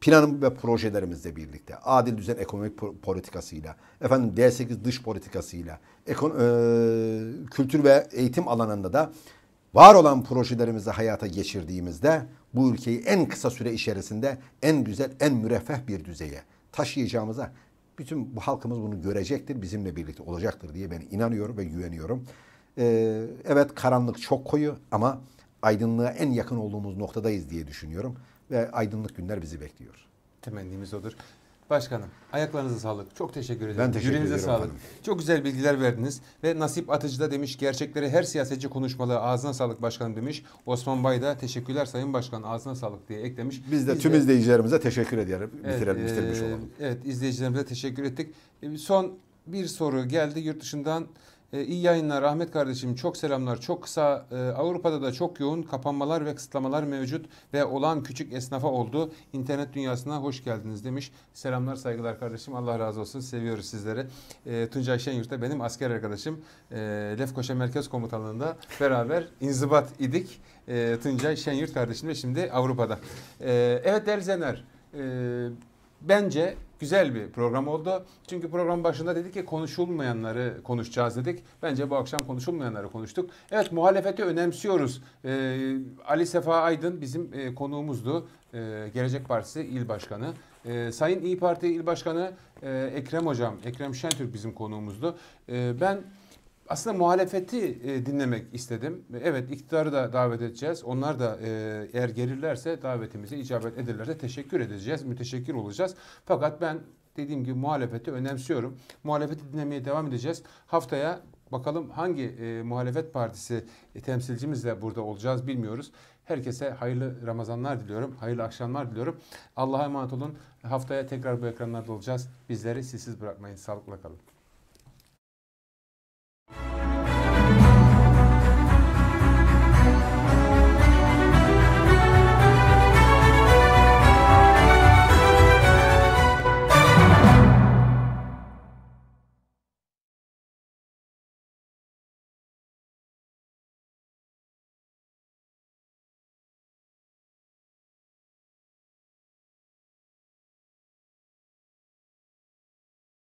planım ve projelerimizle birlikte, adil düzen ekonomik politikasıyla, efendim D8 dış politikasıyla, ekon- e- kültür ve eğitim alanında da var olan projelerimizi hayata geçirdiğimizde bu ülkeyi en kısa süre içerisinde en güzel, en müreffeh bir düzeye taşıyacağımıza bütün bu halkımız bunu görecektir, bizimle birlikte olacaktır diye ben inanıyorum ve güveniyorum. Ee, evet karanlık çok koyu ama aydınlığa en yakın olduğumuz noktadayız diye düşünüyorum ve aydınlık günler bizi bekliyor. Temennimiz odur. Başkanım ayaklarınıza sağlık. Çok teşekkür ederim. Ben teşekkür Yüreğinize ederim sağlık. Efendim. Çok güzel bilgiler verdiniz ve Nasip Atıcı da demiş gerçekleri her siyasetçi konuşmalı. Ağzına sağlık başkanım demiş. Osman Bay da teşekkürler sayın başkan ağzına sağlık diye eklemiş. Biz de Biz tüm de... izleyicilerimize teşekkür ediyorum. Evet, Bitirelim, e, bitirmiş olalım. Evet izleyicilerimize teşekkür ettik. E, son bir soru geldi yurt dışından. E, iyi yayınlar Ahmet kardeşim çok selamlar. Çok kısa e, Avrupa'da da çok yoğun kapanmalar ve kısıtlamalar mevcut ve olan küçük esnafa oldu. İnternet dünyasına hoş geldiniz demiş. Selamlar saygılar kardeşim Allah razı olsun seviyoruz sizleri. E, Tuncay Şenyurt da benim asker arkadaşım e, Lefkoşa Merkez Komutanlığı'nda beraber inzibat idik. E, Tuncay Şenyurt kardeşim ve şimdi Avrupa'da. evet değerli bence güzel bir program oldu. Çünkü program başında dedik ki konuşulmayanları konuşacağız dedik. Bence bu akşam konuşulmayanları konuştuk. Evet muhalefeti önemsiyoruz. Ee, Ali Sefa Aydın bizim e, konuğumuzdu. Ee, Gelecek Partisi İl Başkanı. Ee, Sayın İyi Parti İl Başkanı e, Ekrem Hocam, Ekrem Şentürk bizim konuğumuzdu. Ee, ben aslında muhalefeti e, dinlemek istedim. Evet iktidarı da davet edeceğiz. Onlar da e, eğer gelirlerse davetimize icabet ederlerse teşekkür edeceğiz. Müteşekkir olacağız. Fakat ben dediğim gibi muhalefeti önemsiyorum. Muhalefeti dinlemeye devam edeceğiz. Haftaya bakalım hangi e, muhalefet partisi e, temsilcimizle burada olacağız bilmiyoruz. Herkese hayırlı Ramazanlar diliyorum. Hayırlı akşamlar diliyorum. Allah'a emanet olun. Haftaya tekrar bu ekranlarda olacağız. Bizleri sizsiz bırakmayın. Sağlıkla kalın.